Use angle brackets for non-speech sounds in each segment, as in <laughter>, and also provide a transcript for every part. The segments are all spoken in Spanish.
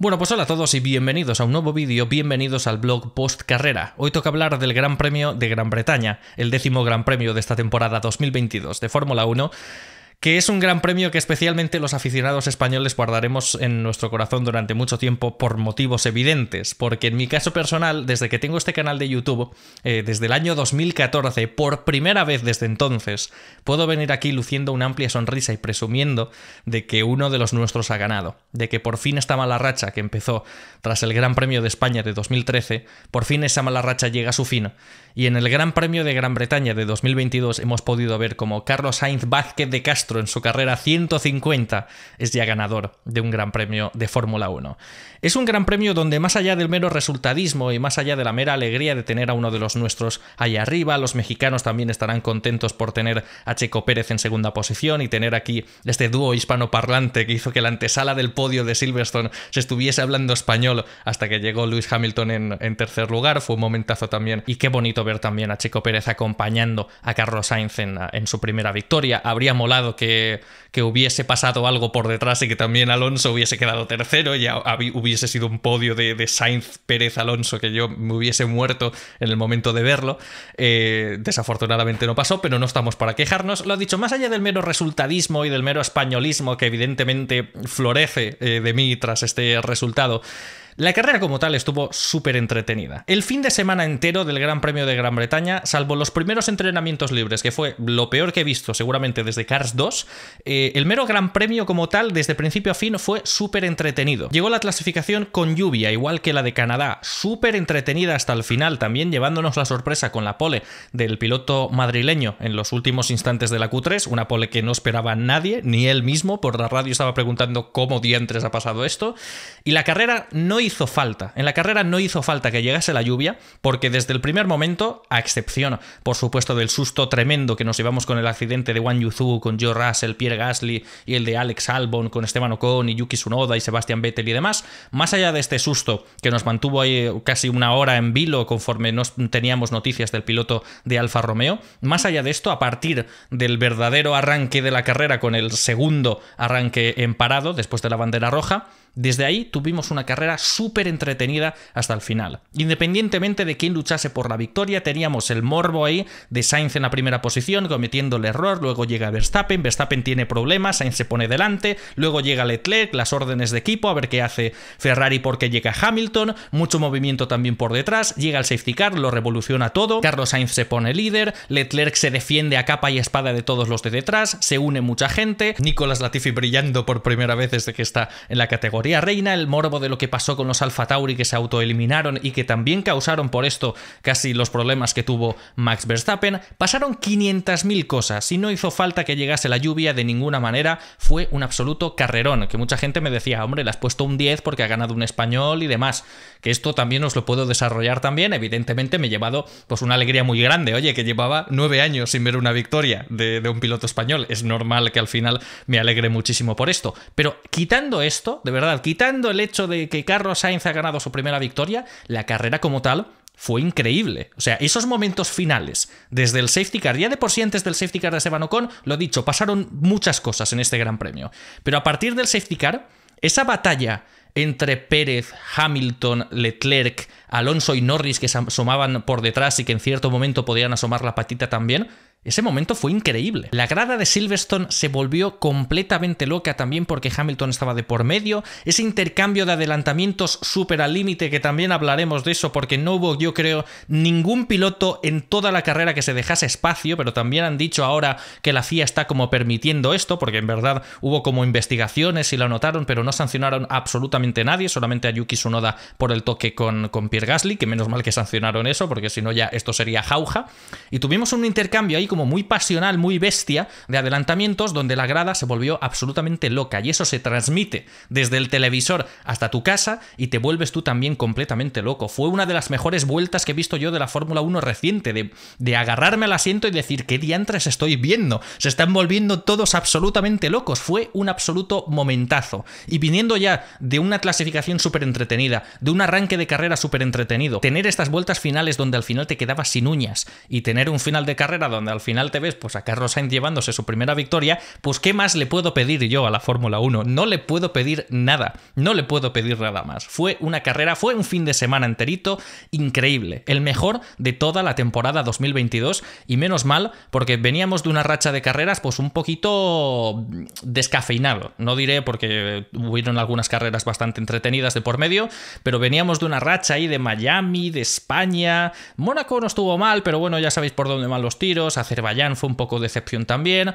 Bueno, pues hola a todos y bienvenidos a un nuevo vídeo, bienvenidos al blog Post Carrera. Hoy toca hablar del Gran Premio de Gran Bretaña, el décimo Gran Premio de esta temporada 2022 de Fórmula 1 que es un gran premio que especialmente los aficionados españoles guardaremos en nuestro corazón durante mucho tiempo por motivos evidentes, porque en mi caso personal, desde que tengo este canal de YouTube, eh, desde el año 2014, por primera vez desde entonces, puedo venir aquí luciendo una amplia sonrisa y presumiendo de que uno de los nuestros ha ganado, de que por fin esta mala racha que empezó tras el Gran Premio de España de 2013, por fin esa mala racha llega a su fin y en el Gran Premio de Gran Bretaña de 2022 hemos podido ver como Carlos Sainz Vázquez de Castro en su carrera 150 es ya ganador de un Gran Premio de Fórmula 1. Es un Gran Premio donde más allá del mero resultadismo y más allá de la mera alegría de tener a uno de los nuestros ahí arriba, los mexicanos también estarán contentos por tener a Checo Pérez en segunda posición y tener aquí este dúo hispanoparlante que hizo que la antesala del podio de Silverstone se estuviese hablando español hasta que llegó Luis Hamilton en, en tercer lugar. Fue un momentazo también y qué bonito ver también a Chico Pérez acompañando a Carlos Sainz en, su primera victoria. Habría molado que, hubiese pasado algo por detrás y que también Alonso hubiese quedado tercero y hubiese sido un podio de, Sainz, Pérez, Alonso, que yo me hubiese muerto en el momento de verlo. Eh, desafortunadamente no pasó, pero no estamos para quejarnos. Lo ha dicho, más allá del mero resultadismo y del mero españolismo que evidentemente florece eh, de mí tras este resultado, la carrera como tal estuvo súper entretenida. El fin de semana entero del Gran Premio de Gran Bretaña, salvo los primeros entrenamientos libres, que fue lo peor que he visto seguramente desde Cars 2, eh, el mero Gran Premio como tal, desde principio a fin, fue súper entretenido. Llegó la clasificación con lluvia, igual que la de Canadá, súper entretenida hasta el final, también llevándonos la sorpresa con la pole del piloto madrileño en los últimos instantes de la Q3, una pole que no esperaba nadie, ni él mismo, por la radio estaba preguntando cómo dientes ha pasado esto, y la carrera no hizo falta, en la carrera no hizo falta que llegase la lluvia, porque desde el primer momento, a excepción, por supuesto, del susto tremendo que nos llevamos con el accidente de juan Yuzhu, con Joe Russell, Pierre Gasly y el de Alex Albon, con Esteban Ocon y Yuki Tsunoda y Sebastian Vettel y demás, más allá de este susto que nos mantuvo ahí casi una hora en vilo conforme no teníamos noticias del piloto de Alfa Romeo, más allá de esto, a partir del verdadero arranque de la carrera con el segundo arranque en parado después de la bandera roja, desde ahí tuvimos una carrera súper entretenida hasta el final. Independientemente de quién luchase por la victoria, teníamos el morbo ahí de Sainz en la primera posición, cometiendo el error, luego llega Verstappen, Verstappen tiene problemas, Sainz se pone delante, luego llega Leclerc, las órdenes de equipo, a ver qué hace Ferrari porque llega Hamilton, mucho movimiento también por detrás, llega el safety car, lo revoluciona todo, Carlos Sainz se pone líder, Leclerc se defiende a capa y espada de todos los de detrás, se une mucha gente, Nicolas Latifi brillando por primera vez desde que está en la categoría reina, el morbo de lo que pasó con los Alfa Tauri que se autoeliminaron y que también causaron por esto casi los problemas que tuvo Max Verstappen. Pasaron 500.000 cosas y no hizo falta que llegase la lluvia de ninguna manera. Fue un absoluto carrerón, que mucha gente me decía, hombre, le has puesto un 10 porque ha ganado un español y demás. Que esto también os lo puedo desarrollar también. Evidentemente me he llevado pues una alegría muy grande, oye, que llevaba nueve años sin ver una victoria de un piloto español. Es normal que al final me alegre muchísimo por esto. Pero quitando esto, de verdad, quitando el hecho de que Carlos Sainz ha ganado su primera victoria, la carrera como tal fue increíble. O sea, esos momentos finales, desde el safety car, ya de por sí antes del safety car de Sebano Ocon, lo dicho, pasaron muchas cosas en este gran premio. Pero a partir del safety car, esa batalla entre Pérez, Hamilton, Leclerc, Alonso y Norris que se asomaban por detrás y que en cierto momento podían asomar la patita también, ese momento fue increíble. La grada de Silverstone se volvió completamente loca también porque Hamilton estaba de por medio. Ese intercambio de adelantamientos super al límite, que también hablaremos de eso porque no hubo, yo creo, ningún piloto en toda la carrera que se dejase espacio, pero también han dicho ahora que la CIA está como permitiendo esto, porque en verdad hubo como investigaciones y lo anotaron, pero no sancionaron absolutamente nadie, solamente a Yuki Tsunoda por el toque con, con Pierre Gasly, que menos mal que sancionaron eso, porque si no ya esto sería jauja. Y tuvimos un intercambio ahí como muy pasional, muy bestia de adelantamientos donde la grada se volvió absolutamente loca y eso se transmite desde el televisor hasta tu casa y te vuelves tú también completamente loco. Fue una de las mejores vueltas que he visto yo de la Fórmula 1 reciente, de, agarrarme al asiento y decir, ¿qué diantres estoy viendo? Se están volviendo todos absolutamente locos. Fue un absoluto momentazo. Y viniendo ya de una clasificación súper entretenida, de un arranque de carrera súper entretenido, tener estas vueltas finales donde al final te quedabas sin uñas y tener un final de carrera donde al al final te ves pues a Carlos Sainz llevándose su primera victoria, pues ¿qué más le puedo pedir yo a la Fórmula 1? No le puedo pedir nada, no le puedo pedir nada más. Fue una carrera, fue un fin de semana enterito increíble, el mejor de toda la temporada 2022 y menos mal porque veníamos de una racha de carreras pues un poquito descafeinado, no diré porque hubieron algunas carreras bastante entretenidas de por medio, pero veníamos de una racha ahí de Miami, de España, Mónaco no estuvo mal, pero bueno, ya sabéis por dónde van los tiros, Azerbaiyán fue un poco decepción también.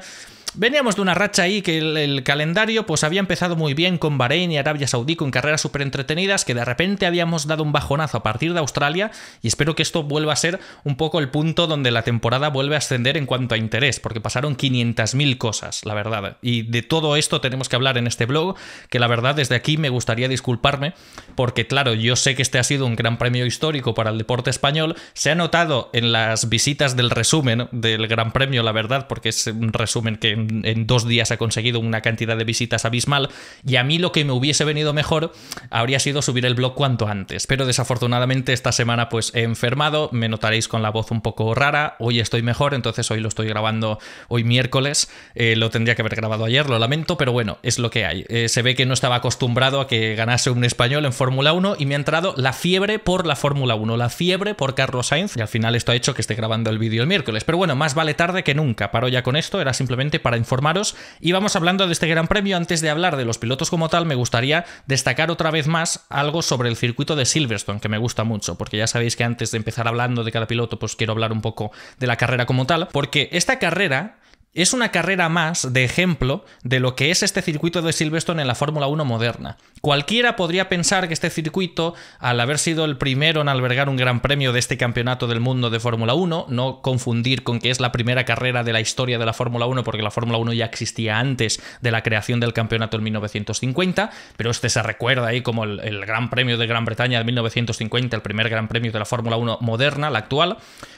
Veníamos de una racha ahí que el, calendario pues había empezado muy bien con Bahrein y Arabia Saudí con carreras súper entretenidas que de repente habíamos dado un bajonazo a partir de Australia y espero que esto vuelva a ser un poco el punto donde la temporada vuelve a ascender en cuanto a interés porque pasaron 500.000 cosas, la verdad. Y de todo esto tenemos que hablar en este blog que la verdad desde aquí me gustaría disculparme porque claro, yo sé que este ha sido un gran premio histórico para el deporte español. Se ha notado en las visitas del resumen del gran premio, la verdad, porque es un resumen que en, dos días ha conseguido una cantidad de visitas abismal y a mí lo que me hubiese venido mejor habría sido subir el blog cuanto antes, pero desafortunadamente esta semana pues he enfermado, me notaréis con la voz un poco rara, hoy estoy mejor, entonces hoy lo estoy grabando hoy miércoles, eh, lo tendría que haber grabado ayer, lo lamento, pero bueno, es lo que hay. Eh, se ve que no estaba acostumbrado a que ganase un español en Fórmula 1 y me ha entrado la fiebre por la Fórmula 1, la fiebre por Carlos Sainz y al final esto ha hecho que esté grabando el vídeo el miércoles, pero bueno, más vale tarde que nunca, paro ya con esto, era simplemente para informaros. Y vamos hablando de este Gran Premio. Antes de hablar de los pilotos como tal, me gustaría destacar otra vez más algo sobre el circuito de Silverstone, que me gusta mucho, porque ya sabéis que antes de empezar hablando de cada piloto, pues quiero hablar un poco de la carrera como tal, porque esta carrera es una carrera más de ejemplo de lo que es este circuito de Silverstone en la Fórmula 1 moderna. Cualquiera podría pensar que este circuito, al haber sido el primero en albergar un gran premio de este campeonato del mundo de Fórmula 1, no confundir con que es la primera carrera de la historia de la Fórmula 1, porque la Fórmula 1 ya existía antes de la creación del campeonato en 1950, pero este se recuerda ahí como el, Gran Premio de Gran Bretaña de 1950, el primer Gran Premio de la Fórmula 1 moderna, la actual.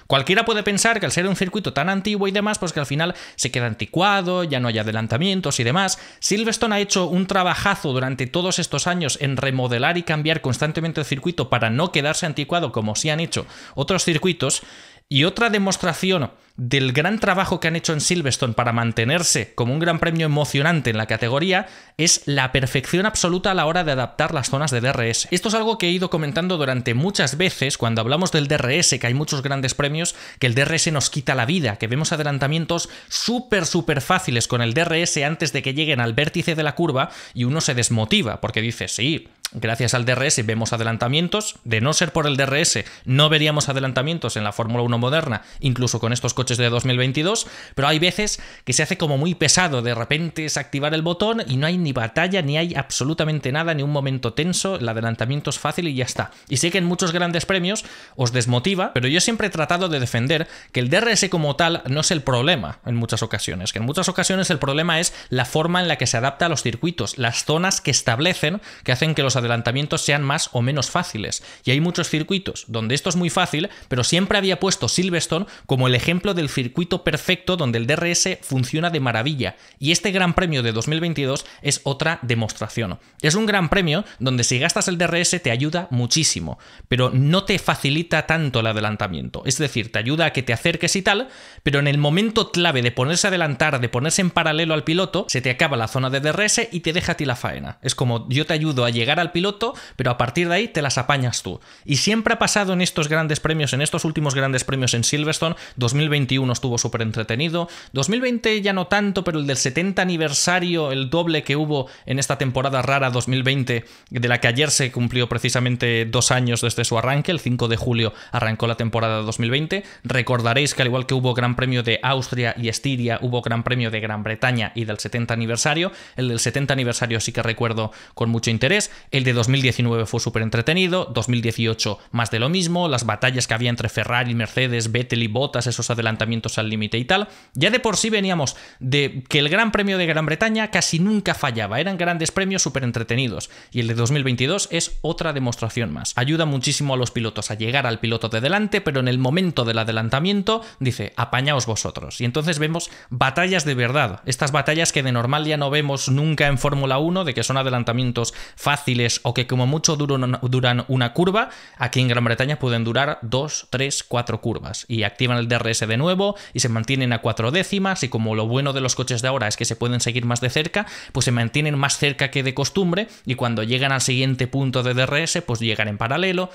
Cualquiera puede pensar que al ser un circuito tan antiguo y demás, pues que al final se queda anticuado, ya no hay adelantamientos y demás. Silverstone ha hecho un trabajazo durante todos estos años en remodelar y cambiar constantemente el circuito para no quedarse anticuado como sí han hecho otros circuitos. Y otra demostración del gran trabajo que han hecho en Silverstone para mantenerse como un gran premio emocionante en la categoría es la perfección absoluta a la hora de adaptar las zonas de DRS. Esto es algo que he ido comentando durante muchas veces cuando hablamos del DRS, que hay muchos grandes premios, que el DRS nos quita la vida, que vemos adelantamientos súper, súper fáciles con el DRS antes de que lleguen al vértice de la curva y uno se desmotiva porque dice, sí, gracias al DRS vemos adelantamientos. De no ser por el DRS, no veríamos adelantamientos en la Fórmula 1 moderna, incluso con estos coches de 2022. Pero hay veces que se hace como muy pesado. De repente es activar el botón y no hay ni batalla, ni hay absolutamente nada, ni un momento tenso. El adelantamiento es fácil y ya está. Y sé que en muchos grandes premios os desmotiva, pero yo siempre he tratado de defender que el DRS como tal no es el problema en muchas ocasiones. Que en muchas ocasiones el problema es la forma en la que se adapta a los circuitos, las zonas que establecen que hacen que los adelantamientos sean más o menos fáciles. Y hay muchos circuitos donde esto es muy fácil, pero siempre había puesto Silverstone como el ejemplo del circuito perfecto donde el DRS funciona de maravilla. Y este Gran Premio de 2022 es otra demostración. Es un Gran Premio donde si gastas el DRS te ayuda muchísimo, pero no te facilita tanto el adelantamiento. Es decir, te ayuda a que te acerques y tal, pero en el momento clave de ponerse a adelantar, de ponerse en paralelo al piloto, se te acaba la zona de DRS y te deja a ti la faena. Es como yo te ayudo a llegar al piloto, pero a partir de ahí te las apañas tú. Y siempre ha pasado en estos grandes premios, en estos últimos grandes premios en Silverstone, 2021 estuvo súper entretenido, 2020 ya no tanto, pero el del 70 aniversario, el doble que hubo en esta temporada rara 2020, de la que ayer se cumplió precisamente dos años desde su arranque, el 5 de julio arrancó la temporada 2020, recordaréis que al igual que hubo Gran Premio de Austria y Estiria, hubo Gran Premio de Gran Bretaña y del 70 aniversario, el del 70 aniversario sí que recuerdo con mucho interés, el de 2019 fue súper entretenido, 2018 más de lo mismo, las batallas que había entre Ferrari, Mercedes, Vettel y Bottas, esos adelantamientos al límite y tal. Ya de por sí veníamos de que el Gran Premio de Gran Bretaña casi nunca fallaba, eran grandes premios súper entretenidos. Y el de 2022 es otra demostración más. Ayuda muchísimo a los pilotos a llegar al piloto de delante, pero en el momento del adelantamiento dice, apañaos vosotros. Y entonces vemos batallas de verdad, estas batallas que de normal ya no vemos nunca en Fórmula 1, de que son adelantamientos fáciles o que como mucho duran una curva, aquí en Gran Bretaña pueden durar 2, 3, 4 curvas y activan el DRS de nuevo y se mantienen a cuatro décimas y como lo bueno de los coches de ahora es que se pueden seguir más de cerca, pues se mantienen más cerca que de costumbre y cuando llegan al siguiente punto de DRS pues llegan en paralelo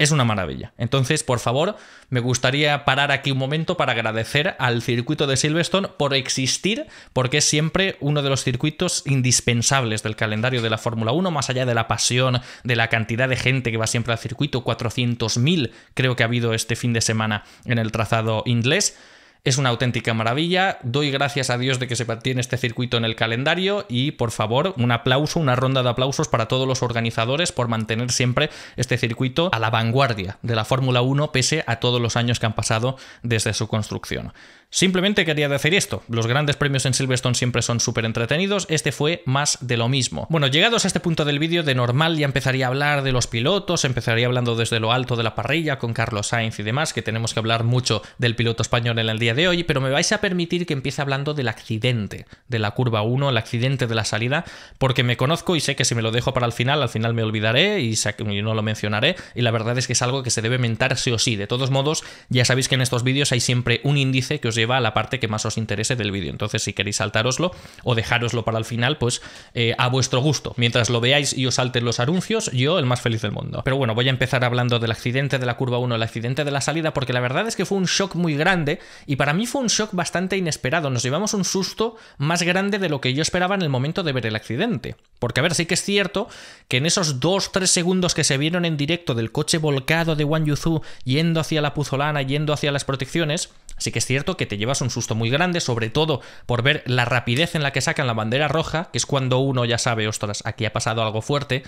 es una maravilla. Entonces, por favor, me gustaría parar aquí un momento para agradecer al circuito de Silverstone por existir, porque es siempre uno de los circuitos indispensables del calendario de la Fórmula 1, más allá de la pasión, de la cantidad de gente que va siempre al circuito, 400.000 creo que ha habido este fin de semana en el trazado inglés. Es una auténtica maravilla. Doy gracias a Dios de que se mantiene este circuito en el calendario y por favor, un aplauso, una ronda de aplausos para todos los organizadores por mantener siempre este circuito a la vanguardia de la Fórmula 1 pese a todos los años que han pasado desde su construcción. Simplemente quería decir esto, los grandes premios en Silverstone siempre son súper entretenidos, este fue más de lo mismo. Bueno, llegados a este punto del vídeo, de normal ya empezaría a hablar de los pilotos, empezaría hablando desde lo alto de la parrilla con Carlos Sainz y demás, que tenemos que hablar mucho del piloto español en el día de hoy, pero me vais a permitir que empiece hablando del accidente, de la curva 1, el accidente de la salida, porque me conozco y sé que si me lo dejo para el final, al final me olvidaré y no lo mencionaré, y la verdad es que es algo que se debe mentar sí o sí. De todos modos, ya sabéis que en estos vídeos hay siempre un índice que os lleva a la parte que más os interese del vídeo. Entonces, si queréis saltároslo o dejaroslo para el final, pues eh, a vuestro gusto. Mientras lo veáis y os salten los anuncios, yo el más feliz del mundo. Pero bueno, voy a empezar hablando del accidente de la curva 1, el accidente de la salida, porque la verdad es que fue un shock muy grande y para mí fue un shock bastante inesperado. Nos llevamos un susto más grande de lo que yo esperaba en el momento de ver el accidente. Porque a ver, sí que es cierto que en esos 2-3 segundos que se vieron en directo del coche volcado de Wang Yuzu yendo hacia la puzolana, yendo hacia las protecciones, sí que es cierto que te llevas un susto muy grande, sobre todo por ver la rapidez en la que sacan la bandera roja, que es cuando uno ya sabe, ostras, aquí ha pasado algo fuerte.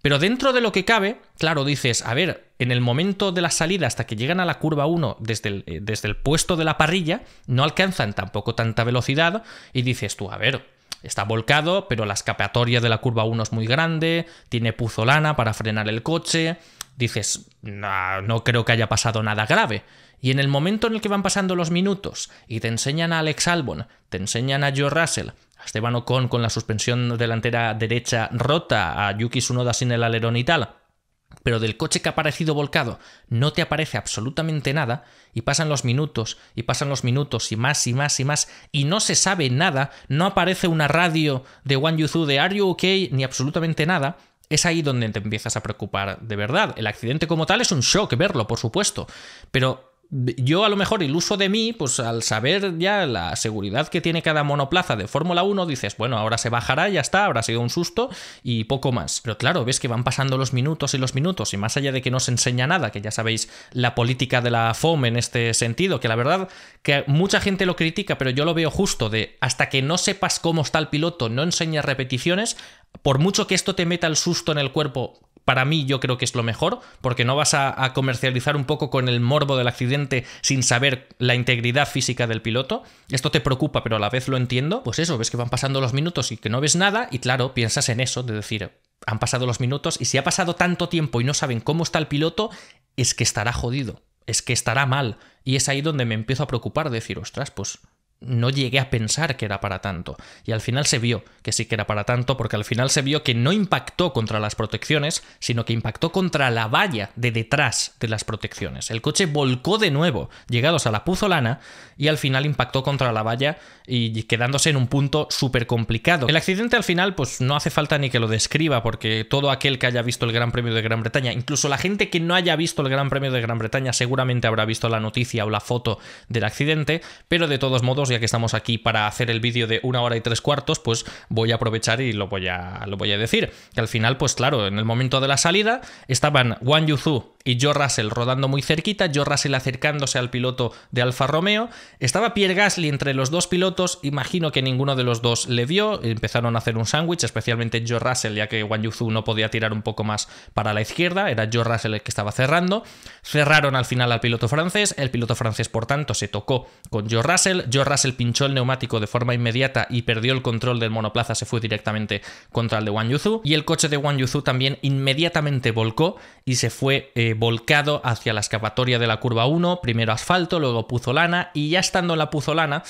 Pero dentro de lo que cabe, claro, dices, a ver, en el momento de la salida hasta que llegan a la curva 1 desde el, eh, desde el puesto de la parrilla, no alcanzan tampoco tanta velocidad y dices tú, a ver, está volcado, pero la escapatoria de la curva 1 es muy grande, tiene puzolana para frenar el coche. Dices, no, no, creo que haya pasado nada grave. Y en el momento en el que van pasando los minutos y te enseñan a Alex Albon, te enseñan a Joe Russell, a Esteban Ocon con la suspensión delantera derecha rota, a Yuki Tsunoda sin el alerón y tal, pero del coche que ha aparecido volcado no te aparece absolutamente nada, y pasan los minutos, y pasan los minutos, y más, y más, y más, y no se sabe nada, no aparece una radio de One Yuzu de Are You Okay, ni absolutamente nada, es ahí donde te empiezas a preocupar de verdad. El accidente como tal es un shock verlo, por supuesto, pero yo a lo mejor iluso de mí, pues al saber ya la seguridad que tiene cada monoplaza de Fórmula 1, dices, bueno, ahora se bajará, ya está, habrá sido un susto y poco más. Pero claro, ves que van pasando los minutos y los minutos y más allá de que no se enseña nada, que ya sabéis la política de la FOM en este sentido, que la verdad que mucha gente lo critica, pero yo lo veo justo, de hasta que no sepas cómo está el piloto, no enseñas repeticiones, por mucho que esto te meta el susto en el cuerpo, para mí yo creo que es lo mejor, porque no vas a, comercializar un poco con el morbo del accidente sin saber la integridad física del piloto. Esto te preocupa, pero a la vez lo entiendo. Pues eso, ves que van pasando los minutos y que no ves nada, y claro, piensas en eso, de decir, han pasado los minutos, y si ha pasado tanto tiempo y no saben cómo está el piloto, es que estará jodido, es que estará mal. Y es ahí donde me empiezo a preocupar, de decir, ostras, pues no llegué a pensar que era para tanto. Y al final se vio que sí que era para tanto, porque al final se vio que no impactó contra las protecciones, sino que impactó contra la valla de detrás de las protecciones. El coche volcó de nuevo, llegados a la puzolana, y al final impactó contra la valla y quedándose en un punto súper complicado. El accidente al final, pues no hace falta ni que lo describa, porque todo aquel que haya visto el Gran Premio de Gran Bretaña, incluso la gente que no haya visto el Gran Premio de Gran Bretaña, seguramente habrá visto la noticia o la foto del accidente, pero de todos modos que estamos aquí para hacer el vídeo de una hora y tres cuartos, pues voy a aprovechar y lo voy a, lo voy a decir. Que al final, pues claro, en el momento de la salida estaban Wang Yuzu y Joe Russell rodando muy cerquita, Joe Russell acercándose al piloto de Alfa Romeo. Estaba Pierre Gasly entre los dos pilotos, imagino que ninguno de los dos le vio, empezaron a hacer un sándwich, especialmente Joe Russell, ya que Wang Yuzu no podía tirar un poco más para la izquierda, era Joe Russell el que estaba cerrando. Cerraron al final al piloto francés, el piloto francés por tanto se tocó con Joe Russell, Joe Russell pinchó el neumático de forma inmediata y perdió el control del monoplaza, se fue directamente contra el de Wang Yuzu y el coche de Wang Yuzu también inmediatamente volcó y se fue eh, volcado hacia la escapatoria de la curva 1, primero asfalto, luego puzolana, y ya estando en la puzolana,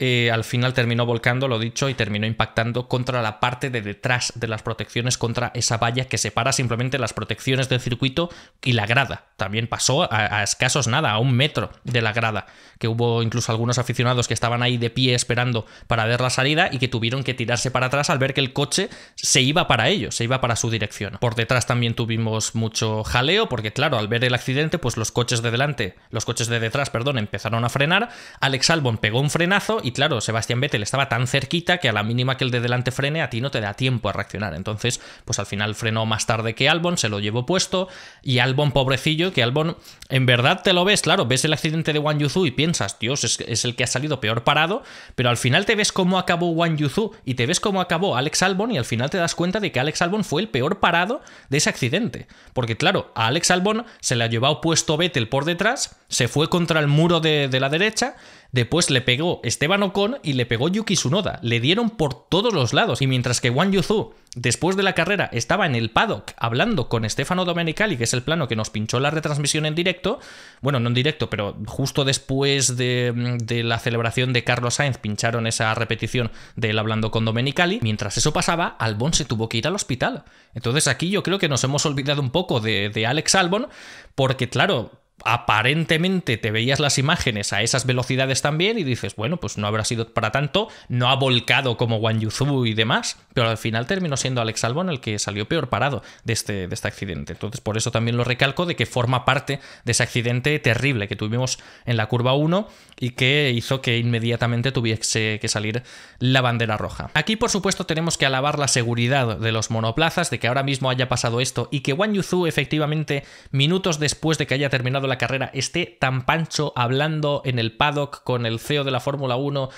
eh, al final terminó volcando, lo dicho, y terminó impactando contra la parte de detrás de las protecciones, contra esa valla que separa simplemente las protecciones del circuito y la grada. También pasó a, escasos nada, a un metro de la grada, que hubo incluso algunos aficionados que estaban ahí de pie esperando para ver la salida y que tuvieron que tirarse para atrás al ver que el coche se iba para ellos, se iba para su dirección. Por detrás también tuvimos mucho jaleo, porque claro, al ver el accidente, pues los coches de delante, los coches de detrás, perdón, empezaron a frenar, Alex Albon pegó un frenazo y y claro, Sebastián Vettel estaba tan cerquita que a la mínima que el de delante frene, a ti no te da tiempo a reaccionar. Entonces, pues al final frenó más tarde que Albon, se lo llevó puesto, y Albon, pobrecillo, que Albon, en verdad te lo ves, claro, ves el accidente de Wang Yuzu y piensas, Dios, es, el que ha salido peor parado, pero al final te ves cómo acabó Wang Yuzu y te ves cómo acabó Alex Albon, y al final te das cuenta de que Alex Albon fue el peor parado de ese accidente. Porque claro, a Alex Albon se le ha llevado puesto Vettel por detrás, se fue contra el muro de, de la derecha, Después le pegó Esteban Ocon y le pegó Yuki Tsunoda. Le dieron por todos los lados. Y mientras que Wang Yuzu, después de la carrera, estaba en el paddock hablando con Stefano Domenicali, que es el plano que nos pinchó la retransmisión en directo, bueno, no en directo, pero justo después de, la celebración de Carlos Sainz, pincharon esa repetición de él hablando con Domenicali. Mientras eso pasaba, Albon se tuvo que ir al hospital. Entonces aquí yo creo que nos hemos olvidado un poco de, de Alex Albon, porque claro, aparentemente te veías las imágenes a esas velocidades también y dices, bueno, pues no habrá sido para tanto, no ha volcado como Wang Yuzu y demás, pero al final terminó siendo Alex Albon el que salió peor parado de este, de este accidente. Entonces, por eso también lo recalco de que forma parte de ese accidente terrible que tuvimos en la curva 1 y que hizo que inmediatamente tuviese que salir la bandera roja. Aquí, por supuesto, tenemos que alabar la seguridad de los monoplazas, de que ahora mismo haya pasado esto y que Wang Yuzu efectivamente minutos después de que haya terminado la carrera, esté tan pancho hablando en el paddock con el CEO de la Fórmula 1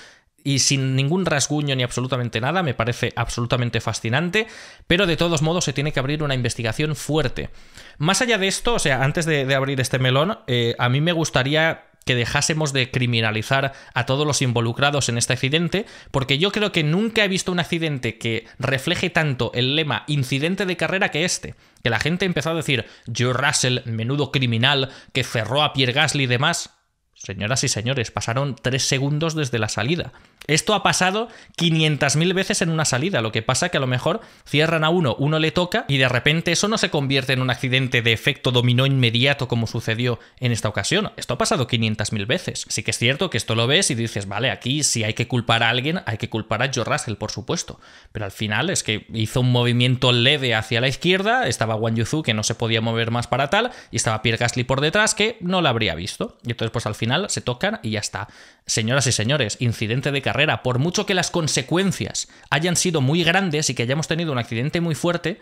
y sin ningún rasguño ni absolutamente nada, me parece absolutamente fascinante, pero de todos modos se tiene que abrir una investigación fuerte. Más allá de esto, o sea, antes de, abrir este melón, eh, a mí me gustaría que dejásemos de criminalizar a todos los involucrados en este accidente, porque yo creo que nunca he visto un accidente que refleje tanto el lema incidente de carrera que este. Que la gente empezó a decir, Joe Russell, menudo criminal, que cerró a Pierre Gasly y demás. Señoras y señores, pasaron tres segundos desde la salida. Esto ha pasado 500.000 veces en una salida. Lo que pasa que a lo mejor cierran a uno, uno le toca y de repente eso no se convierte en un accidente de efecto dominó inmediato como sucedió en esta ocasión. Esto ha pasado 500.000 veces. Sí que es cierto que esto lo ves y dices, vale, aquí si hay que culpar a alguien, hay que culpar a Joe Russell, por supuesto. Pero al final es que hizo un movimiento leve hacia la izquierda, estaba Wang Yuzu que no se podía mover más para tal y estaba Pierre Gasly por detrás que no la habría visto. Y entonces pues al final se tocan y ya está. Señoras y señores, incidente de carrera, por mucho que las consecuencias hayan sido muy grandes y que hayamos tenido un accidente muy fuerte,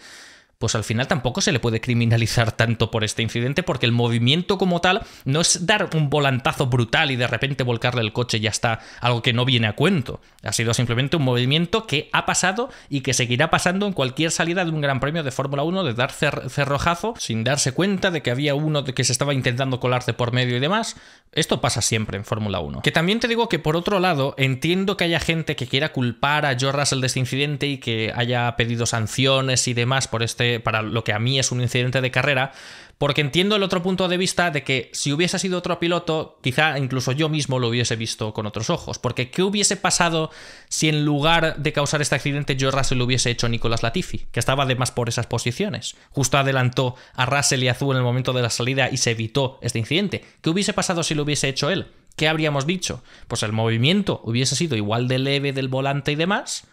pues al final tampoco se le puede criminalizar tanto por este incidente, porque el movimiento como tal no es dar un volantazo brutal y de repente volcarle el coche y ya está, algo que no viene a cuento. Ha sido simplemente un movimiento que ha pasado y que seguirá pasando en cualquier salida de un gran premio de Fórmula 1, de dar cerrojazo sin darse cuenta de que había uno que se estaba intentando colarse por medio y demás. Esto pasa siempre en Fórmula 1. Que también te digo que por otro lado, entiendo que haya gente que quiera culpar a George Russell de este incidente y que haya pedido sanciones y demás por este para lo que a mí es un incidente de carrera, porque entiendo el otro punto de vista de que si hubiese sido otro piloto, quizá incluso yo mismo lo hubiese visto con otros ojos. Porque ¿qué hubiese pasado si en lugar de causar este accidente yo Russell lo hubiese hecho Nicolás Latifi, que estaba además por esas posiciones? Justo adelantó a Russell y Azul en el momento de la salida y se evitó este incidente. ¿Qué hubiese pasado si lo hubiese hecho él? ¿Qué habríamos dicho? Pues el movimiento hubiese sido igual de leve del volante y demás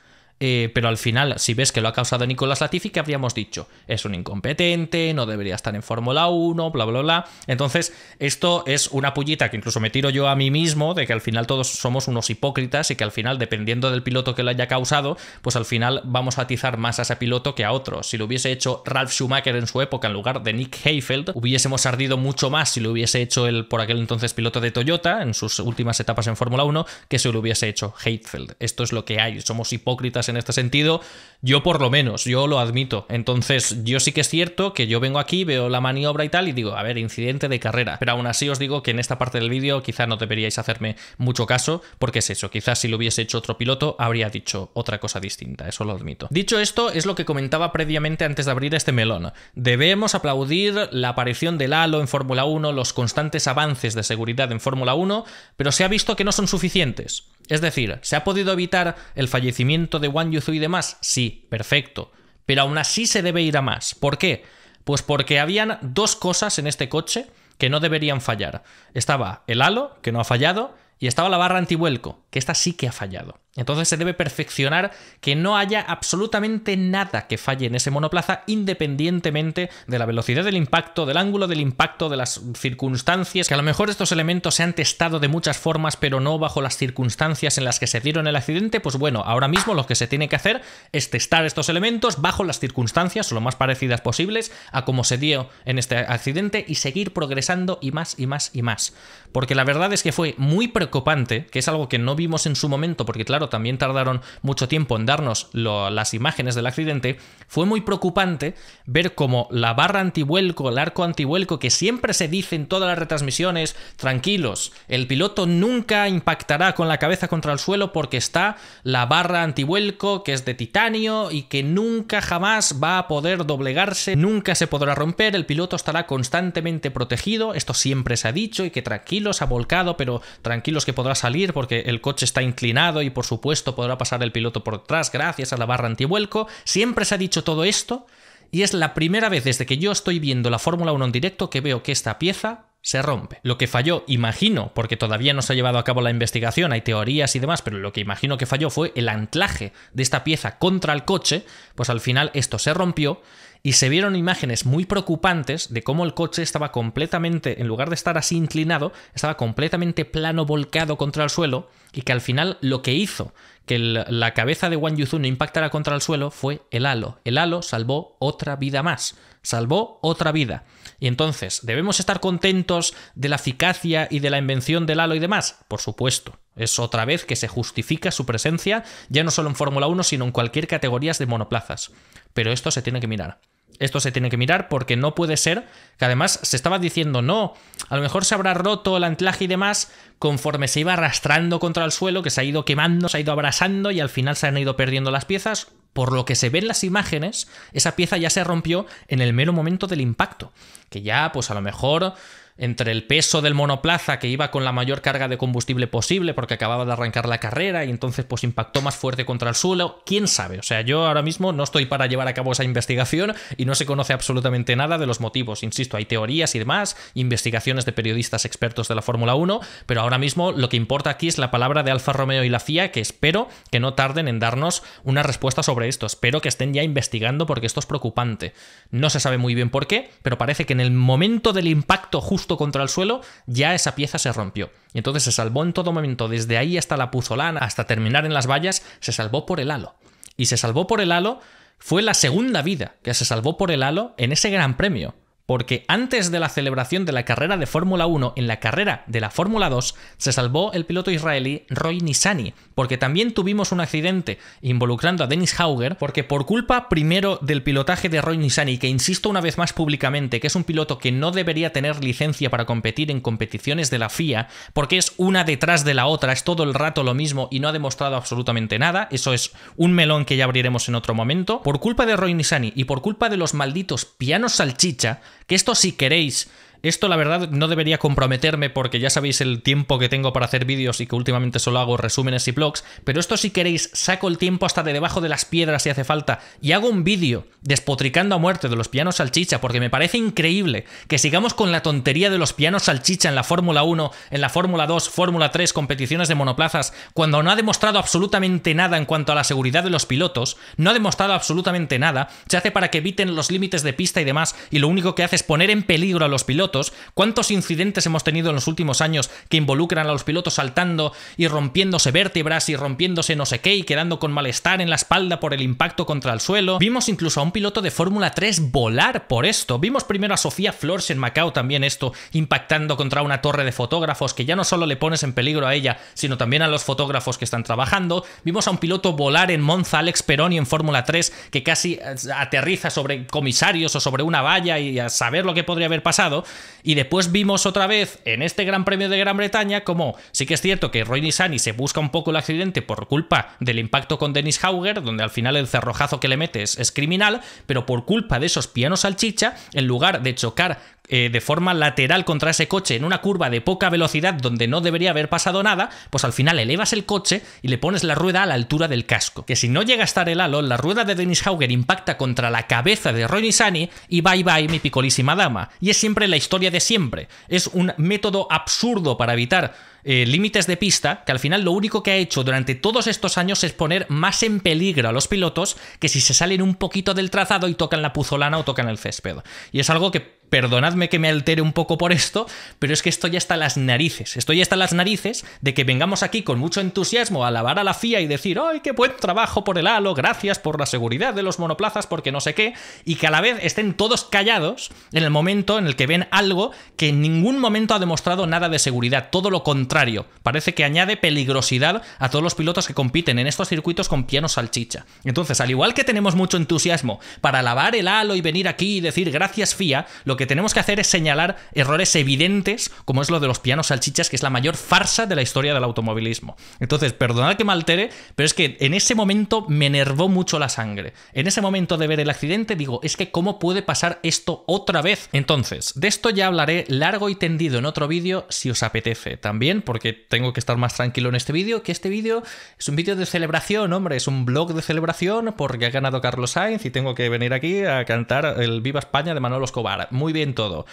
eh, pero al final, si ves que lo ha causado Nicolás Latifi, que habríamos dicho? Es un incompetente, no debería estar en Fórmula 1, bla, bla, bla. Entonces, esto es una pullita que incluso me tiro yo a mí mismo, de que al final todos somos unos hipócritas y que al final, dependiendo del piloto que lo haya causado, pues al final vamos a atizar más a ese piloto que a otro. Si lo hubiese hecho Ralf Schumacher en su época en lugar de Nick Heifeld hubiésemos ardido mucho más si lo hubiese hecho el por aquel entonces piloto de Toyota en sus últimas etapas en Fórmula 1 que si lo hubiese hecho Heifeld Esto es lo que hay, somos hipócritas en este sentido, yo por lo menos, yo lo admito. Entonces, yo sí que es cierto que yo vengo aquí, veo la maniobra y tal, y digo, a ver, incidente de carrera. Pero aún así os digo que en esta parte del vídeo quizá no deberíais hacerme mucho caso, porque es eso, quizás si lo hubiese hecho otro piloto habría dicho otra cosa distinta, eso lo admito. Dicho esto, es lo que comentaba previamente antes de abrir este melón. Debemos aplaudir la aparición del halo en Fórmula 1, los constantes avances de seguridad en Fórmula 1, pero se ha visto que no son suficientes. Es decir, ¿se ha podido evitar el fallecimiento de Wang Yuzu y demás? Sí, perfecto. Pero aún así se debe ir a más. ¿Por qué? Pues porque habían dos cosas en este coche que no deberían fallar. Estaba el halo, que no ha fallado, y estaba la barra antivuelco, que esta sí que ha fallado. Entonces se debe perfeccionar que no haya absolutamente nada que falle en ese monoplaza independientemente de la velocidad del impacto, del ángulo del impacto, de las circunstancias, que a lo mejor estos elementos se han testado de muchas formas pero no bajo las circunstancias en las que se dieron el accidente, pues bueno, ahora mismo lo que se tiene que hacer es testar estos elementos bajo las circunstancias lo más parecidas posibles a como se dio en este accidente y seguir progresando y más y más y más. Porque la verdad es que fue muy preocupante, que es algo que no vimos en su momento porque claro, también tardaron mucho tiempo en darnos las imágenes del accidente, fue muy preocupante ver como la barra antivuelco, el arco antivuelco, que siempre se dice en todas las retransmisiones, tranquilos, el piloto nunca impactará con la cabeza contra el suelo porque está la barra antivuelco que es de titanio y que nunca jamás va a poder doblegarse, nunca se podrá romper, el piloto estará constantemente protegido, esto siempre se ha dicho y que tranquilos ha volcado, pero tranquilos que podrá salir porque el coche está inclinado y por su supuesto podrá pasar el piloto por detrás gracias a la barra antivuelco. Siempre se ha dicho todo esto y es la primera vez desde que yo estoy viendo la Fórmula 1 en directo que veo que esta pieza se rompe. Lo que falló, imagino, porque todavía no se ha llevado a cabo la investigación, hay teorías y demás, pero lo que imagino que falló fue el anclaje de esta pieza contra el coche, pues al final esto se rompió y se vieron imágenes muy preocupantes de cómo el coche estaba completamente, en lugar de estar así inclinado, estaba completamente plano, volcado contra el suelo, y que al final lo que hizo que la cabeza de Wang no impactara contra el suelo fue el halo. El halo salvó otra vida más, salvó otra vida. Y entonces, ¿debemos estar contentos de la eficacia y de la invención del halo y demás? Por supuesto. Es otra vez que se justifica su presencia, ya no solo en Fórmula 1, sino en cualquier categoría de monoplazas. Pero esto se tiene que mirar esto se tiene que mirar porque no puede ser que además se estaba diciendo, no, a lo mejor se habrá roto el anclaje y demás conforme se iba arrastrando contra el suelo, que se ha ido quemando, se ha ido abrasando y al final se han ido perdiendo las piezas. Por lo que se ven las imágenes, esa pieza ya se rompió en el mero momento del impacto, que ya pues a lo mejor entre el peso del monoplaza que iba con la mayor carga de combustible posible porque acababa de arrancar la carrera y entonces pues impactó más fuerte contra el suelo, quién sabe, o sea, yo ahora mismo no estoy para llevar a cabo esa investigación y no se conoce absolutamente nada de los motivos, insisto, hay teorías y demás, investigaciones de periodistas expertos de la Fórmula 1, pero ahora mismo lo que importa aquí es la palabra de Alfa Romeo y la FIA que espero que no tarden en darnos una respuesta sobre esto, espero que estén ya investigando porque esto es preocupante. No se sabe muy bien por qué, pero parece que en el momento del impacto justo contra el suelo, ya esa pieza se rompió. Y entonces se salvó en todo momento, desde ahí hasta la puzolana, hasta terminar en las vallas, se salvó por el halo. Y se salvó por el halo, fue la segunda vida que se salvó por el halo en ese gran premio porque antes de la celebración de la carrera de Fórmula 1 en la carrera de la Fórmula 2 se salvó el piloto israelí Roy Nissani, porque también tuvimos un accidente involucrando a Dennis Hauger, porque por culpa primero del pilotaje de Roy Nissani, que insisto una vez más públicamente que es un piloto que no debería tener licencia para competir en competiciones de la FIA, porque es una detrás de la otra, es todo el rato lo mismo y no ha demostrado absolutamente nada, eso es un melón que ya abriremos en otro momento, por culpa de Roy Nissani y por culpa de los malditos pianos salchicha, que esto si queréis esto la verdad no debería comprometerme porque ya sabéis el tiempo que tengo para hacer vídeos y que últimamente solo hago resúmenes y blogs, pero esto si queréis saco el tiempo hasta de debajo de las piedras si hace falta y hago un vídeo despotricando a muerte de los pianos salchicha porque me parece increíble que sigamos con la tontería de los pianos salchicha en la Fórmula 1, en la Fórmula 2, Fórmula 3, competiciones de monoplazas, cuando no ha demostrado absolutamente nada en cuanto a la seguridad de los pilotos, no ha demostrado absolutamente nada, se hace para que eviten los límites de pista y demás y lo único que hace es poner en peligro a los pilotos cuántos incidentes hemos tenido en los últimos años que involucran a los pilotos saltando y rompiéndose vértebras y rompiéndose no sé qué y quedando con malestar en la espalda por el impacto contra el suelo. Vimos incluso a un piloto de Fórmula 3 volar por esto. Vimos primero a Sofía Flores en Macao también esto, impactando contra una torre de fotógrafos que ya no solo le pones en peligro a ella, sino también a los fotógrafos que están trabajando. Vimos a un piloto volar en Monza, Alex Peroni en Fórmula 3, que casi eh, aterriza sobre comisarios o sobre una valla y a saber lo que podría haber pasado. Y después vimos otra vez en este Gran Premio de Gran Bretaña como sí que es cierto que Roy Nissani se busca un poco el accidente por culpa del impacto con Dennis Hauger, donde al final el cerrojazo que le metes es criminal, pero por culpa de esos pianos salchicha, en lugar de chocar eh, de forma lateral contra ese coche en una curva de poca velocidad donde no debería haber pasado nada, pues al final elevas el coche y le pones la rueda a la altura del casco. Que si no llega a estar el halo, la rueda de Dennis Hauger impacta contra la cabeza de Ronnie Sani y bye bye mi picolísima dama. Y es siempre la historia de siempre. Es un método absurdo para evitar eh, límites de pista, que al final lo único que ha hecho durante todos estos años es poner más en peligro a los pilotos que si se salen un poquito del trazado y tocan la puzolana o tocan el césped. Y es algo que perdonadme que me altere un poco por esto, pero es que esto ya está las narices. Esto ya está las narices de que vengamos aquí con mucho entusiasmo a lavar a la FIA y decir, ¡ay, qué buen trabajo por el halo! Gracias por la seguridad de los monoplazas, porque no sé qué, y que a la vez estén todos callados en el momento en el que ven algo que en ningún momento ha demostrado nada de seguridad. Todo lo contrario. Parece que añade peligrosidad a todos los pilotos que compiten en estos circuitos con piano salchicha. Entonces, al igual que tenemos mucho entusiasmo para lavar el halo y venir aquí y decir, gracias FIA, lo lo que tenemos que hacer es señalar errores evidentes, como es lo de los pianos salchichas, que es la mayor farsa de la historia del automovilismo. Entonces, perdonad que me altere, pero es que en ese momento me enervó mucho la sangre. En ese momento de ver el accidente, digo, es que cómo puede pasar esto otra vez. Entonces, de esto ya hablaré largo y tendido en otro vídeo si os apetece. También, porque tengo que estar más tranquilo en este vídeo, que este vídeo es un vídeo de celebración, hombre, es un blog de celebración porque ha ganado Carlos Sainz y tengo que venir aquí a cantar el Viva España de Manolo Escobar muy bien todo.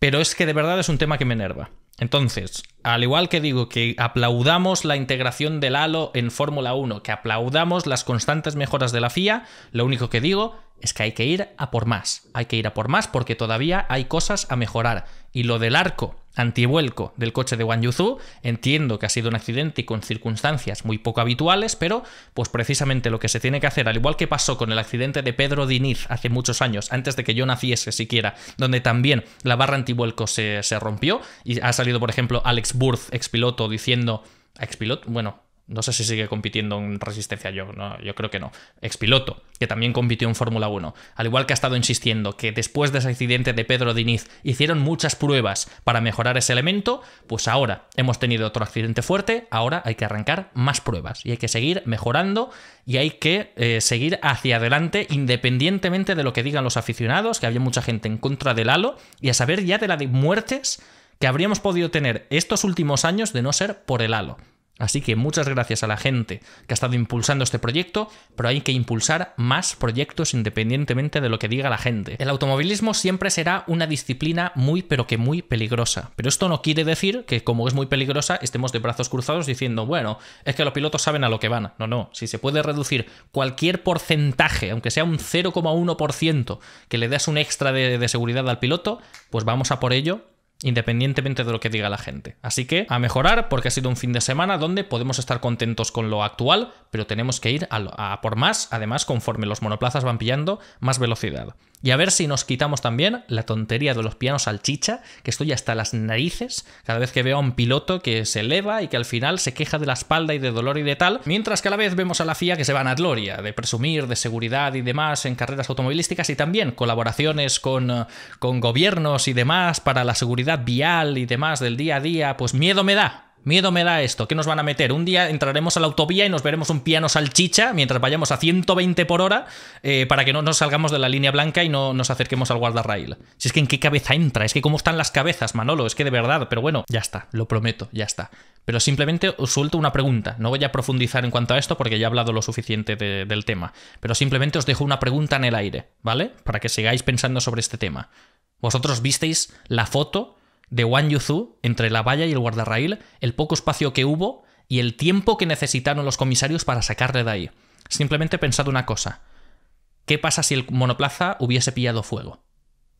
Pero es que de verdad es un tema que me enerva. Entonces, al igual que digo que aplaudamos la integración del halo en Fórmula 1, que aplaudamos las constantes mejoras de la FIA, lo único que digo es que hay que ir a por más, hay que ir a por más porque todavía hay cosas a mejorar. Y lo del arco antivuelco del coche de Wang entiendo que ha sido un accidente y con circunstancias muy poco habituales, pero pues precisamente lo que se tiene que hacer, al igual que pasó con el accidente de Pedro Diniz hace muchos años, antes de que yo naciese siquiera, donde también la barra antivuelco se, rompió y ha salido, por ejemplo, Alex Burth, expiloto, diciendo, expiloto, bueno, no sé si sigue compitiendo en resistencia, yo, no, yo creo que no. Expiloto, que también compitió en Fórmula 1. Al igual que ha estado insistiendo que después de ese accidente de Pedro Diniz hicieron muchas pruebas para mejorar ese elemento, pues ahora hemos tenido otro accidente fuerte, ahora hay que arrancar más pruebas y hay que seguir mejorando y hay que eh, seguir hacia adelante independientemente de lo que digan los aficionados, que había mucha gente en contra del halo y a saber ya de la de muertes que habríamos podido tener estos últimos años de no ser por el halo. Así que muchas gracias a la gente que ha estado impulsando este proyecto, pero hay que impulsar más proyectos independientemente de lo que diga la gente. El automovilismo siempre será una disciplina muy pero que muy peligrosa, pero esto no quiere decir que como es muy peligrosa estemos de brazos cruzados diciendo, bueno, es que los pilotos saben a lo que van. No, no, si se puede reducir cualquier porcentaje, aunque sea un 0,1% que le das un extra de, de seguridad al piloto, pues vamos a por ello independientemente de lo que diga la gente. Así que a mejorar porque ha sido un fin de semana donde podemos estar contentos con lo actual, pero tenemos que ir a, por más, además conforme los monoplazas van pillando más velocidad. Y a ver si nos quitamos también la tontería de los pianos salchicha, que estoy hasta las narices cada vez que veo a un piloto que se eleva y que al final se queja de la espalda y de dolor y de tal, mientras que a la vez vemos a la FIA que se van a gloria, de presumir de seguridad y demás en carreras automovilísticas y también colaboraciones con, eh, con gobiernos y demás para la seguridad vial y demás del día a día, pues miedo me da. Miedo me da esto, ¿qué nos van a meter? Un día entraremos a la autovía y nos veremos un piano salchicha mientras vayamos a 120 por hora eh, para que no nos salgamos de la línea blanca y no nos acerquemos al guardarrail. Si es que en qué cabeza entra, es que cómo están las cabezas, Manolo, es que de verdad, pero bueno, ya está, lo prometo, ya está. Pero simplemente os suelto una pregunta, no voy a profundizar en cuanto a esto porque ya he hablado lo suficiente del tema, pero simplemente os dejo una pregunta en el aire, ¿vale? Para que sigáis pensando sobre este tema. ¿Vosotros visteis la foto de Wang Yuzu entre la valla y el guardarraíl, el poco espacio que hubo y el tiempo que necesitaron los comisarios para sacarle de ahí. Simplemente he pensado una cosa. ¿Qué pasa si el monoplaza hubiese pillado fuego?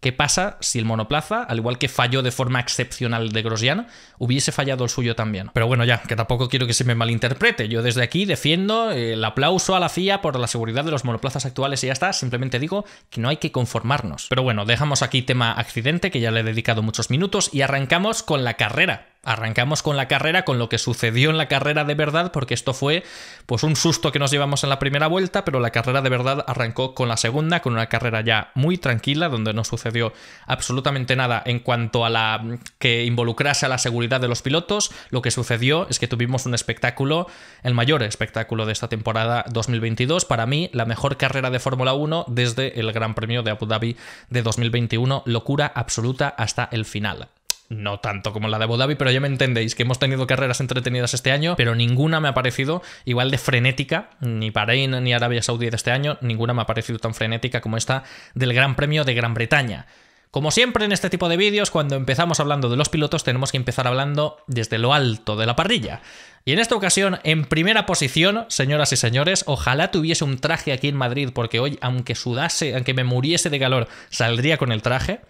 ¿Qué pasa si el monoplaza, al igual que falló de forma excepcional de Grosjean, hubiese fallado el suyo también? Pero bueno, ya, que tampoco quiero que se me malinterprete. Yo desde aquí defiendo eh, el aplauso a la FIA por la seguridad de los monoplazas actuales y ya está. Simplemente digo que no hay que conformarnos. Pero bueno, dejamos aquí tema accidente, que ya le he dedicado muchos minutos, y arrancamos con la carrera arrancamos con la carrera, con lo que sucedió en la carrera de verdad, porque esto fue pues un susto que nos llevamos en la primera vuelta, pero la carrera de verdad arrancó con la segunda, con una carrera ya muy tranquila, donde no sucedió absolutamente nada en cuanto a la que involucrase a la seguridad de los pilotos. Lo que sucedió es que tuvimos un espectáculo, el mayor espectáculo de esta temporada 2022, para mí la mejor carrera de Fórmula 1 desde el Gran Premio de Abu Dhabi de 2021, locura absoluta hasta el final no tanto como la de Abu Dhabi, pero ya me entendéis que hemos tenido carreras entretenidas este año, pero ninguna me ha parecido igual de frenética, ni Bahrein ni Arabia Saudí de este año, ninguna me ha parecido tan frenética como esta del Gran Premio de Gran Bretaña. Como siempre en este tipo de vídeos, cuando empezamos hablando de los pilotos, tenemos que empezar hablando desde lo alto de la parrilla. Y en esta ocasión, en primera posición, señoras y señores, ojalá tuviese un traje aquí en Madrid, porque hoy, aunque sudase, aunque me muriese de calor, saldría con el traje.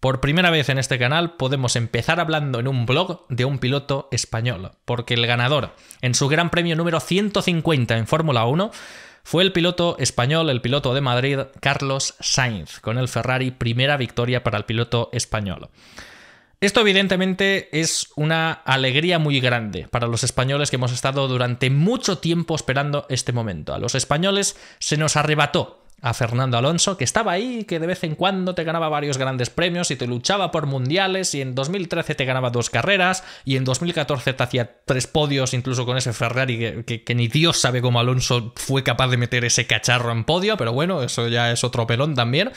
Por primera vez en este canal podemos empezar hablando en un blog de un piloto español, porque el ganador en su Gran Premio número 150 en Fórmula 1 fue el piloto español, el piloto de Madrid, Carlos Sainz, con el Ferrari, primera victoria para el piloto español. Esto evidentemente es una alegría muy grande para los españoles que hemos estado durante mucho tiempo esperando este momento. A los españoles se nos arrebató a Fernando Alonso, que estaba ahí, que de vez en cuando te ganaba varios grandes premios y te luchaba por mundiales y en 2013 te ganaba dos carreras y en 2014 te hacía tres podios incluso con ese Ferrari que, que ni Dios sabe cómo Alonso fue capaz de meter ese cacharro en podio, pero bueno, eso ya es otro pelón también.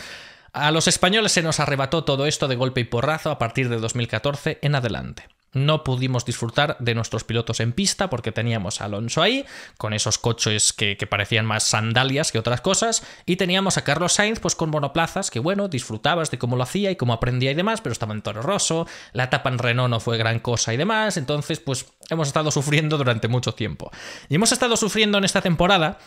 A los españoles se nos arrebató todo esto de golpe y porrazo a partir de 2014 en adelante. No pudimos disfrutar de nuestros pilotos en pista porque teníamos a Alonso ahí, con esos coches que, parecían más sandalias que otras cosas, y teníamos a Carlos Sainz pues con monoplazas que bueno, disfrutabas de cómo lo hacía y cómo aprendía y demás, pero estaba en Toro Rosso, la etapa en Renault no fue gran cosa y demás, entonces pues hemos estado sufriendo durante mucho tiempo. Y hemos estado sufriendo en esta temporada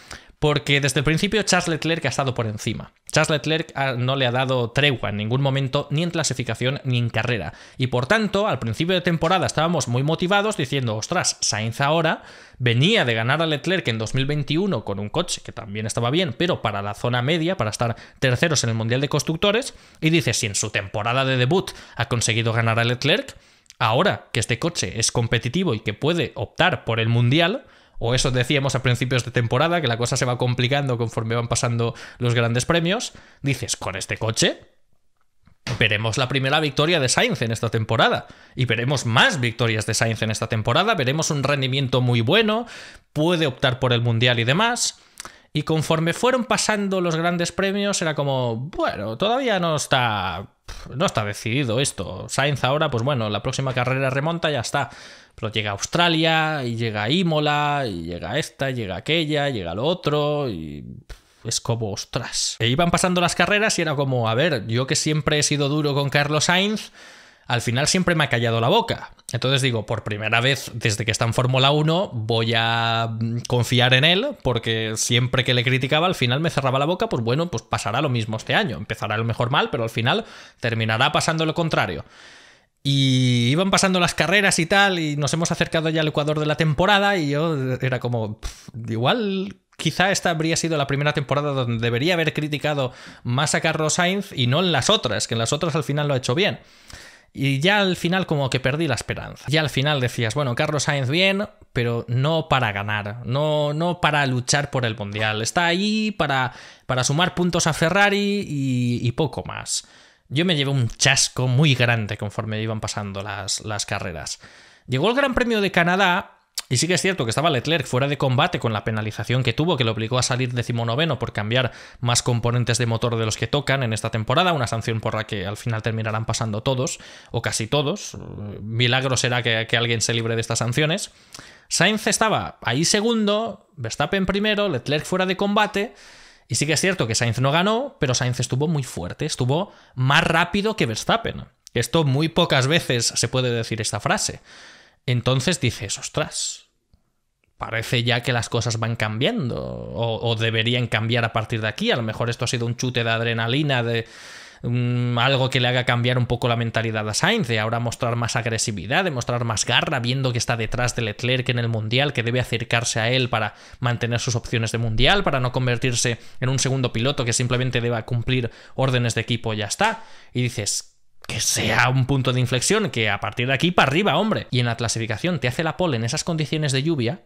porque desde el principio Charles Leclerc ha estado por encima. Charles Leclerc no le ha dado tregua en ningún momento, ni en clasificación ni en carrera. Y por tanto, al principio de temporada estábamos muy motivados diciendo, ostras, Sainz ahora venía de ganar a Leclerc en 2021 con un coche que también estaba bien, pero para la zona media, para estar terceros en el Mundial de Constructores, y dice, si en su temporada de debut ha conseguido ganar a Leclerc, ahora que este coche es competitivo y que puede optar por el Mundial, o eso decíamos a principios de temporada, que la cosa se va complicando conforme van pasando los grandes premios, dices, con este coche Veremos la primera victoria de Sainz en esta temporada y veremos más victorias de Sainz en esta temporada, veremos un rendimiento muy bueno, puede optar por el Mundial y demás. Y conforme fueron pasando los grandes premios, era como, bueno, todavía no está, no está decidido esto. Sainz ahora, pues bueno, la próxima carrera remonta, ya está. Pero llega Australia, y llega Imola, y llega esta, y llega aquella, y llega lo otro, y es como, ostras. E iban pasando las carreras y era como, a ver, yo que siempre he sido duro con Carlos Sainz al final siempre me ha callado la boca. Entonces digo, por primera vez desde que está en Fórmula 1 voy a mm, confiar en él porque siempre que le criticaba al final me cerraba la boca, pues bueno, pues pasará lo mismo este año. Empezará el lo mejor mal, pero al final terminará pasando lo contrario. Y iban pasando las carreras y tal, y nos hemos acercado ya al Ecuador de la temporada, y yo era como, igual quizá esta habría sido la primera temporada donde debería haber criticado más a Carlos Sainz y no en las otras, que en las otras al final lo ha hecho bien. Y ya al final como que perdí la esperanza. Ya al final decías, bueno, Carlos Sainz bien, pero no para ganar, no, no para luchar por el Mundial. Está ahí para, para sumar puntos a Ferrari y, y poco más. Yo me llevé un chasco muy grande conforme iban pasando las, las carreras. Llegó el Gran Premio de Canadá y sí que es cierto que estaba Leclerc fuera de combate con la penalización que tuvo, que lo obligó a salir decimonoveno por cambiar más componentes de motor de los que tocan en esta temporada, una sanción por la que al final terminarán pasando todos, o casi todos. Milagro será que, alguien se libre de estas sanciones. Sainz estaba ahí segundo, Verstappen primero, Leclerc fuera de combate. Y sí que es cierto que Sainz no ganó, pero Sainz estuvo muy fuerte, estuvo más rápido que Verstappen. Esto muy pocas veces se puede decir esta frase. Entonces dices, ostras, parece ya que las cosas van cambiando o, deberían cambiar a partir de aquí. A lo mejor esto ha sido un chute de adrenalina, de algo que le haga cambiar un poco la mentalidad a Sainz, de ahora mostrar más agresividad, de mostrar más garra, viendo que está detrás de Leclerc en el Mundial, que debe acercarse a él para mantener sus opciones de Mundial, para no convertirse en un segundo piloto que simplemente deba cumplir órdenes de equipo, ya está. Y dices, que sea un punto de inflexión, que a partir de aquí para arriba, hombre. Y en la clasificación te hace la pole en esas condiciones de lluvia,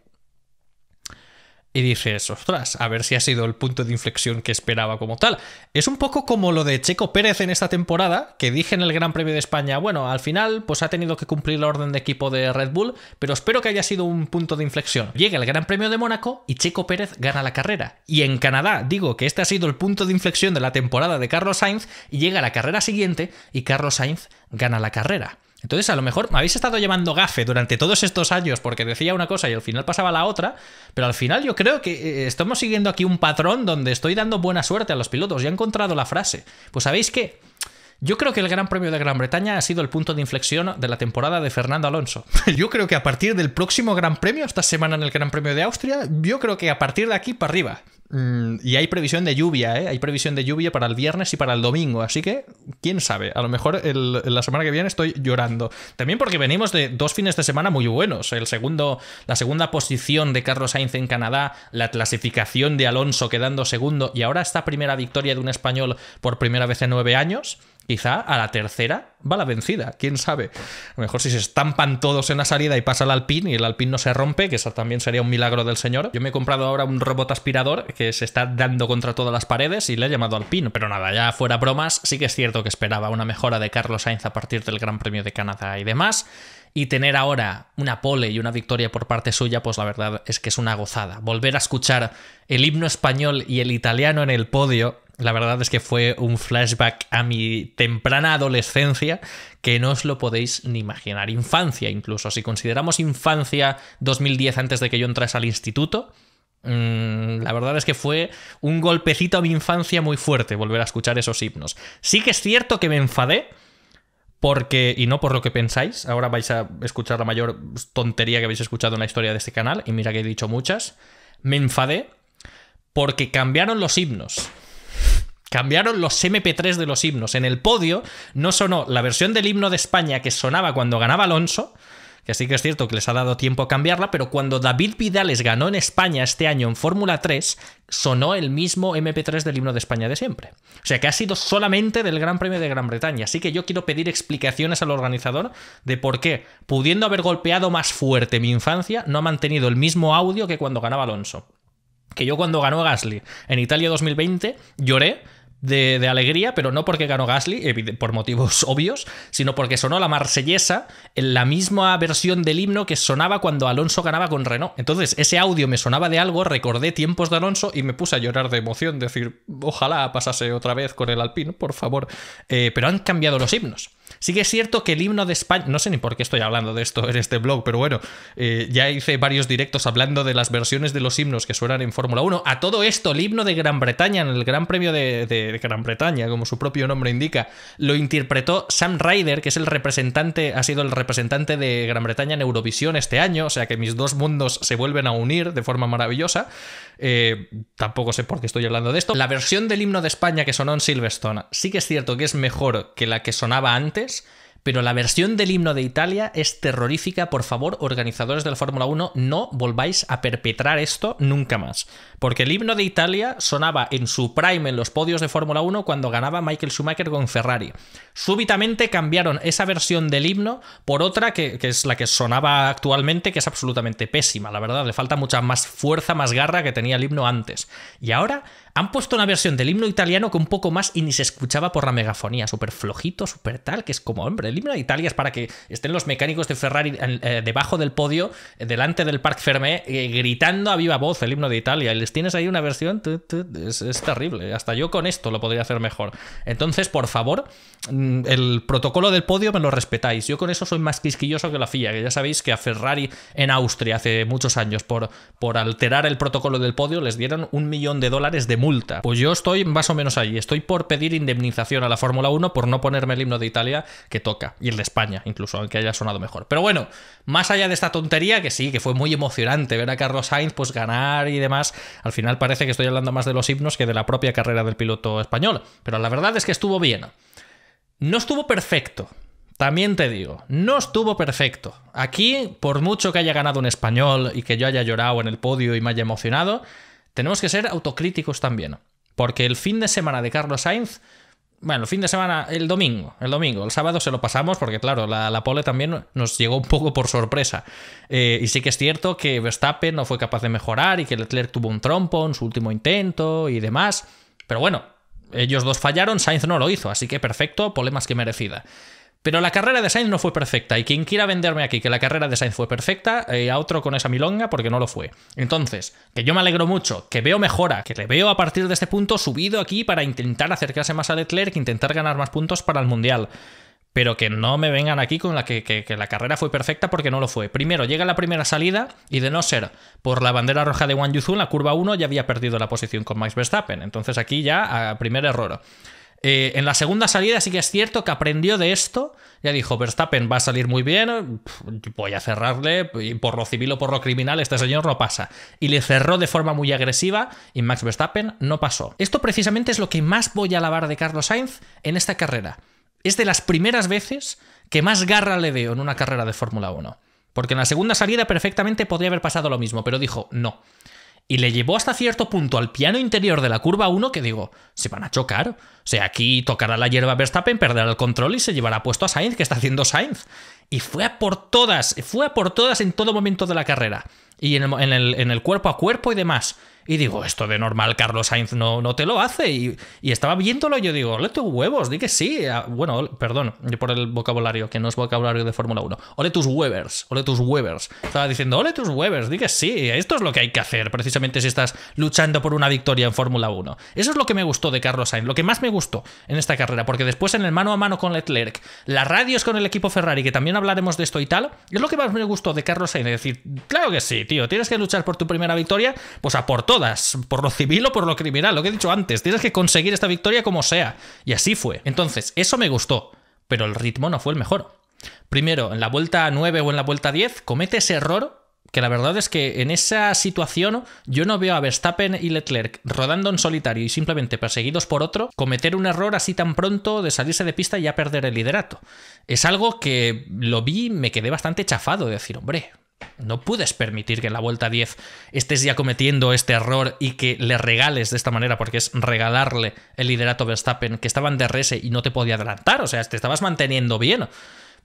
y dices, ostras, a ver si ha sido el punto de inflexión que esperaba como tal. Es un poco como lo de Checo Pérez en esta temporada, que dije en el Gran Premio de España, bueno, al final pues ha tenido que cumplir la orden de equipo de Red Bull, pero espero que haya sido un punto de inflexión. Llega el Gran Premio de Mónaco y Checo Pérez gana la carrera. Y en Canadá digo que este ha sido el punto de inflexión de la temporada de Carlos Sainz y llega la carrera siguiente y Carlos Sainz gana la carrera. Entonces, a lo mejor me habéis estado llevando gafe durante todos estos años porque decía una cosa y al final pasaba la otra, pero al final yo creo que eh, estamos siguiendo aquí un patrón donde estoy dando buena suerte a los pilotos. y he encontrado la frase. Pues sabéis qué? Yo creo que el Gran Premio de Gran Bretaña ha sido el punto de inflexión de la temporada de Fernando Alonso. <laughs> Yo creo que a partir del próximo Gran Premio, esta semana en el Gran Premio de Austria, yo creo que a partir de aquí para arriba. Mm, y hay previsión de lluvia, ¿eh? Hay previsión de lluvia para el viernes y para el domingo. Así que, quién sabe. A lo mejor la semana que viene estoy llorando. También porque venimos de dos fines de semana muy buenos. El segundo, la segunda posición de Carlos Sainz en Canadá, la clasificación de Alonso quedando segundo y ahora esta primera victoria de un español por primera vez en nueve años. Quizá a la tercera va la vencida, quién sabe. A lo mejor si se estampan todos en la salida y pasa el alpine, y el alpine no se rompe, que eso también sería un milagro del señor. Yo me he comprado ahora un robot aspirador que se está dando contra todas las paredes y le ha llamado al pino. Pero nada, ya fuera bromas, sí que es cierto que esperaba una mejora de Carlos Sainz a partir del Gran Premio de Canadá y demás. Y tener ahora una pole y una victoria por parte suya, pues la verdad es que es una gozada. Volver a escuchar el himno español y el italiano en el podio, la verdad es que fue un flashback a mi temprana adolescencia que no os lo podéis ni imaginar. Infancia incluso, si consideramos infancia 2010 antes de que yo entrase al instituto, Mm, la verdad es que fue un golpecito a mi infancia muy fuerte volver a escuchar esos himnos. Sí que es cierto que me enfadé. Porque, y no por lo que pensáis, ahora vais a escuchar la mayor tontería que habéis escuchado en la historia de este canal, y mira que he dicho muchas, me enfadé porque cambiaron los himnos. Cambiaron los MP3 de los himnos. En el podio no sonó la versión del himno de España que sonaba cuando ganaba Alonso, que sí que es cierto que les ha dado tiempo a cambiarla, pero cuando David Vidales ganó en España este año en Fórmula 3, sonó el mismo MP3 del himno de España de siempre. O sea que ha sido solamente del Gran Premio de Gran Bretaña. Así que yo quiero pedir explicaciones al organizador de por qué, pudiendo haber golpeado más fuerte mi infancia, no ha mantenido el mismo audio que cuando ganaba Alonso. Que yo cuando ganó Gasly en Italia 2020 lloré de, alegría, pero no porque ganó Gasly, por motivos <laughs> obvios, sino porque sonó la marsellesa en la misma versión del himno que sonaba cuando Alonso ganaba con Renault. Entonces, ese audio me sonaba de algo, recordé tiempos de Alonso y me puse a llorar de emoción, decir, ojalá pasase otra vez con el Alpino, por favor. Eh, pero han cambiado los himnos. Sí que es cierto que el himno de España, no sé ni por qué estoy hablando de esto en este blog, pero bueno, eh, ya hice varios directos hablando de las versiones de los himnos que suenan en Fórmula 1. A todo esto, el himno de Gran Bretaña, en el Gran Premio de, Gran Bretaña, como su propio nombre indica, lo interpretó Sam Ryder, que es el representante, ha sido el representante de Gran Bretaña en Eurovisión este año, o sea que mis dos mundos se vuelven a unir de forma maravillosa. Eh, tampoco sé por qué estoy hablando de esto. La versión del himno de España que sonó en Silverstone, sí que es cierto que es mejor que la que sonaba antes pero la versión del himno de Italia es terrorífica. Por favor, organizadores de la Fórmula 1, no volváis a perpetrar esto nunca más. Porque el himno de Italia sonaba en su prime en los podios de Fórmula 1 cuando ganaba Michael Schumacher con Ferrari. Súbitamente cambiaron esa versión del himno por otra que es la que sonaba actualmente, que es absolutamente pésima, la verdad. Le falta mucha más fuerza, más garra que tenía el himno antes. Y ahora han puesto una versión del himno italiano que un poco más y ni se escuchaba por la megafonía, súper flojito, súper tal, que es como, hombre, el himno de Italia es para que estén los mecánicos de Ferrari eh, debajo del podio, eh, delante del Parc Fermé, eh, gritando a viva voz el himno de Italia. Y les tienes ahí una versión, es, terrible. Hasta yo con esto lo podría hacer mejor. Entonces, por favor, mm, el protocolo del podio me lo respetáis. Yo con eso soy más quisquilloso que la FIA, que ya sabéis que a Ferrari en Austria hace muchos años, por, por alterar el protocolo del podio, les dieron un millón de dólares de pues yo estoy más o menos ahí, estoy por pedir indemnización a la Fórmula 1 por no ponerme el himno de Italia que toca, y el de España incluso, aunque haya sonado mejor. Pero bueno, más allá de esta tontería, que sí, que fue muy emocionante ver a Carlos Sainz pues ganar y demás, al final parece que estoy hablando más de los himnos que de la propia carrera del piloto español, pero la verdad es que estuvo bien. No estuvo perfecto, también te digo, no estuvo perfecto. Aquí, por mucho que haya ganado un español y que yo haya llorado en el podio y me haya emocionado, tenemos que ser autocríticos también, porque el fin de semana de Carlos Sainz bueno, el fin de semana, el domingo, el domingo, el sábado se lo pasamos porque claro, la, pole también nos llegó un poco por sorpresa. Eh, y sí que es cierto que Verstappen no fue capaz de mejorar y que Leclerc tuvo un trompo en su último intento y demás. Pero bueno, ellos dos fallaron, Sainz no lo hizo, así que perfecto, pole más que merecida. Pero la carrera de Sainz no fue perfecta y quien quiera venderme aquí que la carrera de Sainz fue perfecta, eh, a otro con esa milonga porque no lo fue. Entonces, que yo me alegro mucho, que veo mejora, que le veo a partir de este punto subido aquí para intentar acercarse más a Leclerc, intentar ganar más puntos para el Mundial pero que no me vengan aquí con la que, la carrera fue perfecta porque no lo fue. Primero, llega la primera salida y de no ser por la bandera roja de Wang Yuzhu en la curva 1 ya había perdido la posición con Max Verstappen. Entonces aquí ya, primer error. Eh, en la segunda salida sí que es cierto que aprendió de esto. Ya dijo, Verstappen va a salir muy bien, voy a cerrarle, por lo civil o por lo criminal, este señor no pasa. Y le cerró de forma muy agresiva y Max Verstappen no pasó. Esto precisamente es lo que más voy a alabar de Carlos Sainz en esta carrera. Es de las primeras veces que más garra le veo en una carrera de Fórmula 1. Porque en la segunda salida perfectamente podría haber pasado lo mismo, pero dijo, no y le llevó hasta cierto punto al piano interior de la curva 1 que digo, se van a chocar. O sea, aquí tocará la hierba Verstappen, perderá el control y se llevará puesto a Sainz, que está haciendo Sainz. Y fue a por todas, fue por todas en todo momento de la carrera. Y en el, en el cuerpo a cuerpo y demás. Y digo, esto de normal Carlos Sainz no, no te lo hace. Y, y estaba viéndolo y yo digo, ole tus huevos, di que sí. Ah, bueno, perdón, por el vocabulario, que no es vocabulario de Fórmula 1. Ole tus Webers, ole tus Webers. Estaba diciendo, ole tus Webers, di que sí. Esto es lo que hay que hacer, precisamente si estás luchando por una victoria en Fórmula 1. Eso es lo que me gustó de Carlos Sainz, lo que más me gustó en esta carrera, porque después en el mano a mano con Leclerc, las radios con el equipo Ferrari, que también hablaremos de esto y tal, es lo que más me gustó de Carlos Sainz. Es decir, claro que sí, tío, tienes que luchar por tu primera victoria, pues aportó por lo civil o por lo criminal, lo que he dicho antes, tienes que conseguir esta victoria como sea. Y así fue. Entonces, eso me gustó, pero el ritmo no fue el mejor. Primero, en la vuelta 9 o en la vuelta 10, comete ese error que la verdad es que en esa situación yo no veo a Verstappen y Leclerc rodando en solitario y simplemente perseguidos por otro cometer un error así tan pronto de salirse de pista y ya perder el liderato. Es algo que lo vi, me quedé bastante chafado de decir, hombre, no puedes permitir que en la vuelta 10 estés ya cometiendo este error y que le regales de esta manera, porque es regalarle el liderato Verstappen, que estaba en DRS y no te podía adelantar, o sea, te estabas manteniendo bien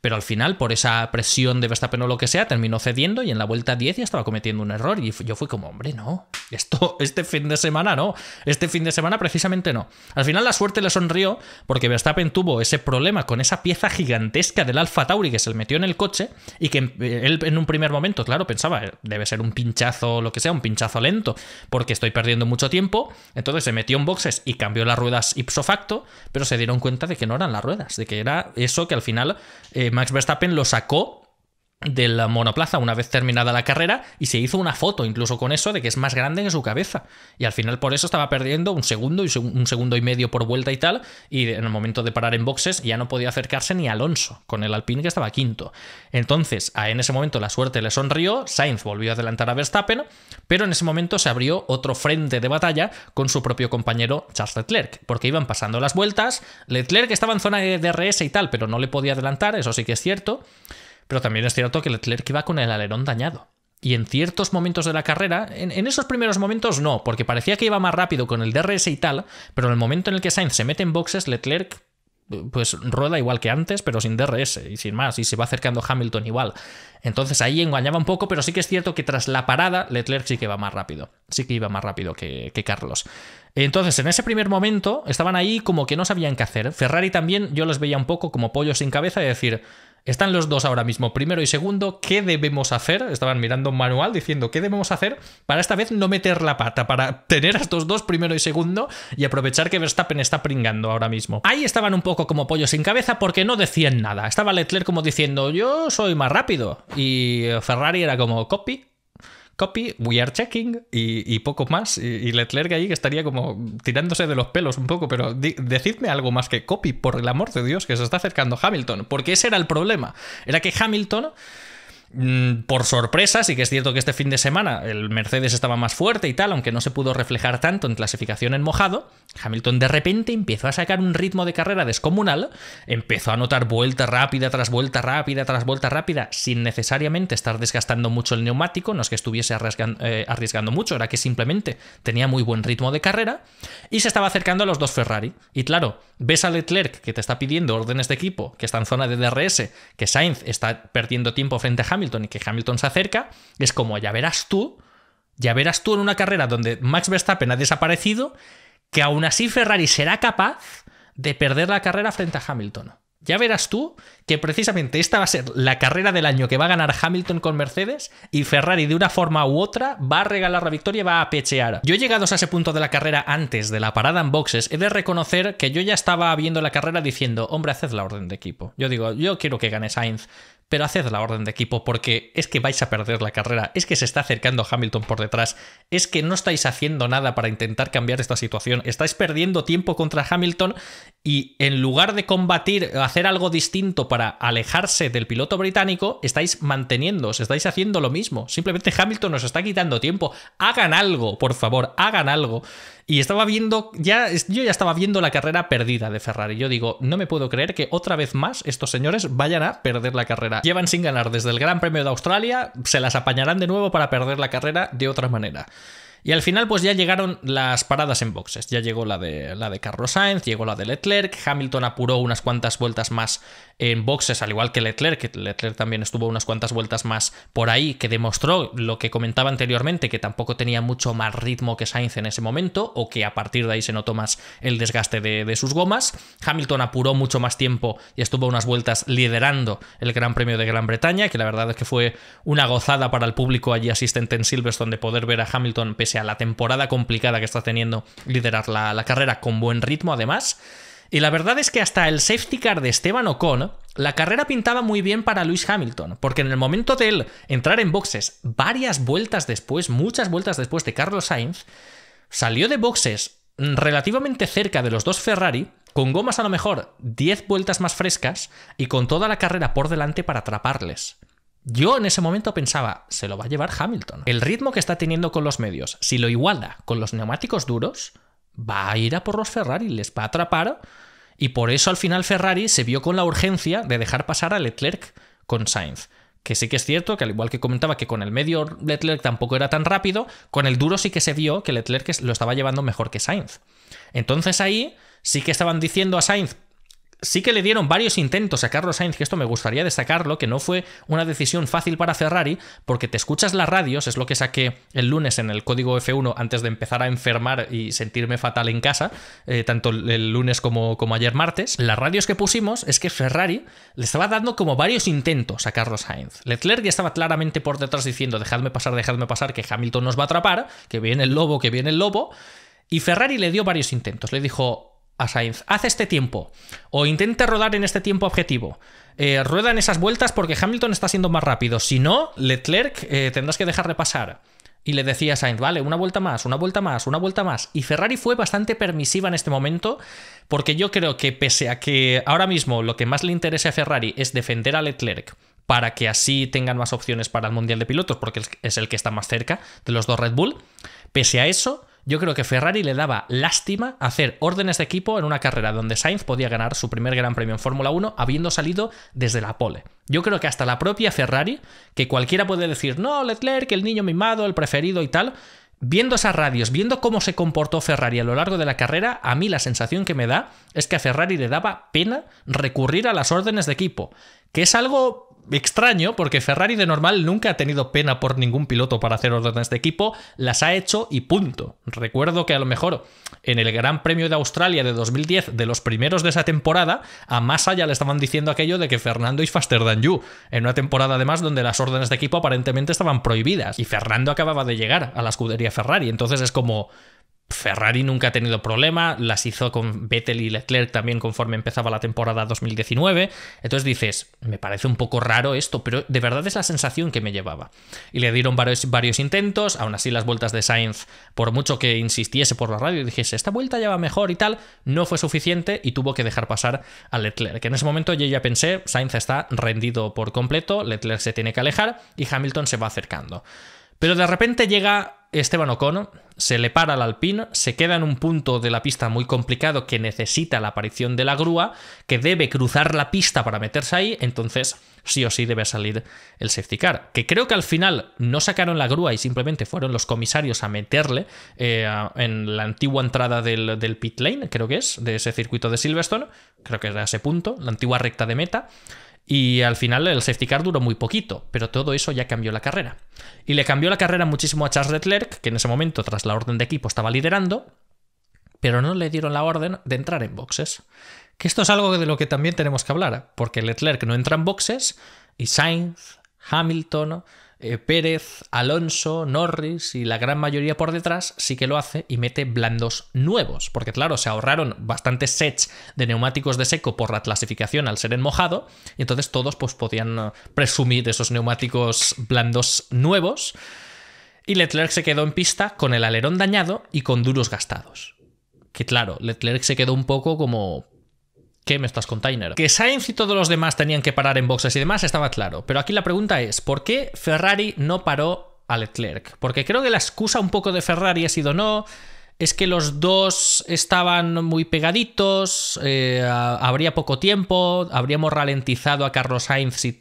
pero al final, por esa presión de Verstappen o lo que sea, terminó cediendo y en la vuelta 10 ya estaba cometiendo un error. Y yo fui como, hombre, no, esto, este fin de semana no, este fin de semana precisamente no. Al final la suerte le sonrió porque Verstappen tuvo ese problema con esa pieza gigantesca del Alfa Tauri que se le metió en el coche y que eh, él en un primer momento, claro, pensaba, eh, debe ser un pinchazo o lo que sea, un pinchazo lento, porque estoy perdiendo mucho tiempo. Entonces se metió en boxes y cambió las ruedas ipso facto, pero se dieron cuenta de que no eran las ruedas, de que era eso que al final. Eh, Max Verstappen lo sacó del monoplaza una vez terminada la carrera y se hizo una foto incluso con eso de que es más grande que su cabeza y al final por eso estaba perdiendo un segundo y un segundo y medio por vuelta y tal y en el momento de parar en boxes ya no podía acercarse ni Alonso con el Alpine que estaba quinto entonces en ese momento la suerte le sonrió Sainz volvió a adelantar a Verstappen pero en ese momento se abrió otro frente de batalla con su propio compañero Charles Leclerc porque iban pasando las vueltas Leclerc estaba en zona de DRS y tal pero no le podía adelantar eso sí que es cierto pero también es cierto que Leclerc iba con el alerón dañado. Y en ciertos momentos de la carrera, en, esos primeros momentos no, porque parecía que iba más rápido con el DRS y tal, pero en el momento en el que Sainz se mete en boxes, Leclerc pues rueda igual que antes, pero sin DRS y sin más, y se va acercando Hamilton igual. Entonces ahí engañaba un poco, pero sí que es cierto que tras la parada, Leclerc sí que iba más rápido, sí que iba más rápido que, Carlos. Entonces, en ese primer momento, estaban ahí como que no sabían qué hacer. Ferrari también, yo los veía un poco como pollos sin cabeza, de decir, están los dos ahora mismo, primero y segundo. ¿Qué debemos hacer? Estaban mirando un manual diciendo, ¿qué debemos hacer para esta vez no meter la pata? Para tener a estos dos, primero y segundo, y aprovechar que Verstappen está pringando ahora mismo. Ahí estaban un poco como pollo sin cabeza porque no decían nada. Estaba Leclerc como diciendo, yo soy más rápido. Y Ferrari era como, copy, copy, we are checking y, poco más. Y, letler Leclerc ahí que estaría como tirándose de los pelos un poco, pero decidme algo más que copy, por el amor de Dios, que se está acercando Hamilton, porque ese era el problema. Era que Hamilton Mm, por sorpresa, sí que es cierto que este fin de semana el Mercedes estaba más fuerte y tal, aunque no se pudo reflejar tanto en clasificación en mojado, Hamilton de repente empezó a sacar un ritmo de carrera descomunal, empezó a notar vuelta rápida tras vuelta rápida tras vuelta rápida, sin necesariamente estar desgastando mucho el neumático, no es que estuviese eh, arriesgando, mucho, era que simplemente tenía muy buen ritmo de carrera, y se estaba acercando a los dos Ferrari. Y claro, ves a Leclerc que te está pidiendo órdenes de equipo, que está en zona de DRS, que Sainz está perdiendo tiempo frente a Hamilton, Hamilton y que Hamilton se acerca, es como, ya verás tú, ya verás tú en una carrera donde Max Verstappen ha desaparecido, que aún así Ferrari será capaz de perder la carrera frente a Hamilton. Ya verás tú que precisamente esta va a ser la carrera del año que va a ganar Hamilton con Mercedes y Ferrari de una forma u otra va a regalar la victoria y va a pechear. Yo llegados a ese punto de la carrera antes de la parada en boxes, he de reconocer que yo ya estaba viendo la carrera diciendo, hombre, haced la orden de equipo. Yo digo, yo quiero que gane Sainz, pero haced la orden de equipo porque es que vais a perder la carrera, es que se está acercando Hamilton por detrás, es que no estáis haciendo nada para intentar cambiar esta situación, estáis perdiendo tiempo contra Hamilton y en lugar de combatir, hacer algo distinto para alejarse del piloto británico, estáis manteniéndoos, estáis haciendo lo mismo, simplemente Hamilton nos está quitando tiempo, hagan algo, por favor, hagan algo. Y estaba viendo, ya, yo ya estaba viendo la carrera perdida de Ferrari. Yo digo, no me puedo creer que otra vez más estos señores vayan a perder la carrera. Llevan sin ganar desde el Gran Premio de Australia, se las apañarán de nuevo para perder la carrera de otra manera. Y al final, pues ya llegaron las paradas en boxes. Ya llegó la de, la de Carlos Sainz, llegó la de Leclerc. Hamilton apuró unas cuantas vueltas más en boxes, al igual que Leclerc, que Leclerc también estuvo unas cuantas vueltas más por ahí, que demostró lo que comentaba anteriormente, que tampoco tenía mucho más ritmo que Sainz en ese momento, o que a partir de ahí se notó más el desgaste de, sus gomas. Hamilton apuró mucho más tiempo y estuvo unas vueltas liderando el Gran Premio de Gran Bretaña, que la verdad es que fue una gozada para el público allí asistente en Silverstone de poder ver a Hamilton o sea, la temporada complicada que está teniendo, liderar la, carrera con buen ritmo además. Y la verdad es que hasta el safety car de Esteban Ocon, la carrera pintaba muy bien para Lewis Hamilton, porque en el momento de él entrar en boxes varias vueltas después, muchas vueltas después de Carlos Sainz, salió de boxes relativamente cerca de los dos Ferrari, con gomas a lo mejor 10 vueltas más frescas y con toda la carrera por delante para atraparles. Yo en ese momento pensaba, se lo va a llevar Hamilton. El ritmo que está teniendo con los medios, si lo iguala con los neumáticos duros, va a ir a por los Ferrari, les va a atrapar. Y por eso al final Ferrari se vio con la urgencia de dejar pasar a Leclerc con Sainz. Que sí que es cierto que al igual que comentaba que con el medio Leclerc tampoco era tan rápido, con el duro sí que se vio que Leclerc lo estaba llevando mejor que Sainz. Entonces ahí sí que estaban diciendo a Sainz, sí que le dieron varios intentos a Carlos Sainz, que esto me gustaría destacarlo, que no fue una decisión fácil para Ferrari, porque te escuchas las radios, es lo que saqué el lunes en el código F1 antes de empezar a enfermar y sentirme fatal en casa, eh, tanto el lunes como, como ayer martes. Las radios que pusimos es que Ferrari le estaba dando como varios intentos a Carlos Sainz. Leclerc ya estaba claramente por detrás diciendo, dejadme pasar, dejadme pasar, que Hamilton nos va a atrapar, que viene el lobo, que viene el lobo. Y Ferrari le dio varios intentos, le dijo, a Sainz, haz este tiempo o intenta rodar en este tiempo objetivo. Eh, rueda ruedan esas vueltas porque Hamilton está siendo más rápido. Si no, Leclerc eh, tendrás que dejar pasar Y le decía a Sainz, vale, una vuelta más, una vuelta más, una vuelta más. Y Ferrari fue bastante permisiva en este momento, porque yo creo que pese a que ahora mismo lo que más le interesa a Ferrari es defender a Leclerc para que así tengan más opciones para el Mundial de Pilotos, porque es el que está más cerca de los dos Red Bull, pese a eso, yo creo que Ferrari le daba lástima hacer órdenes de equipo en una carrera donde Sainz podía ganar su primer Gran Premio en Fórmula 1 habiendo salido desde la pole. Yo creo que hasta la propia Ferrari, que cualquiera puede decir, no, que el niño mimado, el preferido y tal, viendo esas radios, viendo cómo se comportó Ferrari a lo largo de la carrera, a mí la sensación que me da es que a Ferrari le daba pena recurrir a las órdenes de equipo, que es algo extraño porque Ferrari de normal nunca ha tenido pena por ningún piloto para hacer órdenes de equipo, las ha hecho y punto. Recuerdo que a lo mejor en el Gran Premio de Australia de 2010, de los primeros de esa temporada, a Massa ya le estaban diciendo aquello de que Fernando y faster than you, en una temporada además donde las órdenes de equipo aparentemente estaban prohibidas y Fernando acababa de llegar a la escudería Ferrari, entonces es como Ferrari nunca ha tenido problema, las hizo con Vettel y Leclerc también conforme empezaba la temporada 2019, entonces dices, me parece un poco raro esto, pero de verdad es la sensación que me llevaba. Y le dieron varios, intentos, aún así las vueltas de Sainz, por mucho que insistiese por la radio dijese, esta vuelta ya va mejor y tal, no fue suficiente y tuvo que dejar pasar a Leclerc. En ese momento yo ya pensé, Sainz está rendido por completo, Leclerc se tiene que alejar y Hamilton se va acercando. Pero de repente llega Esteban Ocon, se le para al Alpine, se queda en un punto de la pista muy complicado que necesita la aparición de la grúa, que debe cruzar la pista para meterse ahí, entonces sí o sí debe salir el safety car. Que creo que al final no sacaron la grúa y simplemente fueron los comisarios a meterle eh, en la antigua entrada del, pit lane, creo que es, de ese circuito de Silverstone, creo que era ese punto, la antigua recta de meta. Y al final el safety car duró muy poquito, pero todo eso ya cambió la carrera. Y le cambió la carrera muchísimo a Charles Leclerc, que en ese momento, tras la orden de equipo, estaba liderando, pero no le dieron la orden de entrar en boxes. Que esto es algo de lo que también tenemos que hablar, porque Leclerc no entra en boxes y Sainz, Hamilton, eh, Pérez, Alonso, Norris y la gran mayoría por detrás sí que lo hace y mete blandos nuevos, porque claro, se ahorraron bastantes sets de neumáticos de seco por la clasificación al ser en mojado, y entonces todos pues podían eh, presumir esos neumáticos blandos nuevos. Y Leclerc se quedó en pista con el alerón dañado y con duros gastados. Que claro, Leclerc se quedó un poco como ¿Qué me estás container? Que Sainz y todos los demás tenían que parar en boxes y demás estaba claro, pero aquí la pregunta es, ¿por qué Ferrari no paró a Leclerc? Porque creo que la excusa un poco de Ferrari ha sido no, es que los dos estaban muy pegaditos, eh, habría poco tiempo, habríamos ralentizado a Carlos Sainz si,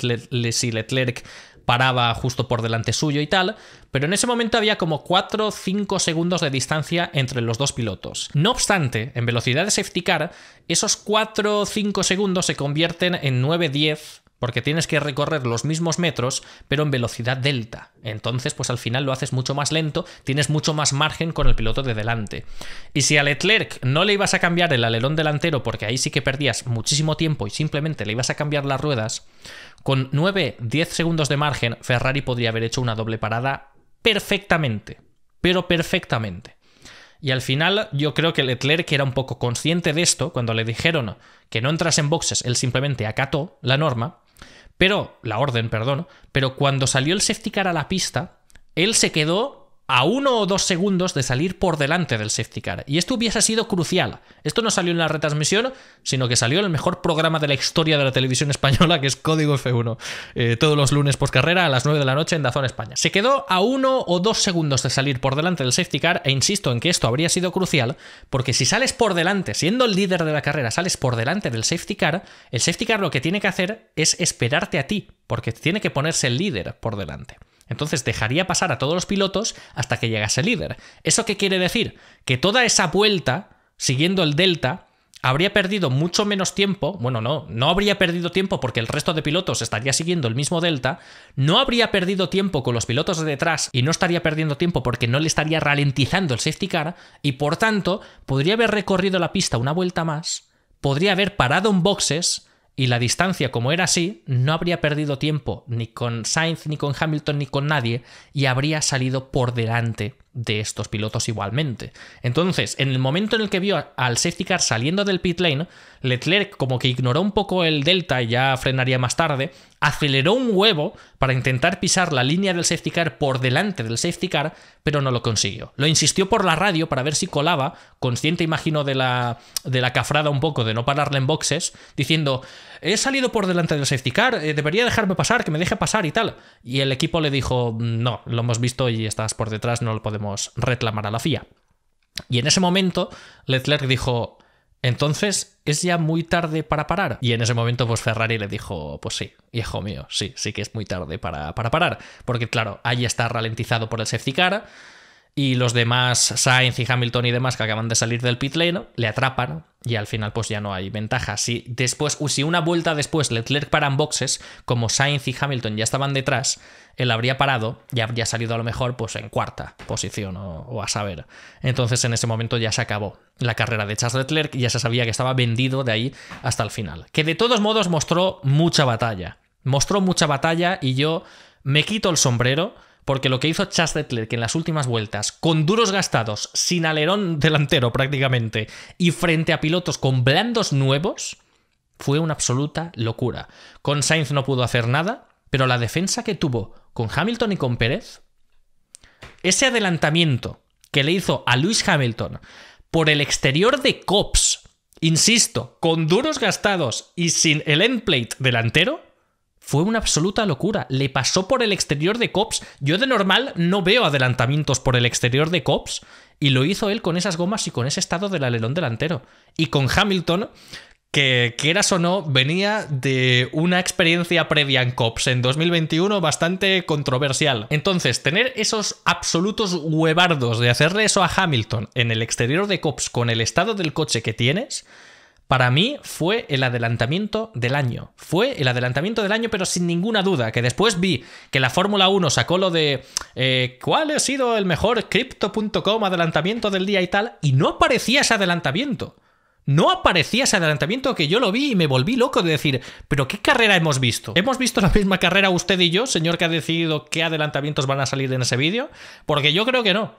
Leclerc paraba justo por delante suyo y tal, pero en ese momento había como 4 5 segundos de distancia entre los dos pilotos. No obstante, en velocidad de safety car, esos 4 5 segundos se convierten en 9, 10, porque tienes que recorrer los mismos metros, pero en velocidad delta. Entonces, pues al final lo haces mucho más lento, tienes mucho más margen con el piloto de delante. Y si a Leclerc no le ibas a cambiar el alerón delantero, porque ahí sí que perdías muchísimo tiempo y simplemente le ibas a cambiar las ruedas, con 9-10 segundos de margen, Ferrari podría haber hecho una doble parada perfectamente, pero perfectamente. Y al final yo creo que Leclerc era un poco consciente de esto, cuando le dijeron que no entras en boxes, él simplemente acató la norma, pero la orden, perdón, pero cuando salió el safety car a la pista, él se quedó a uno o dos segundos de salir por delante del safety car. Y esto hubiese sido crucial. Esto no salió en la retransmisión, sino que salió en el mejor programa de la historia de la televisión española, que es Código F1, eh, todos los lunes por carrera a las 9 de la noche en Dazón España. Se quedó a uno o dos segundos de salir por delante del safety car, e insisto en que esto habría sido crucial, porque si sales por delante, siendo el líder de la carrera, sales por delante del safety car, el safety car lo que tiene que hacer es esperarte a ti, porque tiene que ponerse el líder por delante. Entonces dejaría pasar a todos los pilotos hasta que llegase el líder. ¿Eso qué quiere decir? Que toda esa vuelta, siguiendo el delta, habría perdido mucho menos tiempo, bueno, no, no habría perdido tiempo porque el resto de pilotos estaría siguiendo el mismo delta, no habría perdido tiempo con los pilotos de detrás y no estaría perdiendo tiempo porque no le estaría ralentizando el safety car y por tanto podría haber recorrido la pista una vuelta más, podría haber parado en boxes, y la distancia, como era así, no habría perdido tiempo ni con Sainz, ni con Hamilton, ni con nadie, y habría salido por delante de estos pilotos igualmente. Entonces, en el momento en el que vio al safety car saliendo del pit lane, Leclerc como que ignoró un poco el delta y ya frenaría más tarde, aceleró un huevo para intentar pisar la línea del safety car por delante del safety car, pero no lo consiguió. Lo insistió por la radio para ver si colaba, consciente imagino de la, de la cafrada un poco de no pararle en boxes, diciendo he salido por delante del safety car, eh, debería dejarme pasar, que me deje pasar y tal. Y el equipo le dijo, mm, no, lo hemos visto y estás por detrás, no lo podemos reclamar a la FIA. Y en ese momento, Leclerc dijo, entonces, ¿es ya muy tarde para parar? Y en ese momento, pues Ferrari le dijo, pues sí, hijo mío, sí, sí que es muy tarde para, para parar. Porque claro, ahí está ralentizado por el safety car y los demás, Sainz y Hamilton y demás que acaban de salir del pit lane, le atrapan y al final pues ya no hay ventaja. Si después, si una vuelta después Leclerc en boxes, como Sainz y Hamilton ya estaban detrás, él habría parado y habría salido a lo mejor pues en cuarta posición o, o a saber. Entonces en ese momento ya se acabó la carrera de Charles Leclerc y ya se sabía que estaba vendido de ahí hasta el final. Que de todos modos mostró mucha batalla. Mostró mucha batalla y yo me quito el sombrero porque lo que hizo Charles Leclerc en las últimas vueltas, con duros gastados, sin alerón delantero prácticamente, y frente a pilotos con blandos nuevos, fue una absoluta locura. Con Sainz no pudo hacer nada, pero la defensa que tuvo con Hamilton y con Pérez, ese adelantamiento que le hizo a Luis Hamilton por el exterior de Cops, insisto, con duros gastados y sin el endplate delantero, fue una absoluta locura. Le pasó por el exterior de Cops. Yo de normal no veo adelantamientos por el exterior de Cops. Y lo hizo él con esas gomas y con ese estado del alelón delantero. Y con Hamilton, que quieras o no, venía de una experiencia previa en COPS en 2021 bastante controversial. Entonces, tener esos absolutos huevardos de hacerle eso a Hamilton en el exterior de COPS con el estado del coche que tienes para mí fue el adelantamiento del año. Fue el adelantamiento del año, pero sin ninguna duda, que después vi que la Fórmula 1 sacó lo de eh, cuál ha sido el mejor crypto.com adelantamiento del día y tal, y no aparecía ese adelantamiento. No aparecía ese adelantamiento que yo lo vi y me volví loco de decir, pero ¿qué carrera hemos visto? ¿Hemos visto la misma carrera usted y yo, señor que ha decidido qué adelantamientos van a salir en ese vídeo? Porque yo creo que no.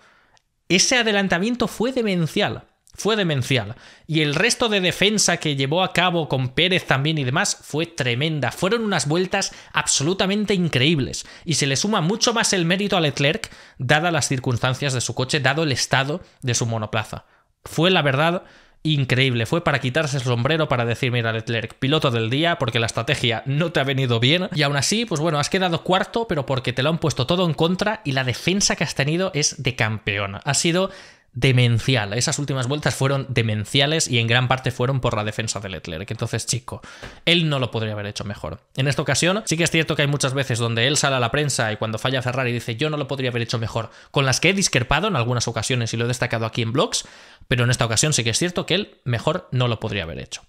Ese adelantamiento fue demencial fue demencial. Y el resto de defensa que llevó a cabo con Pérez también y demás fue tremenda. Fueron unas vueltas absolutamente increíbles. Y se le suma mucho más el mérito a Leclerc, dadas las circunstancias de su coche, dado el estado de su monoplaza. Fue la verdad increíble. Fue para quitarse el sombrero para decir, mira, Leclerc, piloto del día, porque la estrategia no te ha venido bien. Y aún así, pues bueno, has quedado cuarto, pero porque te lo han puesto todo en contra y la defensa que has tenido es de campeón. Ha sido demencial. Esas últimas vueltas fueron demenciales y en gran parte fueron por la defensa de Que Entonces, chico, él no lo podría haber hecho mejor. En esta ocasión, sí que es cierto que hay muchas veces donde él sale a la prensa y cuando falla Ferrari dice yo no lo podría haber hecho mejor, con las que he discrepado en algunas ocasiones y lo he destacado aquí en blogs, pero en esta ocasión sí que es cierto que él mejor no lo podría haber hecho.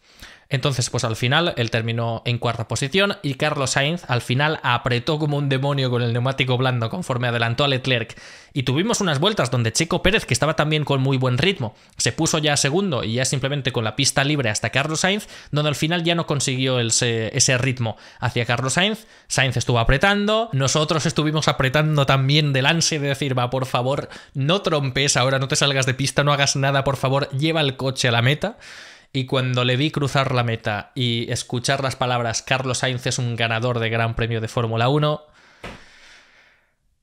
Entonces, pues al final él terminó en cuarta posición y Carlos Sainz al final apretó como un demonio con el neumático blando conforme adelantó a Leclerc. Y tuvimos unas vueltas donde Checo Pérez, que estaba también con muy buen ritmo, se puso ya segundo y ya simplemente con la pista libre hasta Carlos Sainz, donde al final ya no consiguió ese, ritmo hacia Carlos Sainz. Sainz estuvo apretando, nosotros estuvimos apretando también del Lance de decir, va, por favor, no trompes ahora, no te salgas de pista, no hagas nada, por favor, lleva el coche a la meta. Y cuando le vi cruzar la meta y escuchar las palabras Carlos Sainz es un ganador de Gran Premio de Fórmula 1,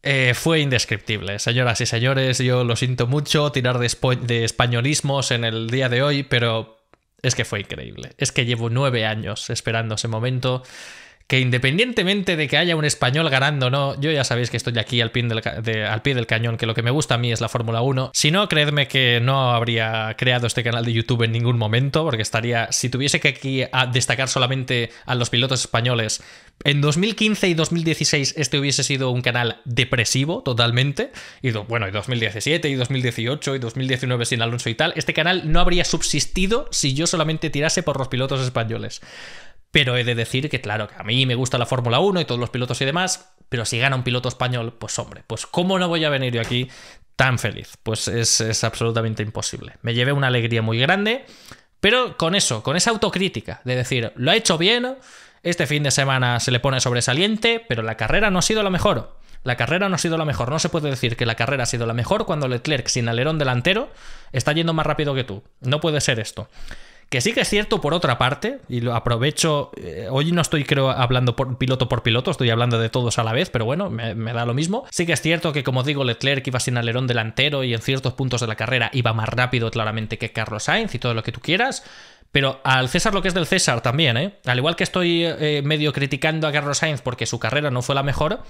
eh, fue indescriptible. Señoras y señores, yo lo siento mucho tirar de, españolismos en el día de hoy, pero es que fue increíble. Es que llevo nueve años esperando ese momento que independientemente de que haya un español ganando o no, yo ya sabéis que estoy aquí al pie del, al pie del cañón, que lo que me gusta a mí es la Fórmula 1. Si no, creedme que no habría creado este canal de YouTube en ningún momento, porque estaría, si tuviese que aquí destacar solamente a los pilotos españoles, en 2015 y 2016 este hubiese sido un canal depresivo totalmente, y bueno, y 2017 y 2018 y 2019 sin Alonso y tal, este canal no habría subsistido si yo solamente tirase por los pilotos españoles. Pero he de decir que, claro, que a mí me gusta la Fórmula 1 y todos los pilotos y demás, pero si gana un piloto español, pues hombre, pues ¿cómo no voy a venir yo aquí tan feliz? Pues es, es absolutamente imposible. Me llevé una alegría muy grande, pero con eso, con esa autocrítica de decir, lo ha hecho bien, este fin de semana se le pone sobresaliente, pero la carrera no ha sido la mejor. La carrera no ha sido la mejor. No se puede decir que la carrera ha sido la mejor cuando Leclerc sin alerón delantero está yendo más rápido que tú. No puede ser esto. Que sí que es cierto, por otra parte, y lo aprovecho, eh, hoy no estoy creo hablando piloto por piloto, estoy hablando de todos a la vez, pero bueno, me, da lo mismo. Sí que es cierto que como digo, Leclerc iba sin alerón delantero y en ciertos puntos de la carrera iba más rápido claramente que Carlos Sainz y todo lo que tú quieras. Pero al César lo que es del César también, ¿eh? Al igual que estoy eh, medio criticando a Carlos Sainz porque su carrera no fue la mejor,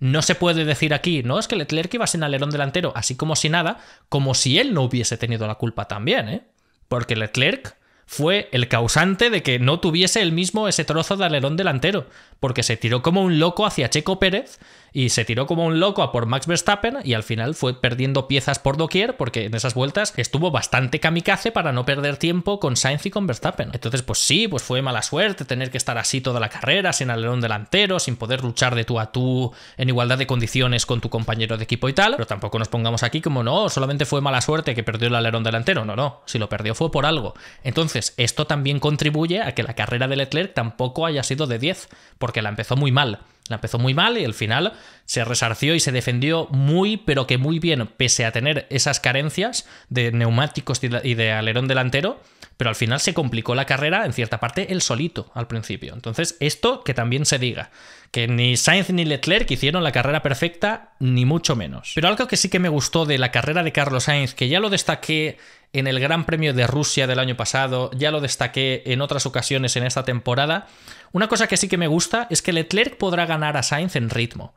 no se puede decir aquí, no, es que Leclerc iba sin alerón delantero, así como si nada, como si él no hubiese tenido la culpa también, ¿eh? Porque Leclerc fue el causante de que no tuviese el mismo ese trozo de alerón delantero, porque se tiró como un loco hacia Checo Pérez y se tiró como un loco a por Max Verstappen y al final fue perdiendo piezas por doquier porque en esas vueltas estuvo bastante kamikaze para no perder tiempo con Sainz y con Verstappen. Entonces, pues sí, pues fue mala suerte tener que estar así toda la carrera, sin alerón delantero, sin poder luchar de tú a tú en igualdad de condiciones con tu compañero de equipo y tal, pero tampoco nos pongamos aquí como no, solamente fue mala suerte que perdió el alerón delantero, no, no, si lo perdió fue por algo. Entonces, esto también contribuye a que la carrera de Leclerc tampoco haya sido de 10, porque la empezó muy mal. La empezó muy mal y al final se resarció y se defendió muy, pero que muy bien, pese a tener esas carencias de neumáticos y de alerón delantero, pero al final se complicó la carrera en cierta parte el solito al principio. Entonces, esto que también se diga, que ni Sainz ni Leclerc hicieron la carrera perfecta, ni mucho menos. Pero algo que sí que me gustó de la carrera de Carlos Sainz, que ya lo destaqué en el Gran Premio de Rusia del año pasado, ya lo destaqué en otras ocasiones en esta temporada. Una cosa que sí que me gusta es que Leclerc podrá ganar a Sainz en ritmo,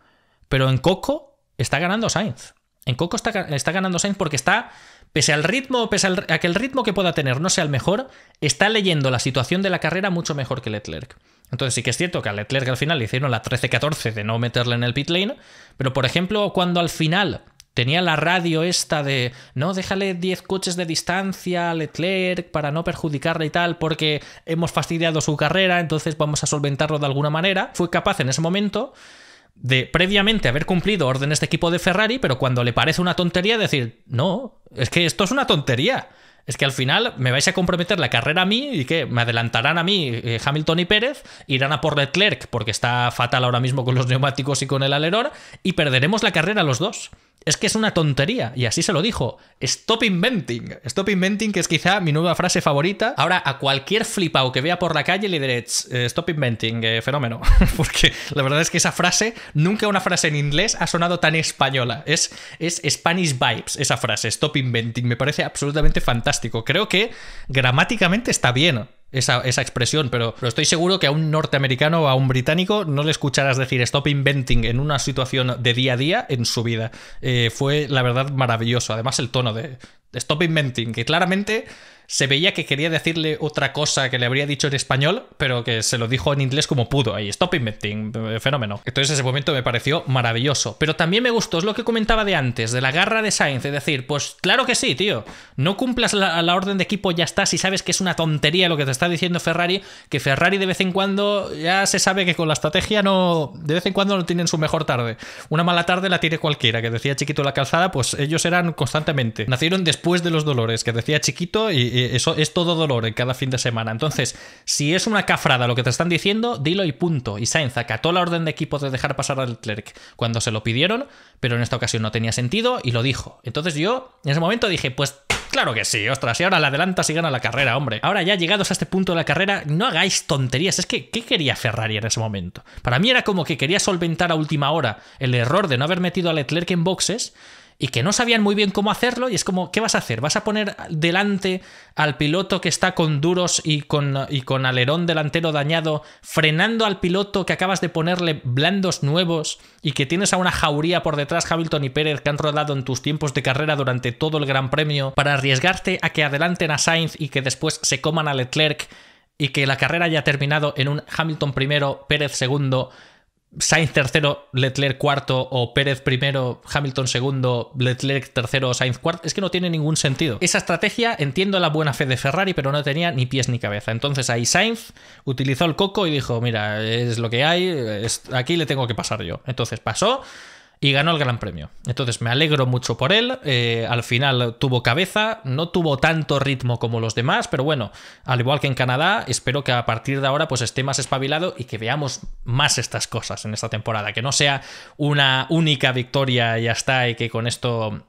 pero en Coco está ganando Sainz. En Coco está, está ganando Sainz porque está, pese al ritmo, pese a que el ritmo que pueda tener no sea el mejor, está leyendo la situación de la carrera mucho mejor que Leclerc. Entonces sí que es cierto que a Leclerc al final le hicieron la 13-14 de no meterle en el pit lane, pero por ejemplo cuando al final Tenía la radio esta de, no, déjale 10 coches de distancia a Leclerc para no perjudicarle y tal, porque hemos fastidiado su carrera, entonces vamos a solventarlo de alguna manera. Fue capaz en ese momento de previamente haber cumplido órdenes de equipo de Ferrari, pero cuando le parece una tontería decir, no, es que esto es una tontería. Es que al final me vais a comprometer la carrera a mí y que me adelantarán a mí eh, Hamilton y Pérez, irán a por Leclerc porque está fatal ahora mismo con los neumáticos y con el alerón y perderemos la carrera los dos es que es una tontería. Y así se lo dijo. Stop inventing. Stop inventing, que es quizá mi nueva frase favorita. Ahora, a cualquier flipao que vea por la calle le diré, eh, stop inventing, eh, fenómeno. <laughs> Porque la verdad es que esa frase, nunca una frase en inglés ha sonado tan española. Es, es Spanish vibes esa frase, stop inventing. Me parece absolutamente fantástico. Creo que gramáticamente está bien esa, esa, expresión, pero, estoy seguro que a un norteamericano o a un británico no le escucharás decir stop inventing en una situación de día a día en su vida. Eh, fue, la verdad, maravilloso. Además, el tono de stop inventing, que claramente se veía que quería decirle otra cosa que le habría dicho en español, pero que se lo dijo en inglés como pudo. Ahí, stop inventing, eh, fenómeno. Entonces ese momento me pareció maravilloso. Pero también me gustó, es lo que comentaba de antes, de la garra de Sainz, de decir, pues claro que sí, tío. No cumplas la, la orden de equipo, ya está, si sabes que es una tontería lo que te está diciendo Ferrari, que Ferrari de vez en cuando ya se sabe que con la estrategia no. De vez en cuando no tienen su mejor tarde. Una mala tarde la tiene cualquiera, que decía Chiquito la calzada, pues ellos eran constantemente. Nacieron después de los dolores, que decía Chiquito y eh, eso es todo dolor en cada fin de semana. Entonces, si es una cafrada lo que te están diciendo, dilo y punto. Y Sainz acató la orden de equipo de dejar pasar al Leclerc cuando se lo pidieron, pero en esta ocasión no tenía sentido y lo dijo. Entonces yo en ese momento dije, pues Claro que sí, ostras, y ahora la adelantas y gana la carrera, hombre. Ahora ya llegados a este punto de la carrera, no hagáis tonterías. Es que, ¿qué quería Ferrari en ese momento? Para mí era como que quería solventar a última hora el error de no haber metido a Leclerc en boxes y que no sabían muy bien cómo hacerlo y es como, ¿qué vas a hacer? ¿Vas a poner delante al piloto que está con duros y con, y con alerón delantero dañado, frenando al piloto que acabas de ponerle blandos nuevos y que tienes a una jauría por detrás Hamilton y Pérez que han rodado en tus tiempos de carrera durante todo el Gran Premio para arriesgarte a que adelanten a Sainz y que después se coman a Leclerc? y que la carrera haya terminado en un Hamilton primero, Pérez segundo Sainz tercero, Leclerc cuarto o Pérez primero, Hamilton segundo, Leclerc tercero, Sainz cuarto, es que no tiene ningún sentido. Esa estrategia entiendo la buena fe de Ferrari, pero no tenía ni pies ni cabeza. Entonces ahí Sainz utilizó el coco y dijo, mira, es lo que hay, aquí le tengo que pasar yo. Entonces pasó, y ganó el Gran Premio. Entonces me alegro mucho por él. Eh, al final tuvo cabeza, no tuvo tanto ritmo como los demás, pero bueno, al igual que en Canadá, espero que a partir de ahora pues esté más espabilado y que veamos más estas cosas en esta temporada, que no sea una única victoria y ya está y que con esto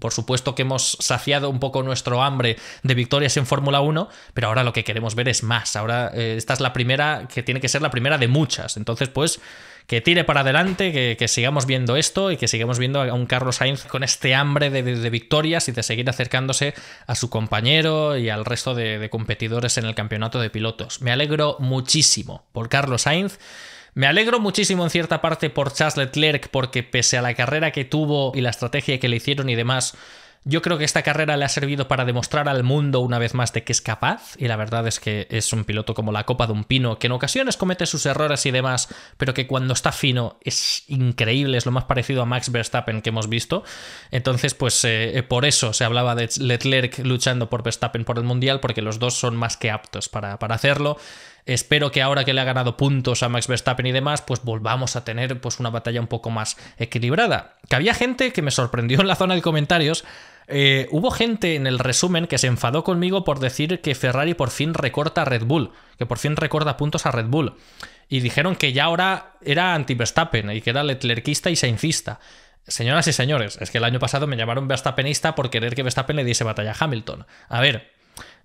por supuesto que hemos saciado un poco nuestro hambre de victorias en Fórmula 1, pero ahora lo que queremos ver es más. Ahora eh, esta es la primera que tiene que ser la primera de muchas. Entonces, pues que tire para adelante, que, sigamos viendo esto y que sigamos viendo a un Carlos Sainz con este hambre de, victorias y de seguir acercándose a su compañero y al resto de, de competidores en el campeonato de pilotos. Me alegro muchísimo por Carlos Sainz. Me alegro muchísimo en cierta parte por Charles Leclerc porque pese a la carrera que tuvo y la estrategia que le hicieron y demás, yo creo que esta carrera le ha servido para demostrar al mundo una vez más de que es capaz, y la verdad es que es un piloto como la copa de un pino, que en ocasiones comete sus errores y demás, pero que cuando está fino es increíble, es lo más parecido a Max Verstappen que hemos visto. Entonces, pues eh, eh, por eso se hablaba de Leclerc luchando por Verstappen por el Mundial, porque los dos son más que aptos para, para hacerlo. Espero que ahora que le ha ganado puntos a Max Verstappen y demás, pues volvamos a tener pues, una batalla un poco más equilibrada. Que había gente que me sorprendió en la zona de comentarios eh, hubo gente en el resumen que se enfadó conmigo por decir que Ferrari por fin recorta a Red Bull, que por fin recorta puntos a Red Bull. Y dijeron que ya ahora era anti-Verstappen y que era letlerquista y saincista. Señoras y señores, es que el año pasado me llamaron Verstappenista por querer que Verstappen le diese batalla a Hamilton. A ver,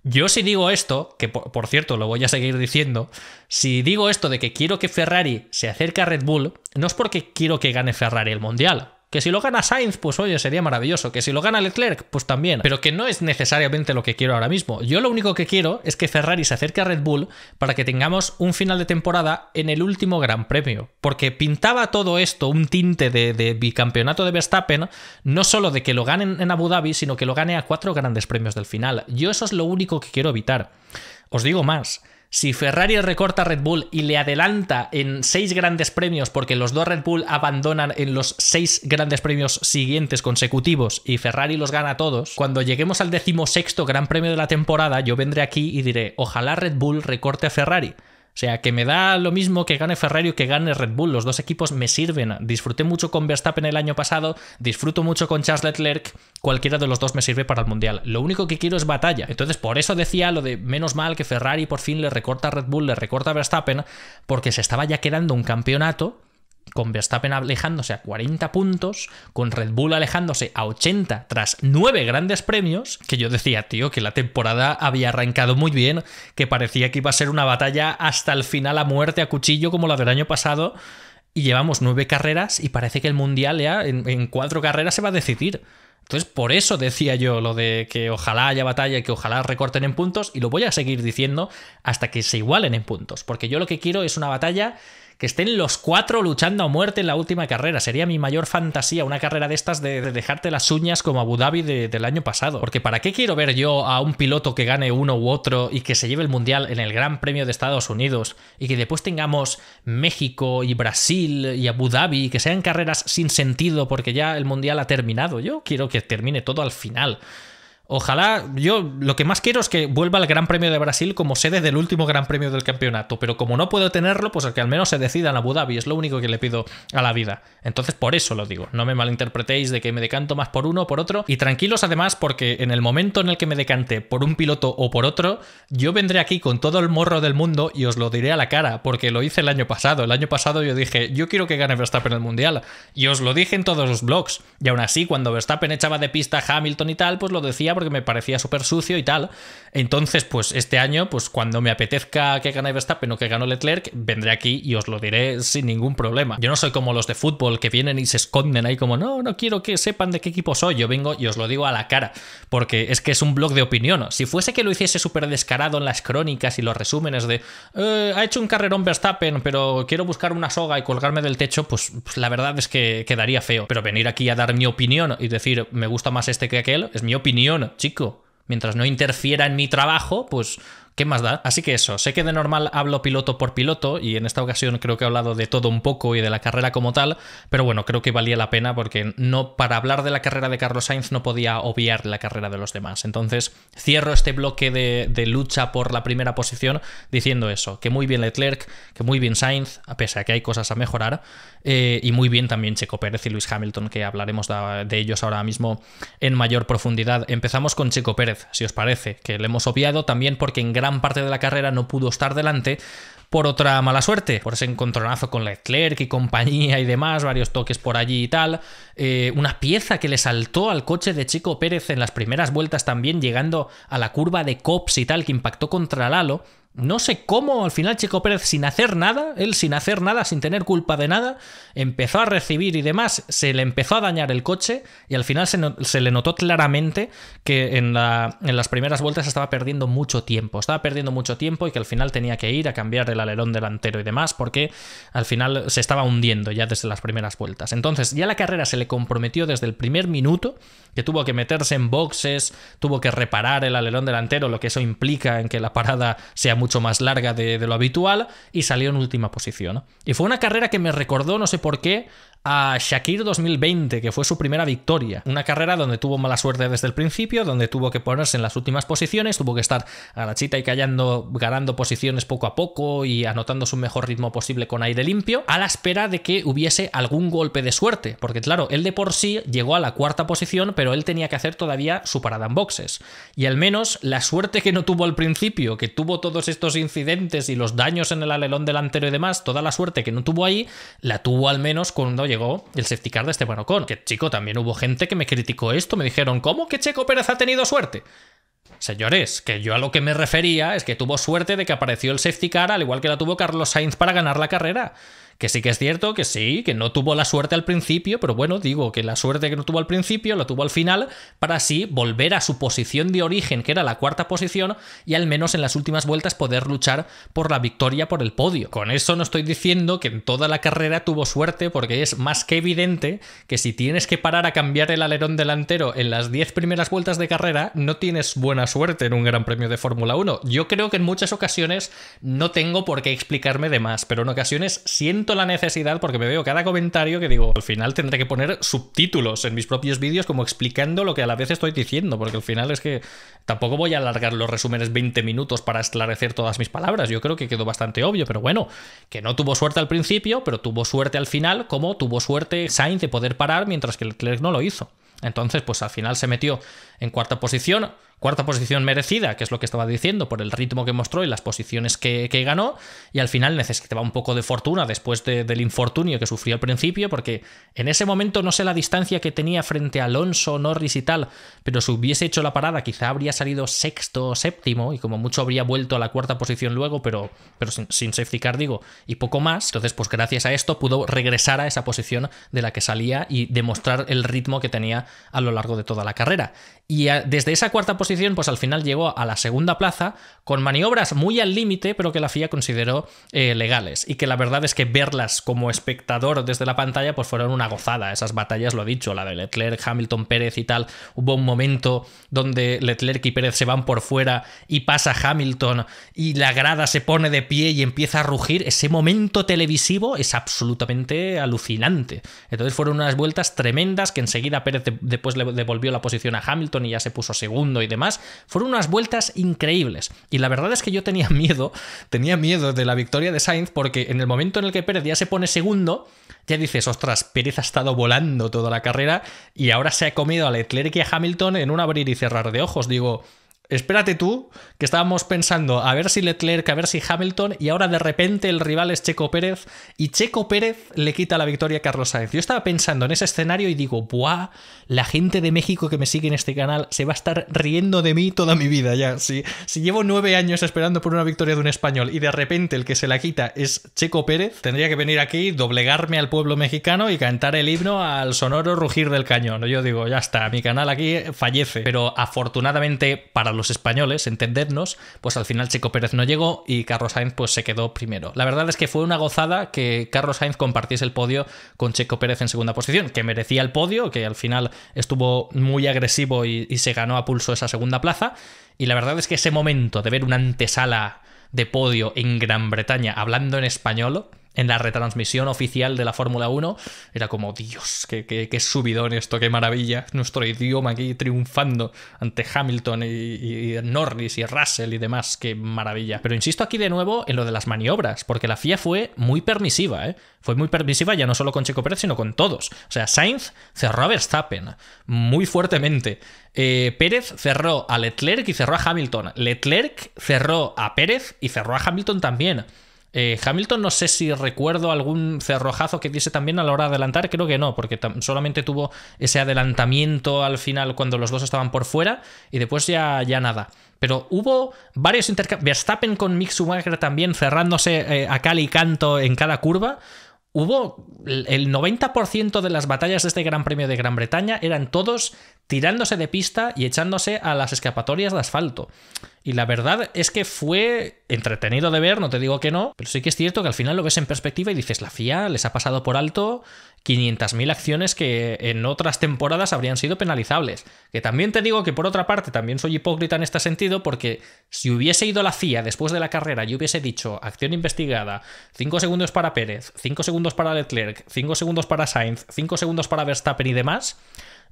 yo si digo esto, que por, cierto lo voy a seguir diciendo, si digo esto de que quiero que Ferrari se acerque a Red Bull, no es porque quiero que gane Ferrari el Mundial. Que si lo gana Sainz, pues oye, sería maravilloso. Que si lo gana Leclerc, pues también. Pero que no es necesariamente lo que quiero ahora mismo. Yo lo único que quiero es que Ferrari se acerque a Red Bull para que tengamos un final de temporada en el último Gran Premio. Porque pintaba todo esto un tinte de, bicampeonato de Verstappen, no solo de que lo ganen en Abu Dhabi, sino que lo gane a cuatro grandes premios del final. Yo eso es lo único que quiero evitar. Os digo más. Si Ferrari recorta a Red Bull y le adelanta en seis grandes premios, porque los dos Red Bull abandonan en los seis grandes premios siguientes consecutivos y Ferrari los gana todos, cuando lleguemos al decimosexto gran premio de la temporada, yo vendré aquí y diré, ojalá Red Bull recorte a Ferrari. O sea, que me da lo mismo que gane Ferrari o que gane Red Bull. Los dos equipos me sirven. Disfruté mucho con Verstappen el año pasado, disfruto mucho con Charles Leclerc. Cualquiera de los dos me sirve para el Mundial. Lo único que quiero es batalla. Entonces, por eso decía lo de menos mal que Ferrari por fin le recorta a Red Bull, le recorta a Verstappen, porque se estaba ya quedando un campeonato con Verstappen alejándose a 40 puntos, con Red Bull alejándose a 80 tras 9 grandes premios, que yo decía, tío, que la temporada había arrancado muy bien, que parecía que iba a ser una batalla hasta el final a muerte a cuchillo como la del año pasado, y llevamos 9 carreras y parece que el Mundial ya en, en 4 carreras se va a decidir. Entonces, por eso decía yo lo de que ojalá haya batalla, que ojalá recorten en puntos, y lo voy a seguir diciendo hasta que se igualen en puntos, porque yo lo que quiero es una batalla que estén los cuatro luchando a muerte en la última carrera. Sería mi mayor fantasía, una carrera de estas de, dejarte las uñas como Abu Dhabi del año pasado. Porque ¿para qué quiero ver yo a un piloto que gane uno u otro y que se lleve el Mundial en el Gran Premio de Estados Unidos y que después tengamos México y Brasil y Abu Dhabi, y que sean carreras sin sentido porque ya el Mundial ha terminado? Yo quiero que termine todo al final. Ojalá, yo lo que más quiero es que vuelva al Gran Premio de Brasil como sede del último Gran Premio del campeonato, pero como no puedo tenerlo, pues que al menos se decida en Abu Dhabi, es lo único que le pido a la vida. Entonces por eso lo digo, no me malinterpretéis de que me decanto más por uno o por otro, y tranquilos además porque en el momento en el que me decante por un piloto o por otro, yo vendré aquí con todo el morro del mundo y os lo diré a la cara, porque lo hice el año pasado, el año pasado yo dije, yo quiero que gane Verstappen el Mundial, y os lo dije en todos los blogs, y aún así cuando Verstappen echaba de pista a Hamilton y tal, pues lo decía porque me parecía súper sucio y tal. Entonces, pues este año, pues cuando me apetezca que gane Verstappen o que ganó Leclerc, vendré aquí y os lo diré sin ningún problema. Yo no soy como los de fútbol que vienen y se esconden ahí como, no, no quiero que sepan de qué equipo soy. Yo vengo y os lo digo a la cara, porque es que es un blog de opinión. Si fuese que lo hiciese súper descarado en las crónicas y los resúmenes de, eh, ha hecho un carrerón Verstappen, pero quiero buscar una soga y colgarme del techo, pues, pues la verdad es que quedaría feo. Pero venir aquí a dar mi opinión y decir, me gusta más este que aquel, es mi opinión bueno, chico, mientras no interfiera en mi trabajo, pues ¿Qué más da? Así que eso, sé que de normal hablo piloto por piloto y en esta ocasión creo que he hablado de todo un poco y de la carrera como tal, pero bueno, creo que valía la pena porque no para hablar de la carrera de Carlos Sainz no podía obviar la carrera de los demás. Entonces cierro este bloque de, lucha por la primera posición diciendo eso, que muy bien Leclerc, que muy bien Sainz, a pesar de que hay cosas a mejorar, eh, y muy bien también Checo Pérez y Luis Hamilton, que hablaremos de, de ellos ahora mismo en mayor profundidad. Empezamos con Checo Pérez, si os parece, que le hemos obviado también porque en gran parte de la carrera no pudo estar delante por otra mala suerte, por ese encontronazo con Leclerc y compañía y demás, varios toques por allí y tal. Eh, una pieza que le saltó al coche de Chico Pérez en las primeras vueltas también, llegando a la curva de Cops y tal, que impactó contra Lalo. No sé cómo al final Chico Pérez sin hacer nada, él sin hacer nada, sin tener culpa de nada, empezó a recibir y demás, se le empezó a dañar el coche y al final se, le notó claramente que en, las primeras vueltas estaba perdiendo mucho tiempo, estaba perdiendo mucho tiempo y que al final tenía que ir a cambiar el alerón delantero y demás porque al final se estaba hundiendo ya desde las primeras vueltas. Entonces ya la carrera se le comprometió desde el primer minuto, que tuvo que meterse en boxes, tuvo que reparar el alerón delantero, lo que eso implica en que la parada sea mucho más larga de, de lo habitual y salió en última posición. Y fue una carrera que me recordó, no sé por qué, a Shakir 2020, que fue su primera victoria. Una carrera donde tuvo mala suerte desde el principio, donde tuvo que ponerse en las últimas posiciones, tuvo que estar a la chita y callando, ganando posiciones poco a poco y anotando su mejor ritmo posible con aire limpio, a la espera de que hubiese algún golpe de suerte. Porque claro, él de por sí llegó a la cuarta posición, pero él tenía que hacer todavía su parada en boxes. Y al menos la suerte que no tuvo al principio, que tuvo todos estos incidentes y los daños en el alelón delantero y demás, toda la suerte que no tuvo ahí, la tuvo al menos con cuando llegó el safety car de Esteban Ocon. Que chico, también hubo gente que me criticó esto. Me dijeron, ¿cómo que Checo Pérez ha tenido suerte? Señores, que yo a lo que me refería es que tuvo suerte de que apareció el safety car, al igual que la tuvo Carlos Sainz para ganar la carrera. Que sí que es cierto que sí, que no tuvo la suerte al principio, pero bueno, digo que la suerte que no tuvo al principio la tuvo al final para así volver a su posición de origen, que era la cuarta posición, y al menos en las últimas vueltas poder luchar por la victoria por el podio. Con eso no estoy diciendo que en toda la carrera tuvo suerte, porque es más que evidente que si tienes que parar a cambiar el alerón delantero en las 10 primeras vueltas de carrera, no tienes buena suerte en un gran premio de Fórmula 1. Yo creo que en muchas ocasiones no tengo por qué explicarme de más, pero en ocasiones siento la necesidad porque me veo cada comentario que digo, al final tendré que poner subtítulos en mis propios vídeos como explicando lo que a la vez estoy diciendo, porque al final es que tampoco voy a alargar los resúmenes 20 minutos para esclarecer todas mis palabras. Yo creo que quedó bastante obvio, pero bueno, que no tuvo suerte al principio, pero tuvo suerte al final, como tuvo suerte Sainz de poder parar mientras que el Leclerc no lo hizo. Entonces, pues al final se metió en cuarta posición, cuarta posición merecida, que es lo que estaba diciendo, por el ritmo que mostró y las posiciones que, ganó, y al final necesitaba un poco de fortuna después del infortunio que sufrió al principio, porque en ese momento no sé la distancia que tenía frente a Alonso, Norris y tal, pero si hubiese hecho la parada quizá habría salido sexto o séptimo, y como mucho habría vuelto a la cuarta posición luego, pero, pero sin, sin safety digo, y poco más, entonces pues gracias a esto pudo regresar a esa posición de la que salía y demostrar el ritmo que tenía a lo largo de toda la carrera. Y desde esa cuarta posición, pues al final llegó a la segunda plaza con maniobras muy al límite, pero que la FIA consideró eh, legales. Y que la verdad es que verlas como espectador desde la pantalla, pues fueron una gozada. Esas batallas, lo he dicho, la de Leclerc, Hamilton, Pérez y tal. Hubo un momento donde Leclerc y Pérez se van por fuera y pasa Hamilton y la grada se pone de pie y empieza a rugir. Ese momento televisivo es absolutamente alucinante. Entonces fueron unas vueltas tremendas que enseguida Pérez después le devolvió la posición a Hamilton y ya se puso segundo y demás. Fueron unas vueltas increíbles. Y la verdad es que yo tenía <laughs> miedo, tenía miedo de la victoria de Sainz porque en el momento en el que Pérez ya se pone segundo, ya dices, ostras, Pérez ha estado volando toda la carrera y ahora se ha comido a Leclerc y a Hamilton en un abrir y cerrar de ojos. Digo, espérate tú, que estábamos pensando a ver si Leclerc, a ver si Hamilton, y ahora de repente el rival es Checo Pérez, y Checo Pérez le quita la victoria a Carlos Sainz. Yo estaba pensando en ese escenario y digo, ¡buah! La gente de México que me sigue en este canal se va a estar riendo de mí toda mi vida ya. sí. si llevo nueve años esperando por una victoria de un español y de repente el que se la quita es Checo Pérez, tendría que venir aquí, doblegarme al pueblo mexicano y cantar el himno al sonoro rugir del cañón. Yo digo, ya está, mi canal aquí fallece. Pero afortunadamente para los los españoles, entendernos, pues al final Checo Pérez no llegó y Carlos Sainz pues se quedó primero. La verdad es que fue una gozada que Carlos Sainz compartiese el podio con Checo Pérez en segunda posición, que merecía el podio, que al final estuvo muy agresivo y, y se ganó a pulso esa segunda plaza. Y la verdad es que ese momento de ver una antesala de podio en Gran Bretaña hablando en español, en la retransmisión oficial de la Fórmula 1, era como, Dios, qué, qué, qué, subidón esto, qué maravilla, nuestro idioma aquí triunfando ante Hamilton y, Norris y Russell y demás, qué maravilla. Pero insisto aquí de nuevo en lo de las maniobras, porque la FIA fue muy permisiva, ¿eh? Fue muy permisiva ya no solo con Checo Pérez, sino con todos. O sea, Sainz cerró a Verstappen muy fuertemente. Eh, Pérez cerró a Leclerc y cerró a Hamilton. Leclerc cerró a Pérez y cerró a Hamilton también. Eh, Hamilton no sé si recuerdo algún cerrojazo que diese también a la hora de adelantar, creo que no, porque solamente tuvo ese adelantamiento al final cuando los dos estaban por fuera y después ya, ya nada. Pero hubo varios intercambios, Verstappen con Mick Schumacher también cerrándose eh, a cal y canto en cada curva. Hubo el 90% de las batallas de este Gran Premio de Gran Bretaña eran todos tirándose de pista y echándose a las escapatorias de asfalto. Y la verdad es que fue entretenido de ver, no te digo que no, pero sí que es cierto que al final lo ves en perspectiva y dices, la FIA les ha pasado por alto 500.000 acciones que en otras temporadas habrían sido penalizables. Que también te digo que por otra parte también soy hipócrita en este sentido porque si hubiese ido la FIA después de la carrera y hubiese dicho acción investigada, 5 segundos para Pérez, 5 segundos para Leclerc, 5 segundos para Sainz, 5 segundos para Verstappen y demás,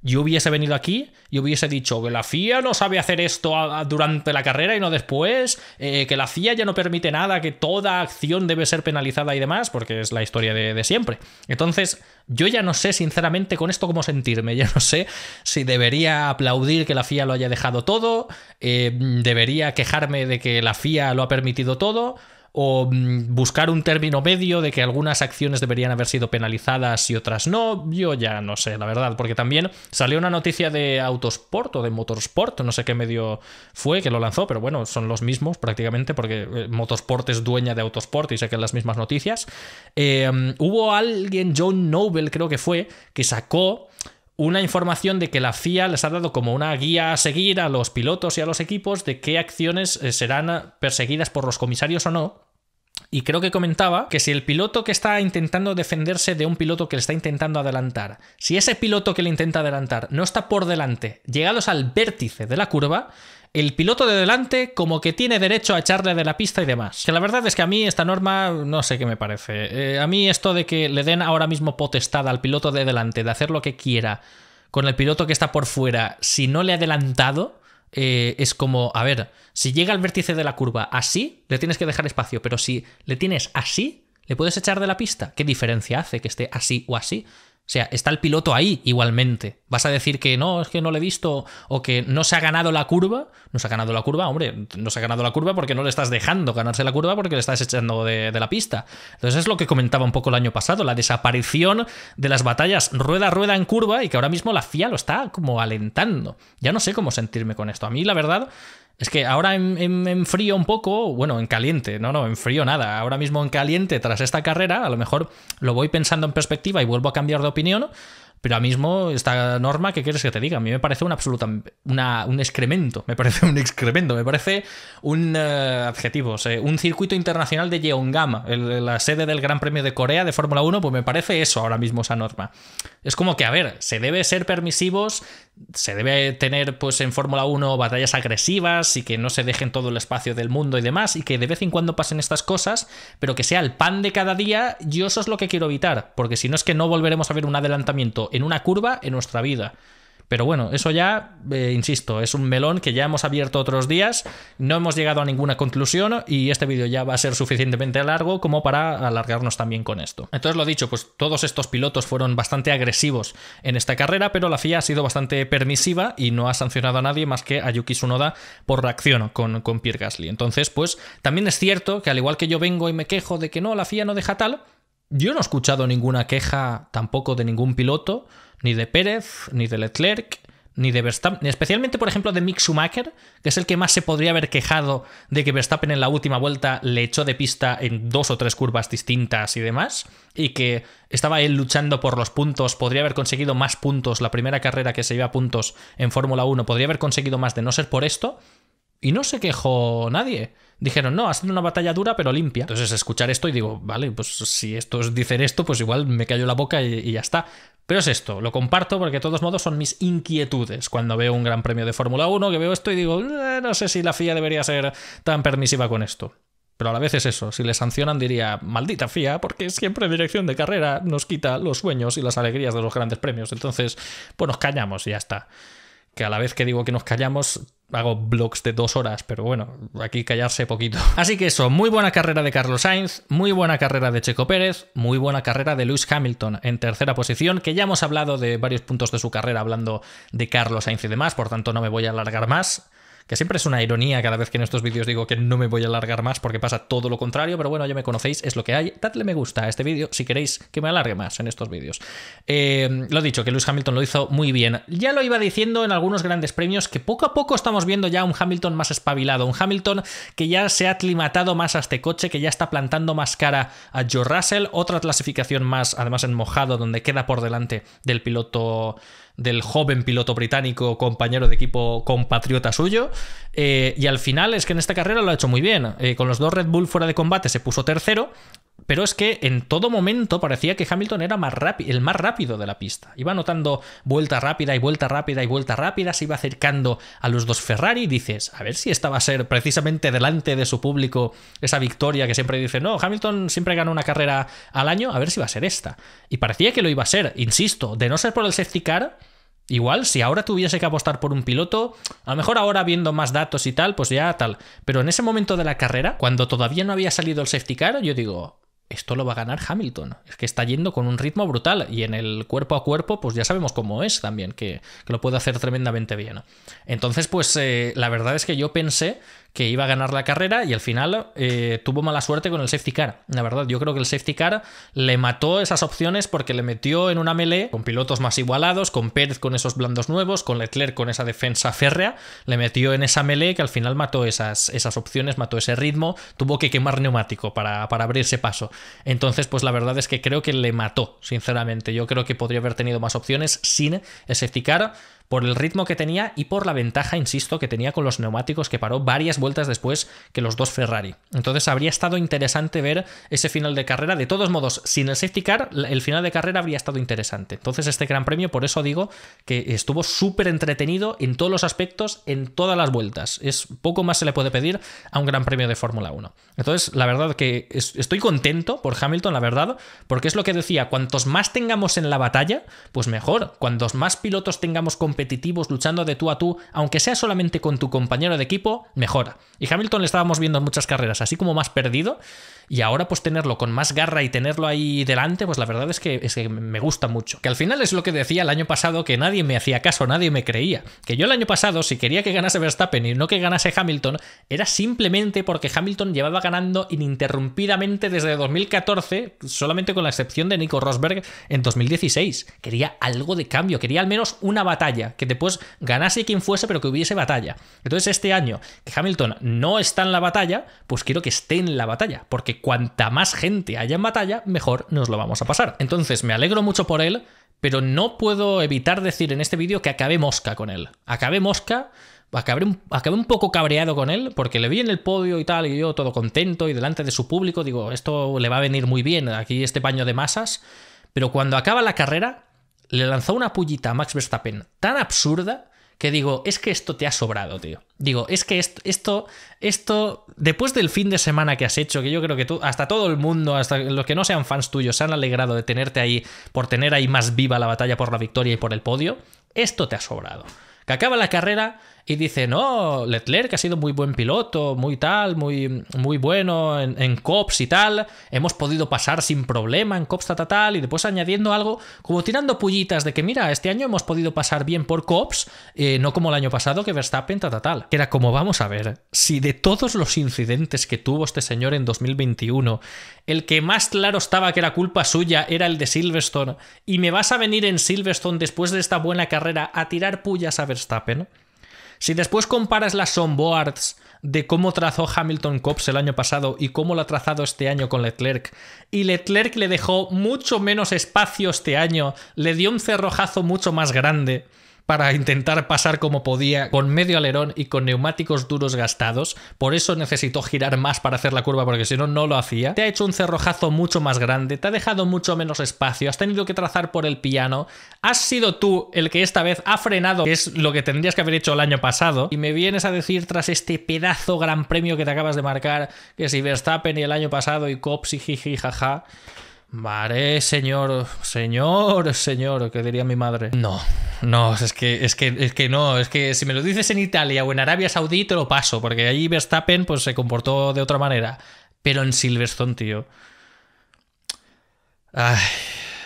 yo hubiese venido aquí y hubiese dicho que la FIA no sabe hacer esto durante la carrera y no después, eh, que la FIA ya no permite nada, que toda acción debe ser penalizada y demás, porque es la historia de, siempre. Entonces, yo ya no sé sinceramente con esto cómo sentirme, <laughs> ya no sé si debería aplaudir que la FIA lo haya dejado todo, eh, debería quejarme de que la FIA lo ha permitido todo o mm, buscar un término medio de que algunas acciones deberían haber sido penalizadas y otras no, yo ya no sé, la verdad, porque también salió una noticia de Autosport o de Motorsport, no sé qué medio fue que lo lanzó, pero bueno, son los mismos prácticamente, porque eh, Motorsport es dueña de Autosport y sé que son las mismas noticias. Eh, hubo alguien, John Noble creo que fue, que sacó una información de que la FIA les ha dado como una guía a seguir a los pilotos y a los equipos de qué acciones eh, serán perseguidas por los comisarios o no. Y creo que comentaba que si el piloto que está intentando defenderse de un piloto que le está intentando adelantar, si ese piloto que le intenta adelantar no está por delante, llegados al vértice de la curva, el piloto de delante como que tiene derecho a echarle de la pista y demás. Que la verdad es que a mí esta norma no sé qué me parece. Eh, a mí esto de que le den ahora mismo potestad al piloto de delante de hacer lo que quiera con el piloto que está por fuera si no le ha adelantado, eh, es como, a ver, si llega al vértice de la curva así, le tienes que dejar espacio, pero si le tienes así, le puedes echar de la pista. ¿Qué diferencia hace que esté así o así? O sea, está el piloto ahí igualmente. Vas a decir que no, es que no le he visto o que no se ha ganado la curva. No se ha ganado la curva, hombre, no se ha ganado la curva porque no le estás dejando ganarse la curva porque le estás echando de, de la pista. Entonces es lo que comentaba un poco el año pasado, la desaparición de las batallas rueda rueda en curva y que ahora mismo la FIA lo está como alentando. Ya no sé cómo sentirme con esto. A mí, la verdad, es que ahora en, frío un poco, bueno, en caliente, no, no, en frío nada. Ahora mismo en caliente, tras esta carrera, a lo mejor lo voy pensando en perspectiva y vuelvo a cambiar de opinión. Pero ahora mismo esta norma, ¿qué quieres que te diga? A mí me parece una absoluta, un excremento, me parece un excremento, me parece un eh, adjetivo, un circuito internacional de Yeongam, la sede del Gran Premio de Corea de Fórmula 1, pues me parece eso ahora mismo esa norma. Es como que, a ver, se debe ser permisivos, se debe tener pues en Fórmula 1 batallas agresivas y que no se dejen todo el espacio del mundo y demás y que de vez en cuando pasen estas cosas, pero que sea el pan de cada día, yo eso es lo que quiero evitar, porque si no es que no volveremos a ver un adelantamiento en una curva en nuestra vida. Pero bueno, eso ya, eh, insisto, es un melón que ya hemos abierto otros días, no hemos llegado a ninguna conclusión y este vídeo ya va a ser suficientemente largo como para alargarnos también con esto. Entonces, lo dicho, pues todos estos pilotos fueron bastante agresivos en esta carrera, pero la FIA ha sido bastante permisiva y no ha sancionado a nadie más que a Yuki Tsunoda por reacción con, con Pierre Gasly. Entonces, pues también es cierto que al igual que yo vengo y me quejo de que no, la FIA no deja tal, yo no he escuchado ninguna queja tampoco de ningún piloto ni de Pérez, ni de Leclerc, ni de Verstappen, especialmente por ejemplo de Mick Schumacher, que es el que más se podría haber quejado de que Verstappen en la última vuelta le echó de pista en dos o tres curvas distintas y demás, y que estaba él luchando por los puntos, podría haber conseguido más puntos, la primera carrera que se iba a puntos en Fórmula 1, podría haber conseguido más de no ser por esto, y no se quejó nadie dijeron, no, ha una batalla dura pero limpia. Entonces escuchar esto y digo, vale, pues si estos dicen esto, pues igual me callo la boca y, ya está. Pero es esto, lo comparto porque de todos modos son mis inquietudes cuando veo un gran premio de Fórmula 1, que veo esto y digo, eh, no sé si la FIA debería ser tan permisiva con esto. Pero a la vez es eso, si le sancionan diría, maldita FIA, porque siempre dirección de carrera nos quita los sueños y las alegrías de los grandes premios. Entonces, pues nos callamos y ya está que a la vez que digo que nos callamos, hago blogs de dos horas, pero bueno, aquí callarse poquito. <laughs> Así que eso, muy buena carrera de Carlos Sainz, muy buena carrera de Checo Pérez, muy buena carrera de Lewis Hamilton en tercera posición, que ya hemos hablado de varios puntos de su carrera hablando de Carlos Sainz y demás, por tanto no me voy a alargar más que siempre es una ironía cada vez que en estos vídeos digo que no me voy a alargar más porque pasa todo lo contrario, pero bueno, ya me conocéis, es lo que hay. Dadle me gusta a este vídeo si queréis que me alargue más en estos vídeos. Lo eh, lo dicho, que Lewis Hamilton lo hizo muy bien. Ya lo iba diciendo en algunos grandes premios que poco a poco estamos viendo ya un Hamilton más espabilado, un Hamilton que ya se ha aclimatado más a este coche, que ya está plantando más cara a Joe Russell, otra clasificación más, además en mojado, donde queda por delante del piloto del joven piloto británico, compañero de equipo, compatriota suyo. Eh, y al final es que en esta carrera lo ha hecho muy bien. Eh, con los dos Red Bull fuera de combate se puso tercero, pero es que en todo momento parecía que Hamilton era más el más rápido de la pista. Iba anotando vuelta rápida y vuelta rápida y vuelta rápida, se iba acercando a los dos Ferrari y dices, a ver si esta va a ser precisamente delante de su público esa victoria que siempre dice, no, Hamilton siempre gana una carrera al año, a ver si va a ser esta. Y parecía que lo iba a ser, insisto, de no ser por el safety Igual, si ahora tuviese que apostar por un piloto, a lo mejor ahora viendo más datos y tal, pues ya tal. Pero en ese momento de la carrera, cuando todavía no había salido el safety car, yo digo, esto lo va a ganar Hamilton. Es que está yendo con un ritmo brutal y en el cuerpo a cuerpo, pues ya sabemos cómo es también, que, lo puede hacer tremendamente bien. Entonces, pues eh, la verdad es que yo pensé que iba a ganar la carrera y al final eh, tuvo mala suerte con el safety car. La verdad, yo creo que el safety car le mató esas opciones porque le metió en una melee con pilotos más igualados, con Pérez con esos blandos nuevos, con Leclerc con esa defensa férrea, le metió en esa melee que al final mató esas, esas opciones, mató ese ritmo, tuvo que quemar neumático para abrirse paso. Entonces, pues la verdad es que creo que le mató, sinceramente. Yo creo que podría haber tenido más opciones sin ese Cicara por el ritmo que tenía y por la ventaja, insisto, que tenía con los neumáticos que paró varias vueltas después que los dos Ferrari. Entonces habría estado interesante ver ese final de carrera. De todos modos, sin el safety car, el final de carrera habría estado interesante. Entonces este Gran Premio, por eso digo que estuvo súper entretenido en todos los aspectos, en todas las vueltas. Es poco más se le puede pedir a un Gran Premio de Fórmula 1. Entonces, la verdad que estoy contento por Hamilton, la verdad, porque es lo que decía, cuantos más tengamos en la batalla, pues mejor. Cuantos más pilotos tengamos con competitivos, luchando de tú a tú, aunque sea solamente con tu compañero de equipo, mejora. Y Hamilton le estábamos viendo en muchas carreras, así como más perdido, y ahora pues tenerlo con más garra y tenerlo ahí delante, pues la verdad es que, es que me gusta mucho. Que al final es lo que decía el año pasado, que nadie me hacía caso, nadie me creía. Que yo el año pasado, si quería que ganase Verstappen y no que ganase Hamilton, era simplemente porque Hamilton llevaba ganando ininterrumpidamente desde 2014, solamente con la excepción de Nico Rosberg en 2016. Quería algo de cambio, quería al menos una batalla, que después ganase quien fuese, pero que hubiese batalla. Entonces este año, que Hamilton no está en la batalla, pues quiero que esté en la batalla, porque cuanta más gente haya en batalla, mejor nos lo vamos a pasar. Entonces, me alegro mucho por él, pero no puedo evitar decir en este vídeo que acabé mosca con él. Acabé mosca Acabé un, poco cabreado con él porque le vi en el podio y tal, y yo todo contento y delante de su público, digo, esto le va a venir muy bien, aquí este baño de masas, pero cuando acaba la carrera, le lanzó una pullita a Max Verstappen tan absurda que digo, es que esto te ha sobrado, tío. Digo, es que esto, esto, esto, después del fin de semana que has hecho, que yo creo que tú, hasta todo el mundo, hasta los que no sean fans tuyos, se han alegrado de tenerte ahí, por tener ahí más viva la batalla por la victoria y por el podio, esto te ha sobrado. Que acaba la carrera y dice, no, Leclerc ha sido muy buen piloto, muy tal, muy, muy bueno en, COPS y tal, hemos podido pasar sin problema en COPS, tal, tal, tal, y después añadiendo algo, como tirando pullitas de que, mira, este año hemos podido pasar bien por COPS, eh, no como el año pasado que Verstappen, tal, tal, Era como, vamos a ver, si de todos los incidentes que tuvo este señor en 2021, el que más claro estaba que era culpa suya era el de Silverstone, y me vas a venir en Silverstone después de esta buena carrera a tirar pullas a Verstappen. Si después comparas las boards de cómo trazó Hamilton Cops el año pasado y cómo lo ha trazado este año con Leclerc, y Leclerc le dejó mucho menos espacio este año, le dio un cerrojazo mucho más grande para intentar pasar como podía con medio alerón y con neumáticos duros gastados. Por eso necesitó girar más para hacer la curva porque si no, no lo hacía. Te ha hecho un cerrojazo mucho más grande, te ha dejado mucho menos espacio, has tenido que trazar por el piano. Has sido tú el que esta vez ha frenado, que es lo que tendrías que haber hecho el año pasado. Y me vienes a decir tras este pedazo gran premio que te acabas de marcar, que si Verstappen y el año pasado y Cops y jiji jaja. Vale, señor, señor, señor, que diría mi madre. No, no, es que, es que, es que no, es que si me lo dices en Italia o en Arabia Saudí te lo paso, porque allí Verstappen pues se comportó de otra manera. Pero en Silverstone, tío. Ay,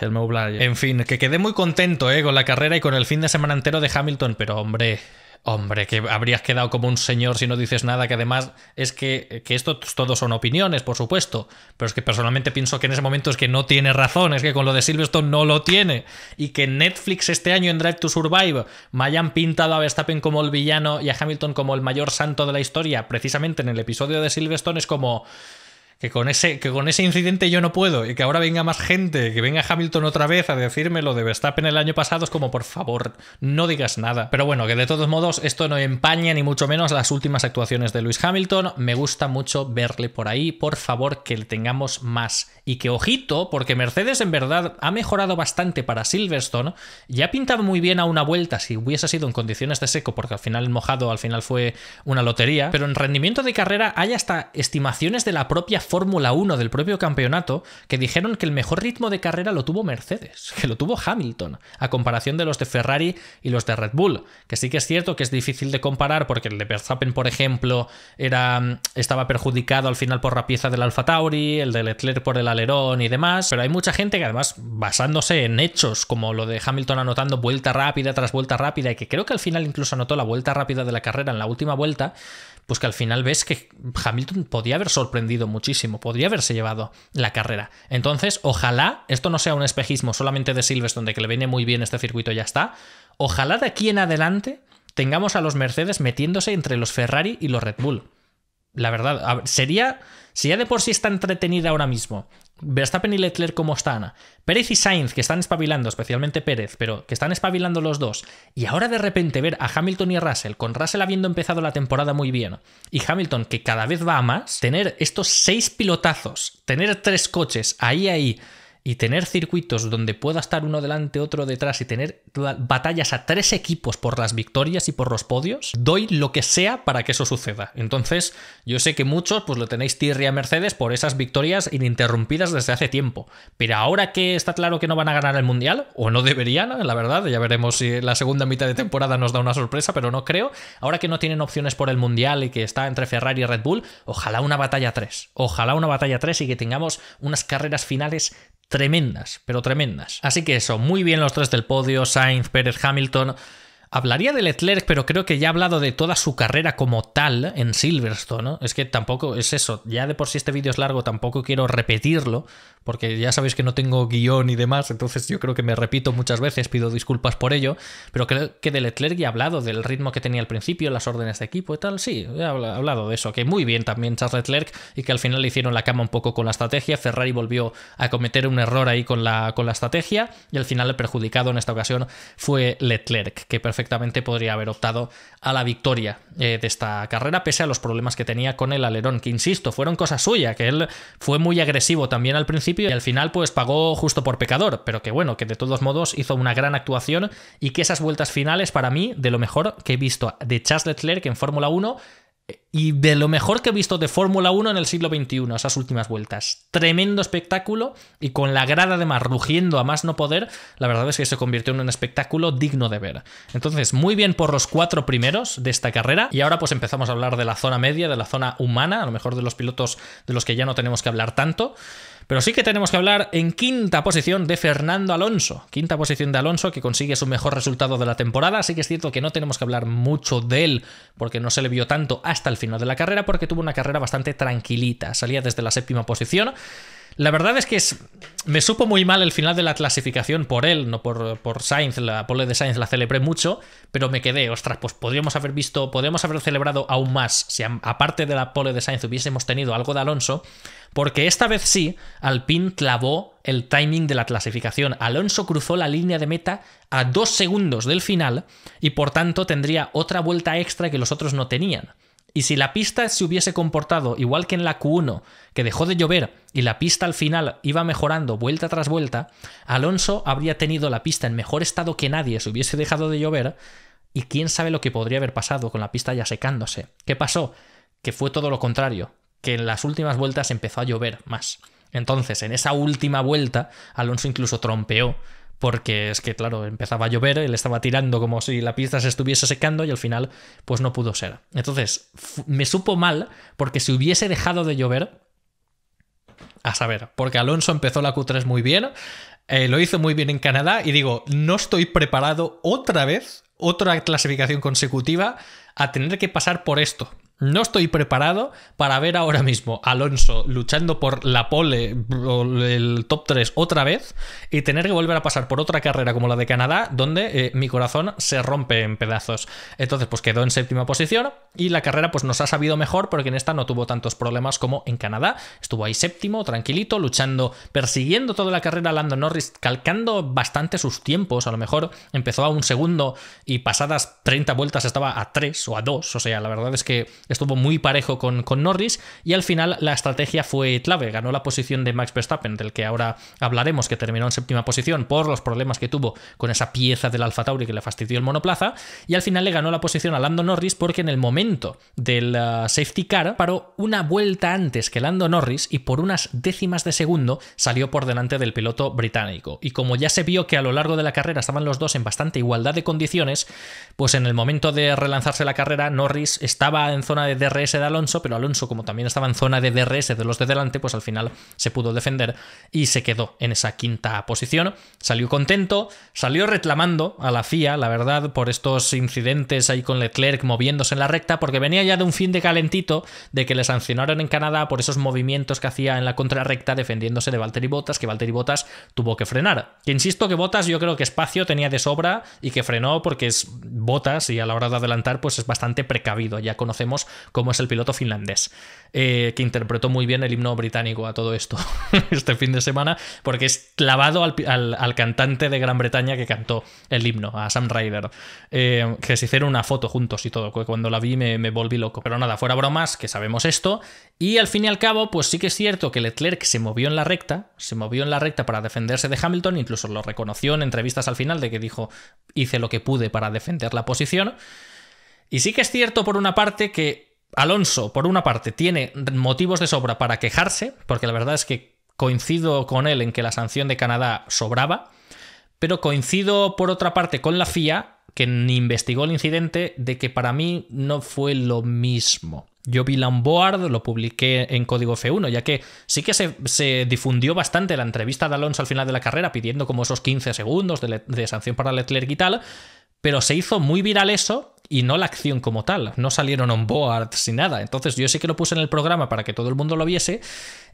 el meu En fin, que quedé muy contento eh, con la carrera y con el fin de semana entero de Hamilton, pero hombre, Hombre, que habrías quedado como un señor si no dices nada, que además es que, que esto todo son opiniones, por supuesto, pero es que personalmente pienso que en ese momento es que no tiene razón, es que con lo de Silverstone no lo tiene, y que Netflix este año en Drive to Survive me hayan pintado a Verstappen como el villano y a Hamilton como el mayor santo de la historia, precisamente en el episodio de Silverstone es como que con, ese, que con ese incidente yo no puedo y que ahora venga más gente, que venga Hamilton otra vez a decirme lo de Verstappen el año pasado, es como, por favor, no digas nada. Pero bueno, que de todos modos esto no empaña ni mucho menos las últimas actuaciones de Lewis Hamilton. Me gusta mucho verle por ahí. Por favor, que le tengamos más y que ojito, porque Mercedes en verdad ha mejorado bastante para Silverstone ya ha pintado muy bien a una vuelta si hubiese sido en condiciones de seco, porque al final el mojado al final fue una lotería, pero en rendimiento de carrera hay hasta estimaciones de la propia Fórmula 1, del propio campeonato, que dijeron que el mejor ritmo de carrera lo tuvo Mercedes, <laughs> que lo tuvo Hamilton, a comparación de los de Ferrari y los de Red Bull, que sí que es cierto que es difícil de comparar porque el de Verstappen, por ejemplo, era, estaba perjudicado al final por la del Alfa Tauri, el de Leclerc por el y demás, pero hay mucha gente que además, basándose en hechos como lo de Hamilton anotando vuelta rápida tras vuelta rápida, y que creo que al final incluso anotó la vuelta rápida de la carrera en la última vuelta, pues que al final ves que Hamilton podía haber sorprendido muchísimo, podría haberse llevado la carrera. Entonces, ojalá esto no sea un espejismo solamente de Silverstone, de que le viene muy bien este circuito y ya está. Ojalá de aquí en adelante tengamos a los Mercedes metiéndose entre los Ferrari y los Red Bull. La verdad, sería, si ya de por sí está entretenida ahora mismo Verstappen y Leclerc como están, Pérez y Sainz que están espabilando, especialmente Pérez, pero que están espabilando los dos, y ahora de repente ver a Hamilton y Russell, con Russell habiendo empezado la temporada muy bien, y Hamilton que cada vez va a más, tener estos seis pilotazos, tener tres coches ahí ahí, y tener circuitos donde pueda estar uno delante, otro detrás y tener batallas a tres equipos por las victorias y por los podios, doy lo que sea para que eso suceda. Entonces, yo sé que muchos pues lo tenéis tirria a Mercedes por esas victorias ininterrumpidas desde hace tiempo, pero ahora que está claro que no van a ganar el Mundial, o no deberían, ¿eh? la verdad, ya veremos si la segunda mitad de temporada nos da una sorpresa, pero no creo, ahora que no tienen opciones por el Mundial y que está entre Ferrari y Red Bull, ojalá una batalla 3, ojalá una batalla 3 y que tengamos unas carreras finales tremendas, pero tremendas. Así que eso, muy bien los tres del podio, Sainz, Pérez, Hamilton. Hablaría de Leclerc, pero creo que ya ha hablado de toda su carrera como tal en Silverstone. ¿no? Es que tampoco es eso. Ya de por sí este vídeo es largo, tampoco quiero repetirlo porque ya sabéis que no tengo guión y demás, entonces yo creo que me repito muchas veces, pido disculpas por ello, pero creo que de Leclerc ya he hablado, del ritmo que tenía al principio, las órdenes de equipo y tal, sí, he hablado de eso, que muy bien también Charles Leclerc y que al final le hicieron la cama un poco con la estrategia, Ferrari volvió a cometer un error ahí con la, con la estrategia y al final el perjudicado en esta ocasión fue Leclerc, que perfectamente podría haber optado a la victoria eh, de esta carrera, pese a los problemas que tenía con el alerón, que insisto, fueron cosas suyas, que él fue muy agresivo también al principio, y al final pues pagó justo por pecador, pero que bueno, que de todos modos hizo una gran actuación y que esas vueltas finales para mí de lo mejor que he visto de Charles Leclerc en Fórmula 1 eh, y de lo mejor que he visto de Fórmula 1 en el siglo XXI, esas últimas vueltas. Tremendo espectáculo y con la grada de más rugiendo a más no poder, la verdad es que se convirtió en un espectáculo digno de ver. Entonces, muy bien por los cuatro primeros de esta carrera y ahora pues empezamos a hablar de la zona media, de la zona humana, a lo mejor de los pilotos de los que ya no tenemos que hablar tanto. Pero sí que tenemos que hablar en quinta posición de Fernando Alonso. Quinta posición de Alonso que consigue su mejor resultado de la temporada. Así que es cierto que no tenemos que hablar mucho de él porque no se le vio tanto hasta el final de la carrera porque tuvo una carrera bastante tranquilita. Salía desde la séptima posición la verdad es que me supo muy mal el final de la clasificación por él, no por, Sainz, la pole de Sainz la celebré mucho, pero me quedé, ostras, pues podríamos haber visto, podríamos haber celebrado aún más si aparte de la pole de Sainz hubiésemos tenido algo de Alonso, porque esta vez sí, Alpine clavó el timing de la clasificación. Alonso cruzó la línea de meta a dos segundos del final y por tanto tendría otra vuelta extra que los otros no tenían. Y si la pista se hubiese comportado igual que en la Q1, que dejó de llover y la pista al final iba mejorando vuelta tras vuelta, Alonso habría tenido la pista en mejor estado que nadie se hubiese dejado de llover y quién sabe lo que podría haber pasado con la pista ya secándose. ¿Qué pasó? Que fue todo lo contrario, que en las últimas vueltas empezó a llover más. Entonces, en esa última vuelta, Alonso incluso trompeó porque es que, claro, empezaba a llover, él estaba tirando como si la pista se estuviese secando y al final, pues no pudo ser. Entonces, me supo mal porque si hubiese dejado de llover, a saber, porque Alonso empezó la Q3 muy bien, eh, lo hizo muy bien en Canadá y digo, no estoy preparado otra vez, otra clasificación consecutiva, a tener que pasar por esto. No estoy preparado para ver ahora mismo a Alonso luchando por la pole o el top 3 otra vez y tener que volver a pasar por otra carrera como la de Canadá, donde eh, mi corazón se rompe en pedazos. Entonces, pues quedó en séptima posición y la carrera pues nos ha sabido mejor porque en esta no tuvo tantos problemas como en Canadá. Estuvo ahí séptimo, tranquilito, luchando, persiguiendo toda la carrera Lando Norris, calcando bastante sus tiempos. A lo mejor empezó a un segundo y pasadas 30 vueltas estaba a 3 o a 2. O sea, la verdad es que estuvo muy parejo con, con Norris y al final la estrategia fue clave, ganó la posición de Max Verstappen, del que ahora hablaremos, que terminó en séptima posición por los problemas que tuvo con esa pieza del Alfa Tauri que le fastidió el monoplaza, y al final le ganó la posición a Lando Norris porque en el momento del uh, safety car paró una vuelta antes que Lando Norris y por unas décimas de segundo salió por delante del piloto británico. Y como ya se vio que a lo largo de la carrera estaban los dos en bastante igualdad de condiciones, pues en el momento de relanzarse la carrera Norris estaba en zona de DRS de Alonso, pero Alonso, como también estaba en zona de DRS de los de delante, pues al final se pudo defender y se quedó en esa quinta posición. Salió contento, salió reclamando a la FIA, la verdad, por estos incidentes ahí con Leclerc moviéndose en la recta, porque venía ya de un fin de calentito de que le sancionaron en Canadá por esos movimientos que hacía en la contrarrecta defendiéndose de Valtteri Bottas, que Valtteri Bottas tuvo que frenar. Que insisto que Bottas yo creo que espacio tenía de sobra y que frenó porque es Bottas y a la hora de adelantar pues es bastante precavido. Ya conocemos como es el piloto finlandés, eh, que interpretó muy bien el himno británico a todo esto <laughs> este fin de semana, porque es clavado al, cantante de Gran Bretaña que cantó el himno, a Sam Ryder, eh, que se hicieron una foto juntos y todo, cuando la vi me, me volví loco. Pero nada, fuera bromas, que sabemos esto, y al fin y al cabo, pues sí que es cierto que Leclerc se movió en la recta, se movió en la recta para defenderse de Hamilton, incluso lo reconoció en entrevistas al final de que dijo, hice lo que pude para defender la posición. Y sí que es cierto, por una parte, que Alonso, por una parte, tiene motivos de sobra para quejarse, porque la verdad es que coincido con él en que la sanción de Canadá sobraba, pero coincido, por otra parte, con la FIA, que investigó el incidente, de que para mí no fue lo mismo. Yo vi Lamboard, lo publiqué en código F1, ya que sí que se, difundió bastante la entrevista de Alonso al final de la carrera, pidiendo como esos 15 segundos de, de sanción para Leclerc y tal, pero se hizo muy viral eso y no la acción como tal. No salieron on board ni nada. Entonces yo sí que lo puse en el programa para que todo el mundo lo viese.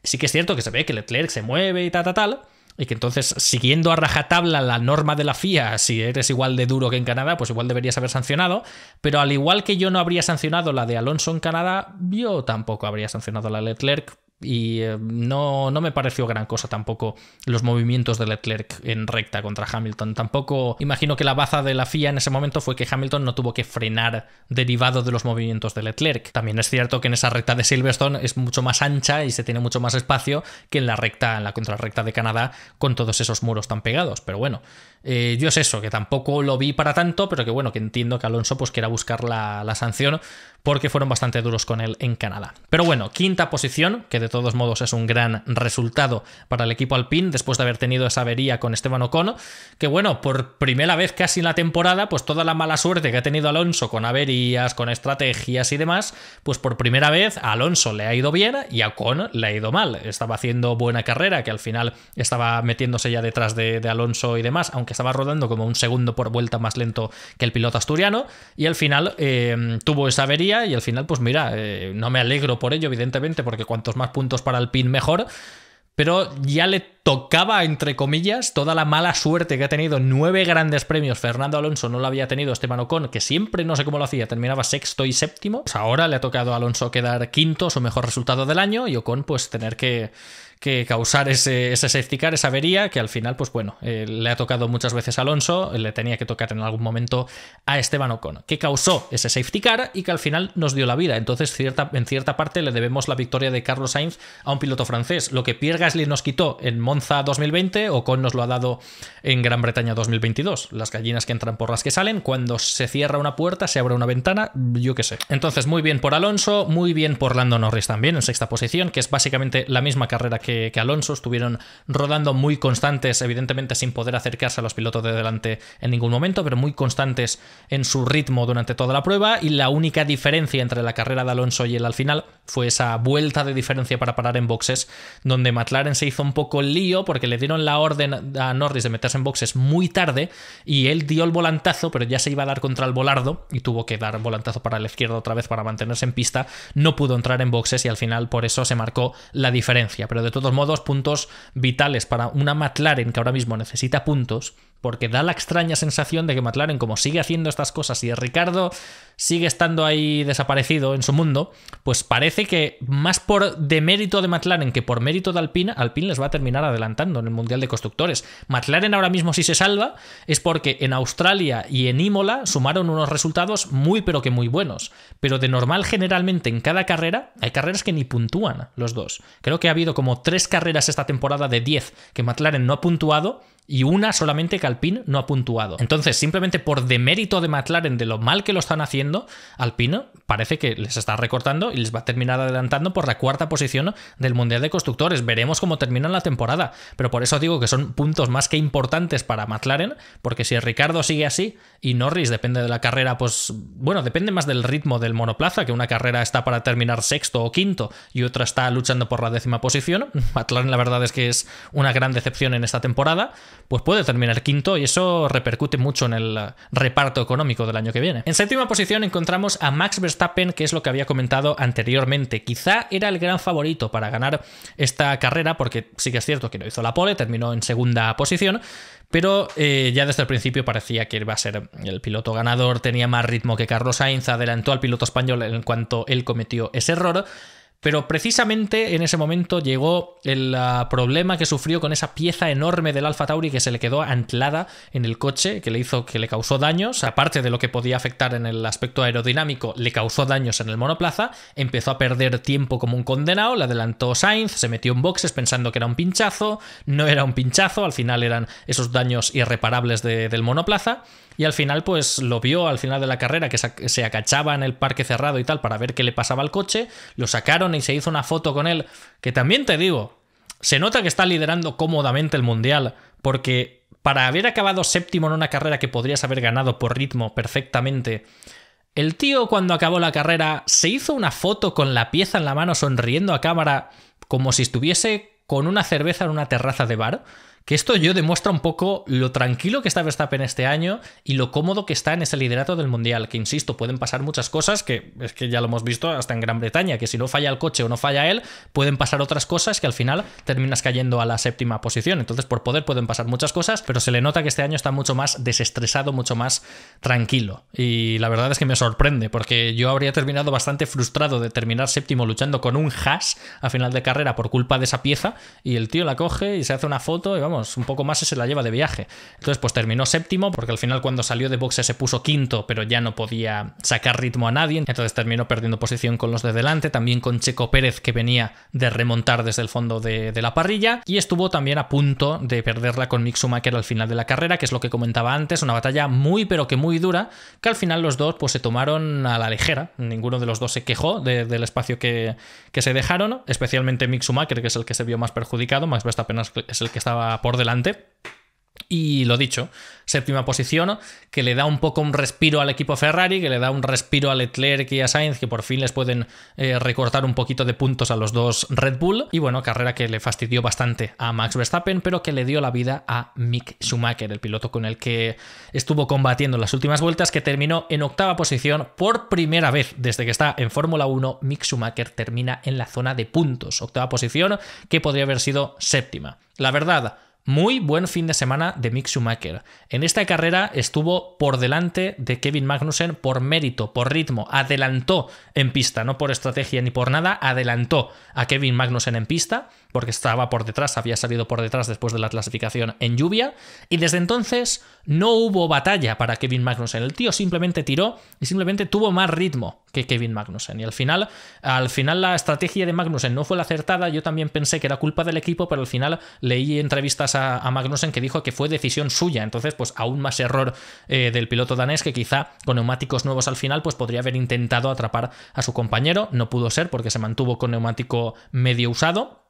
Sí que es cierto que se ve que Leclerc se mueve y tal, tal, tal. Y que entonces, siguiendo a rajatabla la norma de la FIA, si eres igual de duro que en Canadá, pues igual deberías haber sancionado. Pero al igual que yo no habría sancionado la de Alonso en Canadá, yo tampoco habría sancionado la de Leclerc y eh, no, no me pareció gran cosa tampoco los movimientos de Leclerc en recta contra Hamilton. Tampoco imagino que la baza de la FIA en ese momento fue que Hamilton no tuvo que frenar derivado de los movimientos de Leclerc. También es cierto que en esa recta de Silverstone es mucho más ancha y se tiene mucho más espacio que en la recta, en la contrarrecta de Canadá, con todos esos muros tan pegados. Pero bueno, eh, yo es eso, que tampoco lo vi para tanto, pero que bueno, que entiendo que Alonso pues quiera buscar la, la sanción porque fueron bastante duros con él en Canadá. Pero bueno, quinta posición, que de todos modos es un gran resultado para el equipo alpín después de haber tenido esa avería con Esteban Ocon, que bueno, por primera vez casi en la temporada, pues toda la mala suerte que ha tenido Alonso con averías, con estrategias y demás, pues por primera vez a Alonso le ha ido bien y a Ocon le ha ido mal. Estaba haciendo buena carrera, que al final estaba metiéndose ya detrás de, Alonso y demás, aunque estaba rodando como un segundo por vuelta más lento que el piloto asturiano, y al final eh, tuvo esa avería y al final, pues mira, eh, no me alegro por ello, evidentemente, porque cuantos más puntos para pin mejor, pero ya le tocaba, entre comillas, toda la mala suerte que ha tenido. Nueve grandes premios. Fernando Alonso no lo había tenido. Esteban Ocon, que siempre no sé cómo lo hacía, terminaba sexto y séptimo. Pues ahora le ha tocado a Alonso quedar quinto, su mejor resultado del año, y Ocon, pues tener que que causar ese, safety car, esa avería, que al final, pues bueno, eh, le ha tocado muchas veces a Alonso, le tenía que tocar en algún momento a Esteban Ocon, que causó ese safety car y que al final nos dio la vida. Entonces, cierta, en cierta parte le debemos la victoria de Carlos Sainz a un piloto francés. Lo que Pierre Gasly nos quitó en Monza 2020, o con nos lo ha dado en Gran Bretaña 2022. Las gallinas que entran por las que salen, cuando se cierra una puerta, se abre una ventana, yo qué sé. Entonces, muy bien por Alonso, muy bien por Lando Norris también, en sexta posición, que es básicamente la misma carrera que que, Alonso, estuvieron rodando muy constantes, evidentemente sin poder acercarse a los pilotos de delante en ningún momento, pero muy constantes en su ritmo durante toda la prueba y la única diferencia entre la carrera de Alonso y el al final fue esa vuelta de diferencia para parar en boxes, donde McLaren se hizo un poco el lío porque le dieron la orden a Norris de meterse en boxes muy tarde y él dio el volantazo, pero ya se iba a dar contra el volardo y tuvo que dar volantazo para la izquierda otra vez para mantenerse en pista, no pudo entrar en boxes y al final por eso se marcó la diferencia, pero de todos modos, puntos vitales para una McLaren que ahora mismo necesita puntos porque da la extraña sensación de que McLaren, como sigue haciendo estas cosas y Ricardo sigue estando ahí desaparecido en su mundo, pues parece que más por demérito de McLaren que por mérito de Alpine, Alpine les va a terminar adelantando en el Mundial de Constructores. McLaren ahora mismo si se salva es porque en Australia y en Imola sumaron unos resultados muy pero que muy buenos, pero de normal generalmente en cada carrera hay carreras que ni puntúan los dos. Creo que ha habido como tres carreras esta temporada de 10 que McLaren no ha puntuado y una solamente que Alpine no ha puntuado. Entonces, simplemente por demérito de McLaren de lo mal que lo están haciendo, Alpine parece que les está recortando y les va a terminar adelantando por la cuarta posición del Mundial de Constructores. Veremos cómo terminan la temporada, pero por eso digo que son puntos más que importantes para McLaren, porque si Ricardo sigue así y Norris depende de la carrera, pues bueno, depende más del ritmo del monoplaza, que una carrera está para terminar sexto o quinto y otra está luchando por la décima posición. <laughs> McLaren la verdad es que es una gran decepción en esta temporada, pues puede terminar quinto y eso repercute mucho en el eh, reparto económico del año que viene. En séptima posición encontramos a Max Verstappen, que es lo que había comentado anteriormente. Quizá era el gran favorito para ganar esta carrera, porque sí que es cierto que no hizo la pole, terminó en segunda posición, pero eh, ya desde el principio parecía que iba a ser el piloto ganador, tenía más ritmo que Carlos Sainz, adelantó al piloto español en cuanto él cometió ese error. Pero precisamente en ese momento llegó el ah, problema que sufrió con esa pieza enorme del Alpha Tauri que se le quedó anclada en el coche, que le hizo que le causó daños, aparte de lo que podía afectar en el aspecto aerodinámico, le causó daños en el monoplaza, empezó a perder tiempo como un condenado, le adelantó Sainz, se metió en boxes pensando que era un pinchazo, no era un pinchazo, al final eran esos daños irreparables del monoplaza y al final pues lo vio al final de la carrera que se acachaba en el parque cerrado y tal para ver qué le pasaba al coche, lo sacaron y se hizo una foto con él, que también te digo, se nota que está liderando cómodamente el mundial porque para haber acabado séptimo en una carrera que podrías haber ganado por ritmo perfectamente, el tío cuando acabó la carrera se hizo una foto con la pieza en la mano sonriendo a cámara como si estuviese con una cerveza en una terraza de bar. Que esto yo demuestra un poco lo tranquilo que está Verstappen este año y lo cómodo que está en ese liderato del Mundial, que insisto, pueden pasar muchas cosas, que es que ya lo hemos visto hasta en Gran Bretaña, que si no falla el coche o no falla él, pueden pasar otras cosas que al final terminas cayendo a la séptima posición. Entonces, por poder pueden pasar muchas cosas, pero se le nota que este año está mucho más desestresado, mucho más tranquilo. Y la verdad es que me sorprende, porque yo habría terminado bastante frustrado de terminar séptimo luchando con un hash a final de carrera por culpa de esa pieza, y el tío la coge y se hace una foto y vamos un poco más y se la lleva de viaje. Entonces, pues terminó séptimo, porque al final cuando salió de boxe se puso quinto, pero ya no podía sacar ritmo a nadie. Entonces terminó perdiendo posición con los de delante, también con Checo Pérez, que venía de remontar desde el fondo de, la parrilla, y estuvo también a punto de perderla con que Schumacher al final de la carrera, que es lo que comentaba antes, una batalla muy pero que muy dura, que al final los dos pues se tomaron a la ligera, ninguno de los dos se quejó del espacio que, que se dejaron, especialmente Mick que es el que se vio más perjudicado, más Max apenas es el que estaba por delante. Y lo dicho, séptima posición, que le da un poco un respiro al equipo Ferrari, que le da un respiro a Leclerc y a Sainz, que por fin les pueden eh, recortar un poquito de puntos a los dos Red Bull. Y bueno, carrera que le fastidió bastante a Max Verstappen, pero que le dio la vida a Mick Schumacher, el piloto con el que estuvo combatiendo las últimas vueltas, que terminó en octava posición por primera vez desde que está en Fórmula 1. Mick Schumacher termina en la zona de puntos, octava posición, que podría haber sido séptima. La verdad, muy buen fin de semana de Mick Schumacher. En esta carrera estuvo por delante de Kevin Magnussen por mérito, por ritmo. Adelantó en pista, no por estrategia ni por nada, adelantó a Kevin Magnussen en pista porque estaba por detrás, había salido por detrás después de la clasificación en lluvia, y desde entonces no hubo batalla para Kevin Magnussen. El tío simplemente tiró y simplemente tuvo más ritmo que Kevin Magnussen. Y al final, al final la estrategia de Magnussen no fue la acertada, yo también pensé que era culpa del equipo, pero al final leí entrevistas a, Magnussen que dijo que fue decisión suya, entonces pues aún más error eh, del piloto danés que quizá con neumáticos nuevos al final pues podría haber intentado atrapar a su compañero, no pudo ser porque se mantuvo con neumático medio usado.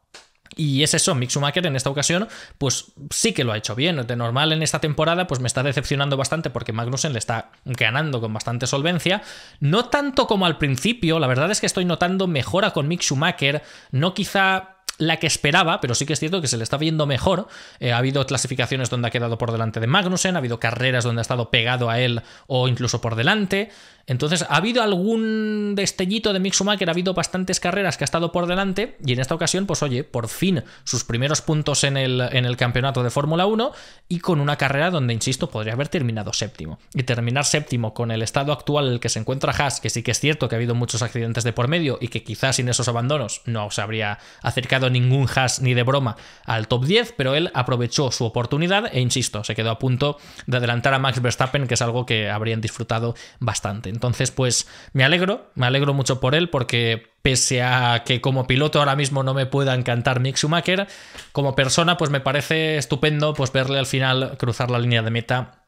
Y es eso, Mick Schumacher en esta ocasión, pues sí que lo ha hecho bien. De normal en esta temporada, pues me está decepcionando bastante porque Magnussen le está ganando con bastante solvencia. No tanto como al principio, la verdad es que estoy notando mejora con Mick Schumacher, no quizá la que esperaba, pero sí que es cierto que se le está viendo mejor. Eh, ha habido clasificaciones donde ha quedado por delante de Magnussen, ha habido carreras donde ha estado pegado a él o incluso por delante. Entonces, ha habido algún destellito de Mick Schumacher, ha habido bastantes carreras que ha estado por delante y en esta ocasión, pues oye, por fin sus primeros puntos en el, en el campeonato de Fórmula 1 y con una carrera donde, insisto, podría haber terminado séptimo. Y terminar séptimo con el estado actual en el que se encuentra Haas, que sí que es cierto que ha habido muchos accidentes de por medio y que quizás sin esos abandonos no se habría acercado ningún hash ni de broma al top 10, pero él aprovechó su oportunidad e insisto, se quedó a punto de adelantar a Max Verstappen, que es algo que habrían disfrutado bastante. Entonces, pues me alegro, me alegro mucho por él porque pese a que como piloto ahora mismo no me pueda encantar Mick Schumacher, como persona pues me parece estupendo pues verle al final cruzar la línea de meta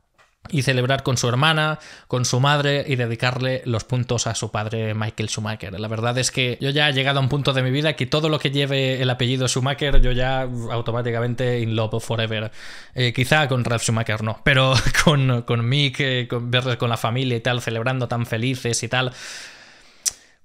y celebrar con su hermana, con su madre y dedicarle los puntos a su padre Michael Schumacher. La verdad es que yo ya he llegado a un punto de mi vida que todo lo que lleve el apellido Schumacher, yo ya automáticamente in love forever. Eh, quizá con Ralph Schumacher no, pero <laughs> con, con Mick, eh, con, verles con la familia y tal, celebrando tan felices y tal.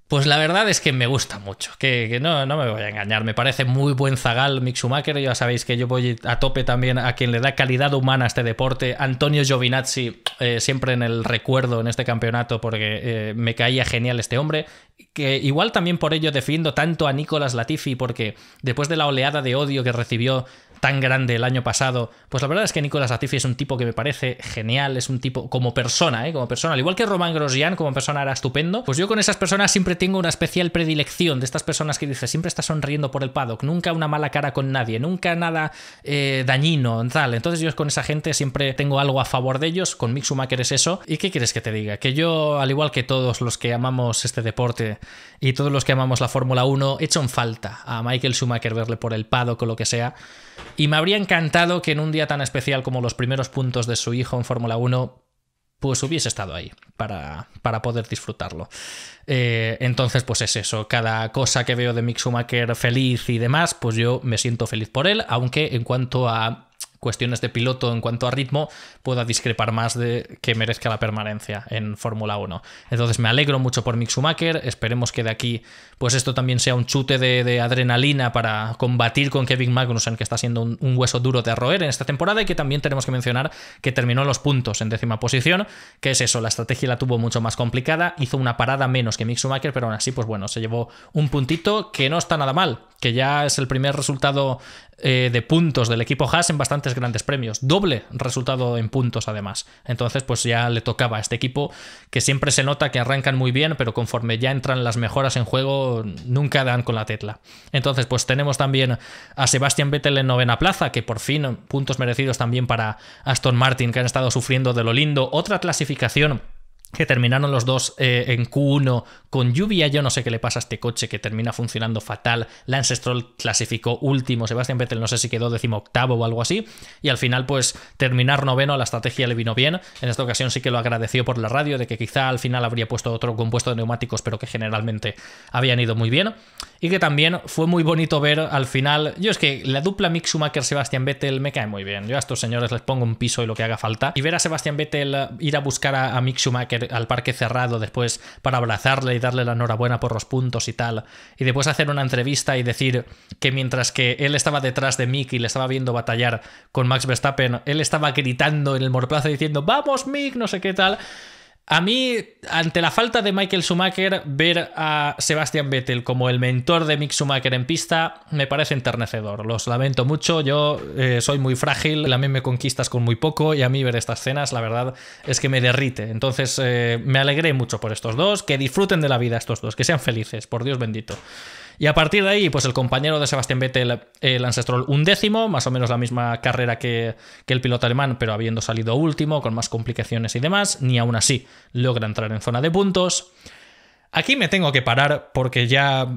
Pues la verdad es que me gusta mucho, que, no, no, me voy a engañar, me parece muy buen zagal Mick Schumacher, ya sabéis que yo voy a tope también a quien le da calidad humana a este deporte, Antonio Giovinazzi eh, siempre en el recuerdo en este campeonato porque eh, me caía genial este hombre, que igual también por ello defiendo tanto a Nicolas Latifi porque después de la oleada de odio que recibió tan grande el año pasado, pues la verdad es que Nicolas Latifi es un tipo que me parece genial, es un tipo como persona, ¿eh? como persona, al igual que Román Grosjean como persona era estupendo, pues yo con esas personas siempre tengo una especial predilección de estas personas que dice siempre está sonriendo por el paddock, nunca una mala cara con nadie, nunca nada eh, dañino, tal. Entonces yo con esa gente siempre tengo algo a favor de ellos, con Mick Schumacher es eso. ¿Y qué quieres que te diga? Que yo, al igual que todos los que amamos este deporte y todos los que amamos la Fórmula 1, hecho en falta a Michael Schumacher verle por el paddock o lo que sea. Y me habría encantado que en un día tan especial como los primeros puntos de su hijo en Fórmula 1, pues hubiese estado ahí para, para poder disfrutarlo. Eh, entonces, pues es eso, cada cosa que veo de Mick Schumacher feliz y demás, pues yo me siento feliz por él, aunque en cuanto a cuestiones de piloto en cuanto a ritmo pueda discrepar más de que merezca la permanencia en Fórmula 1. Entonces me alegro mucho por Mick Schumacher, esperemos que de aquí pues esto también sea un chute de, adrenalina para combatir con Kevin Magnussen que está siendo un, hueso duro de roer en esta temporada y que también tenemos que mencionar que terminó los puntos en décima posición, que es eso, la estrategia la tuvo mucho más complicada, hizo una parada menos que Mick Schumacher, pero aún así pues bueno, se llevó un puntito que no está nada mal, que ya es el primer resultado eh, de puntos del equipo Haas en bastantes grandes premios. Doble resultado en puntos, además. Entonces, pues ya le tocaba a este equipo que siempre se nota que arrancan muy bien, pero conforme ya entran las mejoras en juego, nunca dan con la tecla. Entonces, pues tenemos también a Sebastian Vettel en novena plaza, que por fin puntos merecidos también para Aston Martin, que han estado sufriendo de lo lindo. Otra clasificación que terminaron los dos eh, en Q1 con lluvia. Yo no sé qué le pasa a este coche que termina funcionando fatal. Lance Stroll clasificó último, Sebastián Vettel no sé si quedó decimoctavo o algo así. Y al final, pues terminar noveno, la estrategia le vino bien. En esta ocasión sí que lo agradeció por la radio, de que quizá al final habría puesto otro compuesto de neumáticos, pero que generalmente habían ido muy bien y que también fue muy bonito ver al final. Yo es que la dupla Mick Schumacher Sebastián Vettel me cae muy bien. Yo a estos señores les pongo un piso y lo que haga falta. Y ver a Sebastián Vettel eh, ir a buscar a, Mick Schumacher al parque cerrado después para abrazarle y darle la enhorabuena por los puntos y tal. Y después hacer una entrevista y decir que mientras que él estaba detrás de Mick y le estaba viendo batallar con Max Verstappen, él estaba gritando en el morplazo diciendo, vamos Mick, no sé qué tal. A mí, ante la falta de Michael Schumacher, ver a Sebastian Vettel como el mentor de Mick Schumacher en pista me parece enternecedor. Los lamento mucho, yo eh, soy muy frágil, la mí me conquistas con muy poco y a mí ver estas escenas la verdad, es que me derrite. Entonces, eh, me alegré mucho por estos dos, que disfruten de la vida estos dos, que sean felices, por Dios bendito. Y a partir de ahí, pues el compañero de Sebastián Vettel, el Ancestral, un décimo, más o menos la misma carrera que, el piloto alemán, pero habiendo salido último, con más complicaciones y demás, ni aún así logra entrar en zona de puntos. Aquí me tengo que parar porque ya.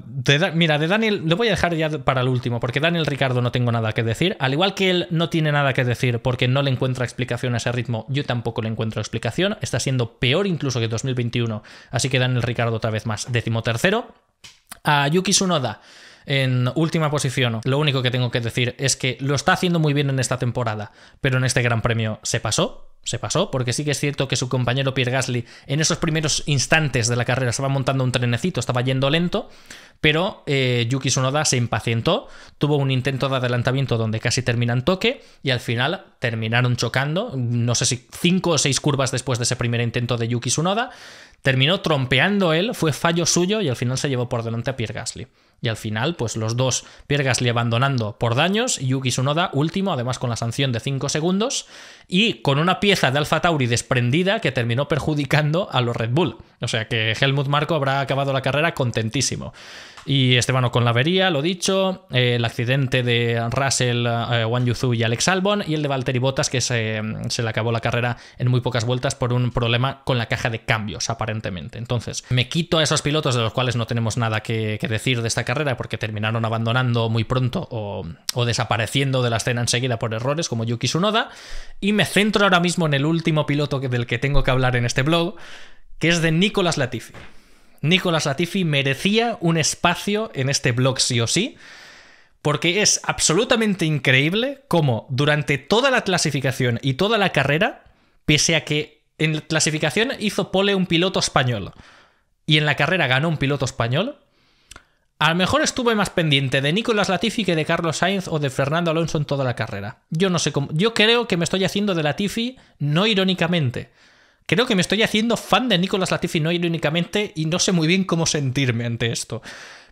mira, de Daniel, lo voy a dejar ya para el último, porque Daniel Ricardo no tengo nada que decir. Al igual que él no tiene nada que decir porque no le encuentra explicación a ese ritmo, yo tampoco le encuentro explicación. Está siendo peor incluso que 2021, así que Daniel Ricardo otra vez más, décimo tercero. A Yuki Tsunoda en última posición. Lo único que tengo que decir es que lo está haciendo muy bien en esta temporada, pero en este Gran Premio se pasó. Se pasó, porque sí que es cierto que su compañero Pierre Gasly en esos primeros instantes de la carrera estaba montando un trenecito, estaba yendo lento, pero eh, Yuki Tsunoda se impacientó, tuvo un intento de adelantamiento donde casi terminan toque y al final terminaron chocando, no sé si cinco o seis curvas después de ese primer intento de Yuki Tsunoda, terminó trompeando él, fue fallo suyo y al final se llevó por delante a Pierre Gasly. Y al final, pues los dos, Pierre Gasly abandonando por daños, Yuki Tsunoda último, además con la sanción de 5 segundos, y con una pieza de Alfa Tauri desprendida que terminó perjudicando a los Red Bull. O sea que Helmut Marco habrá acabado la carrera contentísimo. Y Esteban con la avería, lo dicho, eh, el accidente de Russell, Juan eh, y Alex Albon, y el de Valtteri Bottas, que se, le acabó la carrera en muy pocas vueltas por un problema con la caja de cambios, aparentemente. Entonces, me quito a esos pilotos de los cuales no tenemos nada que, decir de esta carrera porque terminaron abandonando muy pronto o, o desapareciendo de la escena enseguida por errores, como Yuki Tsunoda, y me centro ahora mismo en el último piloto del que tengo que hablar en este blog, que es de Nicolas Latifi. Nicolas Latifi merecía un espacio en este blog sí o sí, porque es absolutamente increíble cómo durante toda la clasificación y toda la carrera, pese a que en la clasificación hizo pole un piloto español y en la carrera ganó un piloto español, a lo mejor estuve más pendiente de Nicolas Latifi que de Carlos Sainz o de Fernando Alonso en toda la carrera. Yo no sé cómo. Yo creo que me estoy haciendo de Latifi, no irónicamente, Creo que me estoy haciendo fan de Nicolas Latifi, no irónicamente, y no sé muy bien cómo sentirme ante esto.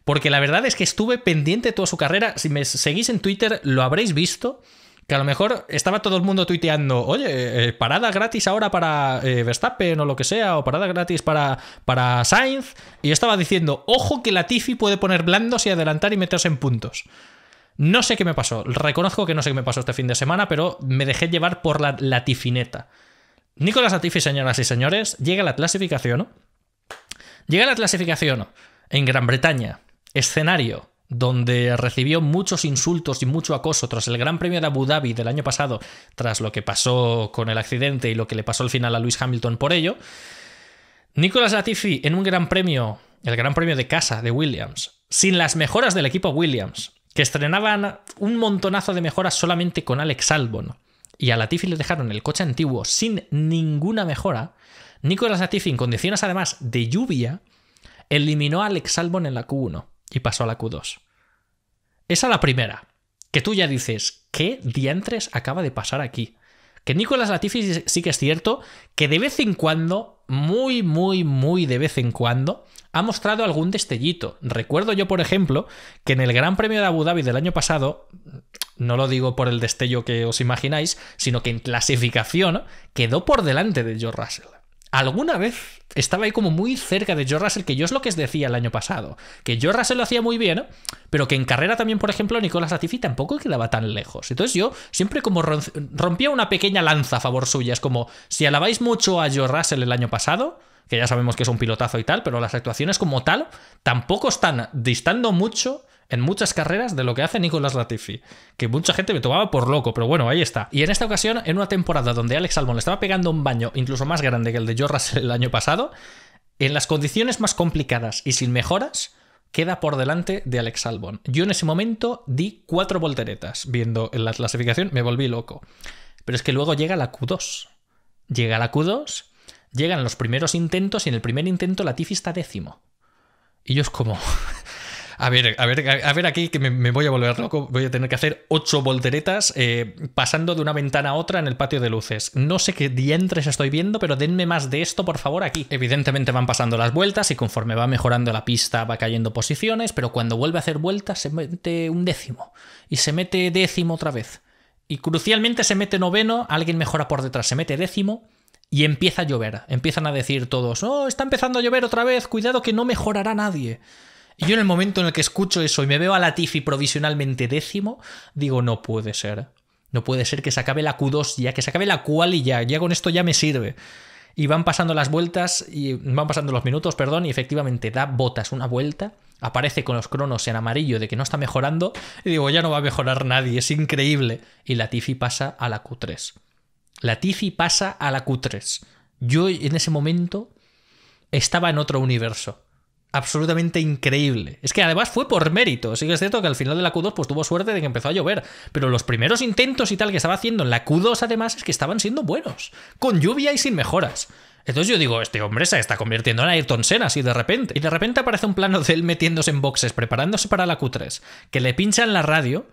Porque la verdad es que estuve pendiente toda su carrera. Si me seguís en Twitter, lo habréis visto. Que a lo mejor estaba todo el mundo tuiteando, oye, eh, eh, parada gratis ahora para eh, Verstappen o lo que sea, o parada gratis para, para Sainz. Y yo estaba diciendo, ojo que Latifi puede poner blandos y adelantar y meterse en puntos. No sé qué me pasó, reconozco que no sé qué me pasó este fin de semana, pero me dejé llevar por la latifineta. Nicolás Latifi, señoras y señores, llega a la clasificación. Llega la clasificación en Gran Bretaña, escenario donde recibió muchos insultos y mucho acoso tras el Gran Premio de Abu Dhabi del año pasado, tras lo que pasó con el accidente y lo que le pasó al final a Lewis Hamilton por ello. Nicolás Latifi en un Gran Premio, el Gran Premio de casa de Williams, sin las mejoras del equipo Williams, que estrenaban un montonazo de mejoras solamente con Alex Albon y a Latifi le dejaron el coche antiguo sin ninguna mejora, Nicolas Latifi, en condiciones además de lluvia, eliminó a Alex Albon en la Q1 y pasó a la Q2. Esa la primera, que tú ya dices, ¿qué diantres acaba de pasar aquí? Que Nicolas Latifi sí que es cierto que de vez en cuando, muy, muy, muy de vez en cuando, ha mostrado algún destellito. Recuerdo yo, por ejemplo, que en el Gran Premio de Abu Dhabi del año pasado no lo digo por el destello que os imagináis, sino que en clasificación quedó por delante de Joe Russell. Alguna vez estaba ahí como muy cerca de Joe Russell, que yo es lo que os decía el año pasado, que Joe Russell lo hacía muy bien, pero que en carrera también, por ejemplo, Nicolás Atifi tampoco quedaba tan lejos. Entonces yo siempre como rompía una pequeña lanza a favor suya, es como si alabáis mucho a Joe Russell el año pasado, que ya sabemos que es un pilotazo y tal, pero las actuaciones como tal tampoco están distando mucho en muchas carreras de lo que hace Nicolas Latifi, que mucha gente me tomaba por loco, pero bueno, ahí está. Y en esta ocasión, en una temporada donde Alex Albon le estaba pegando un baño incluso más grande que el de Jorras <laughs> el año pasado, en las condiciones más complicadas y sin mejoras, queda por delante de Alex Albon. Yo en ese momento di cuatro volteretas viendo en la clasificación, me volví loco. Pero es que luego llega la Q2. Llega la Q2, llegan los primeros intentos y en el primer intento Latifi está décimo. Y yo es como, <laughs> a ver, a ver, a ver aquí que me, voy a volver loco, voy a tener que hacer ocho volteretas eh, pasando de una ventana a otra en el patio de luces. No sé qué dientes estoy viendo, pero denme más de esto, por favor, aquí. Evidentemente van pasando las vueltas y conforme va mejorando la pista va cayendo posiciones, pero cuando vuelve a hacer vueltas se mete un décimo y se mete décimo otra vez. Y crucialmente se mete noveno, alguien mejora por detrás, se mete décimo y empieza a llover. Empiezan a decir todos, oh, está empezando a llover otra vez, cuidado que no mejorará nadie. Y yo en el momento en el que escucho eso y me veo a Latifi provisionalmente décimo, digo, no puede ser. No puede ser que se acabe la Q2 ya, que se acabe la cual y ya, ya con esto ya me sirve. Y van pasando las vueltas, y van pasando los minutos, perdón, y efectivamente da botas una vuelta, aparece con los cronos en amarillo de que no está mejorando, y digo, ya no va a mejorar nadie, es increíble. Y Latifi pasa a la Q3. Latifi pasa a la Q3. Yo en ese momento estaba en otro universo absolutamente increíble. Es que además fue por mérito. Sí que es cierto que al final de la Q2 pues tuvo suerte de que empezó a llover, pero los primeros intentos y tal que estaba haciendo en la Q2 además es que estaban siendo buenos, con lluvia y sin mejoras. Entonces yo digo, este hombre se está convirtiendo en Ayrton Senna así de repente. Y de repente aparece un plano de él metiéndose en boxes, preparándose para la Q3, que le pinchan la radio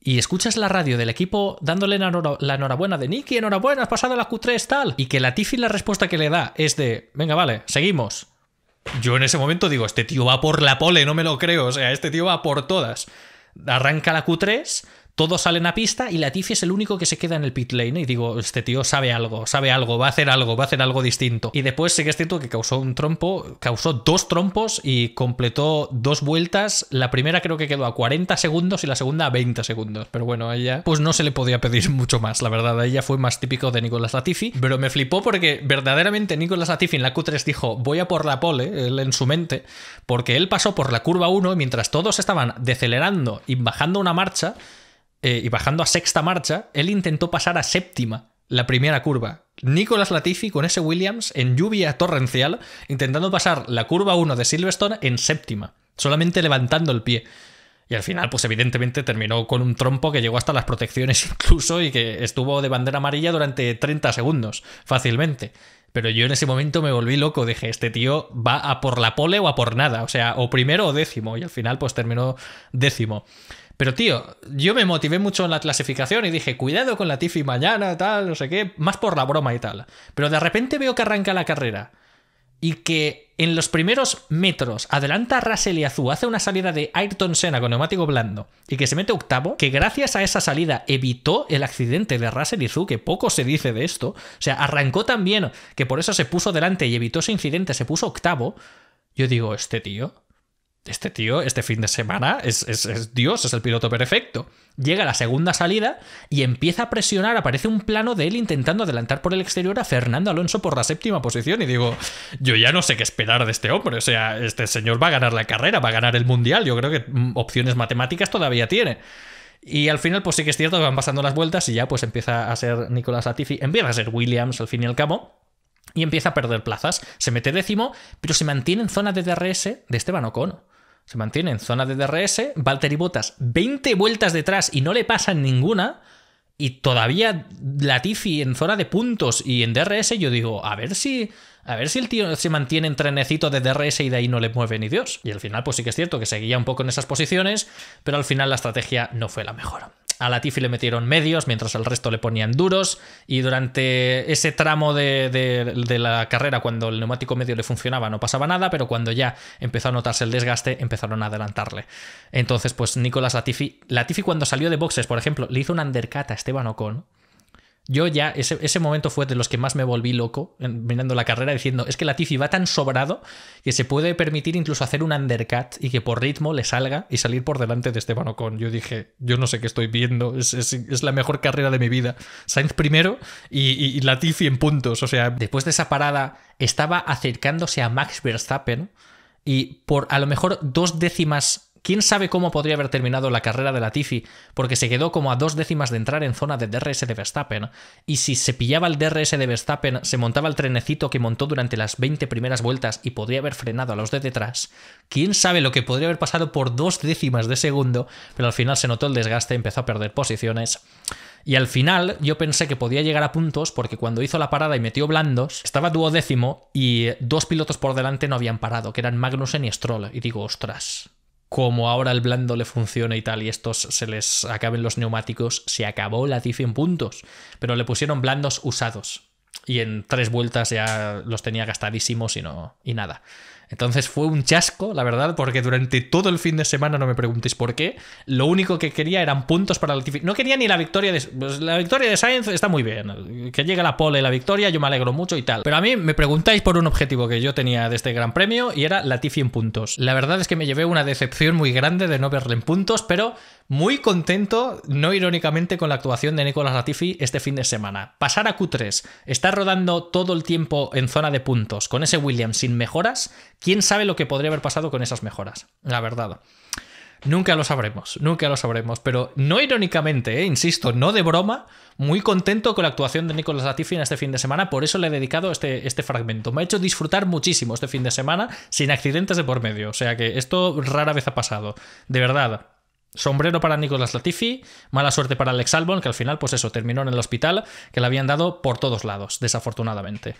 y escuchas la radio del equipo dándole la, enhorabuena de Nicky, enhorabuena, has pasado la Q3, tal. Y que la Tiffy la respuesta que le da es de, venga, vale, seguimos. Yo en ese momento digo, este tío va por la pole, no me lo creo, o sea, este tío va por todas. Arranca la Q3, todos salen a pista y Latifi es el único que se queda en el pit lane. ¿eh? Y digo, este tío sabe algo, sabe algo, va a hacer algo, va a hacer algo distinto. Y después sí que es cierto que causó un trompo, causó dos trompos y completó dos vueltas. La primera creo que quedó a 40 segundos y la segunda a 20 segundos. Pero bueno, a ella pues no se le podía pedir <laughs> mucho más, la verdad. A ella fue más típico de Nicolás Latifi. Pero me flipó porque verdaderamente Nicolás Latifi en la Q3 dijo, voy a por la pole, él en su mente, porque él pasó por la curva 1 mientras todos estaban decelerando y bajando una marcha. Eh, y bajando a sexta marcha, él intentó pasar a séptima la primera curva. Nicolas Latifi con ese Williams en lluvia torrencial, intentando pasar la curva 1 de Silverstone en séptima, solamente levantando el pie. Y al final, pues evidentemente terminó con un trompo que llegó hasta las protecciones <laughs> incluso y que estuvo de bandera amarilla durante 30 segundos, fácilmente. Pero yo en ese momento me volví loco, dije, este tío va a por la pole o a por nada, o sea, o primero o décimo, y al final pues terminó décimo. Pero tío, yo me motivé mucho en la clasificación y dije, cuidado con la Tiffy mañana, tal, no sé qué, más por la broma y tal. Pero de repente veo que arranca la carrera y que en los primeros metros adelanta a Russell y Azú, hace una salida de Ayrton Senna con neumático blando y que se mete octavo, que gracias a esa salida evitó el accidente de Russell y que poco se dice de esto, o sea, arrancó tan bien que por eso se puso delante y evitó ese incidente, se puso octavo. Yo digo, este tío, este tío, este fin de semana, es, Dios, es el piloto perfecto. Llega a la segunda salida y empieza a presionar. Aparece un plano de él intentando adelantar por el exterior a Fernando Alonso por la séptima posición. Y digo, yo ya no sé qué esperar de este hombre. O sea, este señor va a ganar la carrera, va a ganar el mundial. Yo creo que mm, opciones matemáticas todavía tiene. Y al final, pues sí que es cierto, van pasando las vueltas y ya pues empieza a ser Nicolás Latifi, empieza a ser Williams al fin y al cabo. Y empieza a perder plazas. Se mete décimo, pero se mantiene en zona de DRS de Esteban Ocon. Se mantiene en zona de DRS. Valtteri Bottas 20 vueltas detrás y no le pasan ninguna. Y todavía Latifi en zona de puntos y en DRS. Yo digo, a ver si. A ver si el tío se mantiene en trenecito de DRS y de ahí no le mueve ni Dios. Y al final, pues sí que es cierto que seguía un poco en esas posiciones, pero al final la estrategia no fue la mejor. A Latifi le metieron medios, mientras al resto le ponían duros. Y durante ese tramo de, la carrera, cuando el neumático medio le funcionaba, no pasaba nada, pero cuando ya empezó a notarse el desgaste, empezaron a adelantarle. Entonces, pues Nicolás Latifi, Latifi cuando salió de boxes, por ejemplo, le hizo un undercut a Esteban Ocon yo ya, ese, momento fue de los que más me volví loco mirando la carrera diciendo, es que Latifi va tan sobrado que se puede permitir incluso hacer un undercut y que por ritmo le salga y salir por delante de Esteban Ocon. Yo dije, yo no sé qué estoy viendo, es, la mejor carrera de mi vida. Sainz primero y, y, y Latifi en puntos. O sea, después de esa parada estaba acercándose a Max Verstappen y por a lo mejor dos décimas ¿Quién sabe cómo podría haber terminado la carrera de la Latifi? Porque se quedó como a dos décimas de entrar en zona de DRS de Verstappen. Y si se pillaba el DRS de Verstappen, se montaba el trenecito que montó durante las 20 primeras vueltas y podría haber frenado a los de detrás. ¿Quién sabe lo que podría haber pasado por dos décimas de segundo? Pero al final se notó el desgaste, empezó a perder posiciones. Y al final yo pensé que podía llegar a puntos porque cuando hizo la parada y metió blandos, estaba duodécimo y dos pilotos por delante no habían parado, que eran Magnussen y Stroll. Y digo, ostras, como ahora el blando le funciona y tal, y estos se les acaben los neumáticos, se acabó la la en puntos. Pero le pusieron blandos usados. Y en tres vueltas ya los tenía gastadísimos y, no, y nada. Entonces fue un chasco, la verdad, porque durante todo el fin de semana, no me preguntéis por qué, lo único que quería eran puntos para Latifi. No quería ni la victoria de... Pues, la victoria de Sainz está muy bien. Que llegue la pole y la victoria, yo me alegro mucho y tal. Pero a mí me preguntáis por un objetivo que yo tenía de este gran premio y era Latifi en puntos. La verdad es que me llevé una decepción muy grande de no verle en puntos, pero muy contento, no irónicamente, con la actuación de Nicolas Latifi este fin de semana. Pasar a Q3, estar rodando todo el tiempo en zona de puntos con ese Williams sin mejoras, quién sabe lo que podría haber pasado con esas mejoras, la verdad. Nunca lo sabremos, nunca lo sabremos, pero no irónicamente, eh, insisto, no de broma, muy contento con la actuación de Nicolas Latifi en este fin de semana, por eso le he dedicado este, este fragmento. Me ha hecho disfrutar muchísimo este fin de semana sin accidentes de por medio, o sea que esto rara vez ha pasado, de verdad. Sombrero para Nicolas Latifi, mala suerte para Alex Albon, que al final, pues eso, terminó en el hospital, que le habían dado por todos lados, desafortunadamente.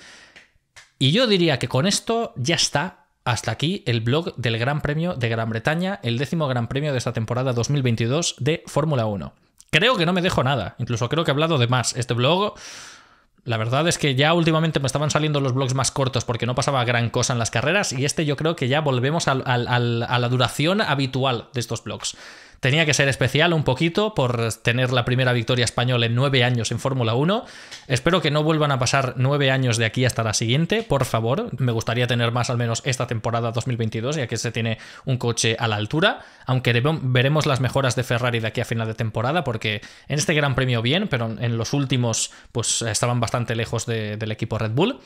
Y yo diría que con esto ya está hasta aquí el blog del Gran Premio de Gran Bretaña, el décimo Gran Premio de esta temporada 2022 de Fórmula 1. Creo que no me dejo nada, incluso creo que he hablado de más. Este blog, la verdad es que ya últimamente me estaban saliendo los blogs más cortos porque no pasaba gran cosa en las carreras y este yo creo que ya volvemos a, a la duración habitual de estos blogs. Tenía que ser especial un poquito por tener la primera victoria española en nueve años en Fórmula 1. Espero que no vuelvan a pasar nueve años de aquí hasta la siguiente, por favor. Me gustaría tener más al menos esta temporada 2022, ya que se tiene un coche a la altura, aunque veremos las mejoras de Ferrari de aquí a final de temporada, porque en este Gran Premio bien, pero en los últimos pues estaban bastante lejos del equipo Red Bull.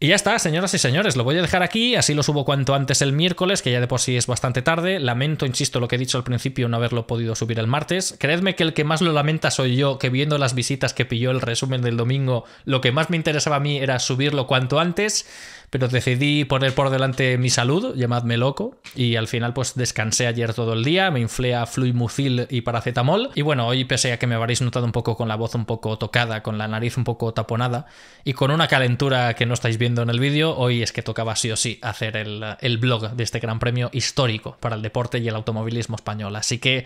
Y ya está, señoras y señores, lo voy a dejar aquí, así lo subo cuanto antes el miércoles, que ya de por sí es bastante tarde. Lamento, insisto, lo que he dicho al principio, no haberlo podido subir el martes. Creedme que el que más lo lamenta soy yo, que viendo las visitas que pilló el resumen del domingo, lo que más me interesaba a mí era subirlo cuanto antes pero decidí poner por delante mi salud, llamadme loco, y al final pues descansé ayer todo el día, me inflé a Fluimucil y paracetamol, y bueno, hoy pese a que me habréis notado un poco con la voz un poco tocada, con la nariz un poco taponada, y con una calentura que no estáis viendo en el vídeo, hoy es que tocaba sí o sí hacer el, el blog de este gran premio histórico para el deporte y el automovilismo español, así que...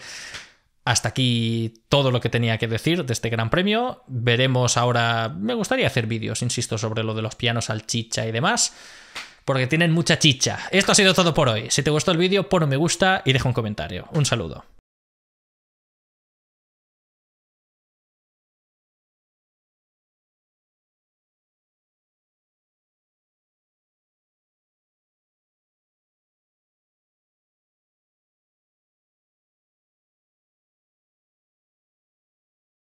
Hasta aquí todo lo que tenía que decir de este gran premio. Veremos ahora, me gustaría hacer vídeos, insisto, sobre lo de los pianos al chicha y demás, porque tienen mucha chicha. Esto ha sido todo por hoy. Si te gustó el vídeo, pon un me gusta y deja un comentario. Un saludo.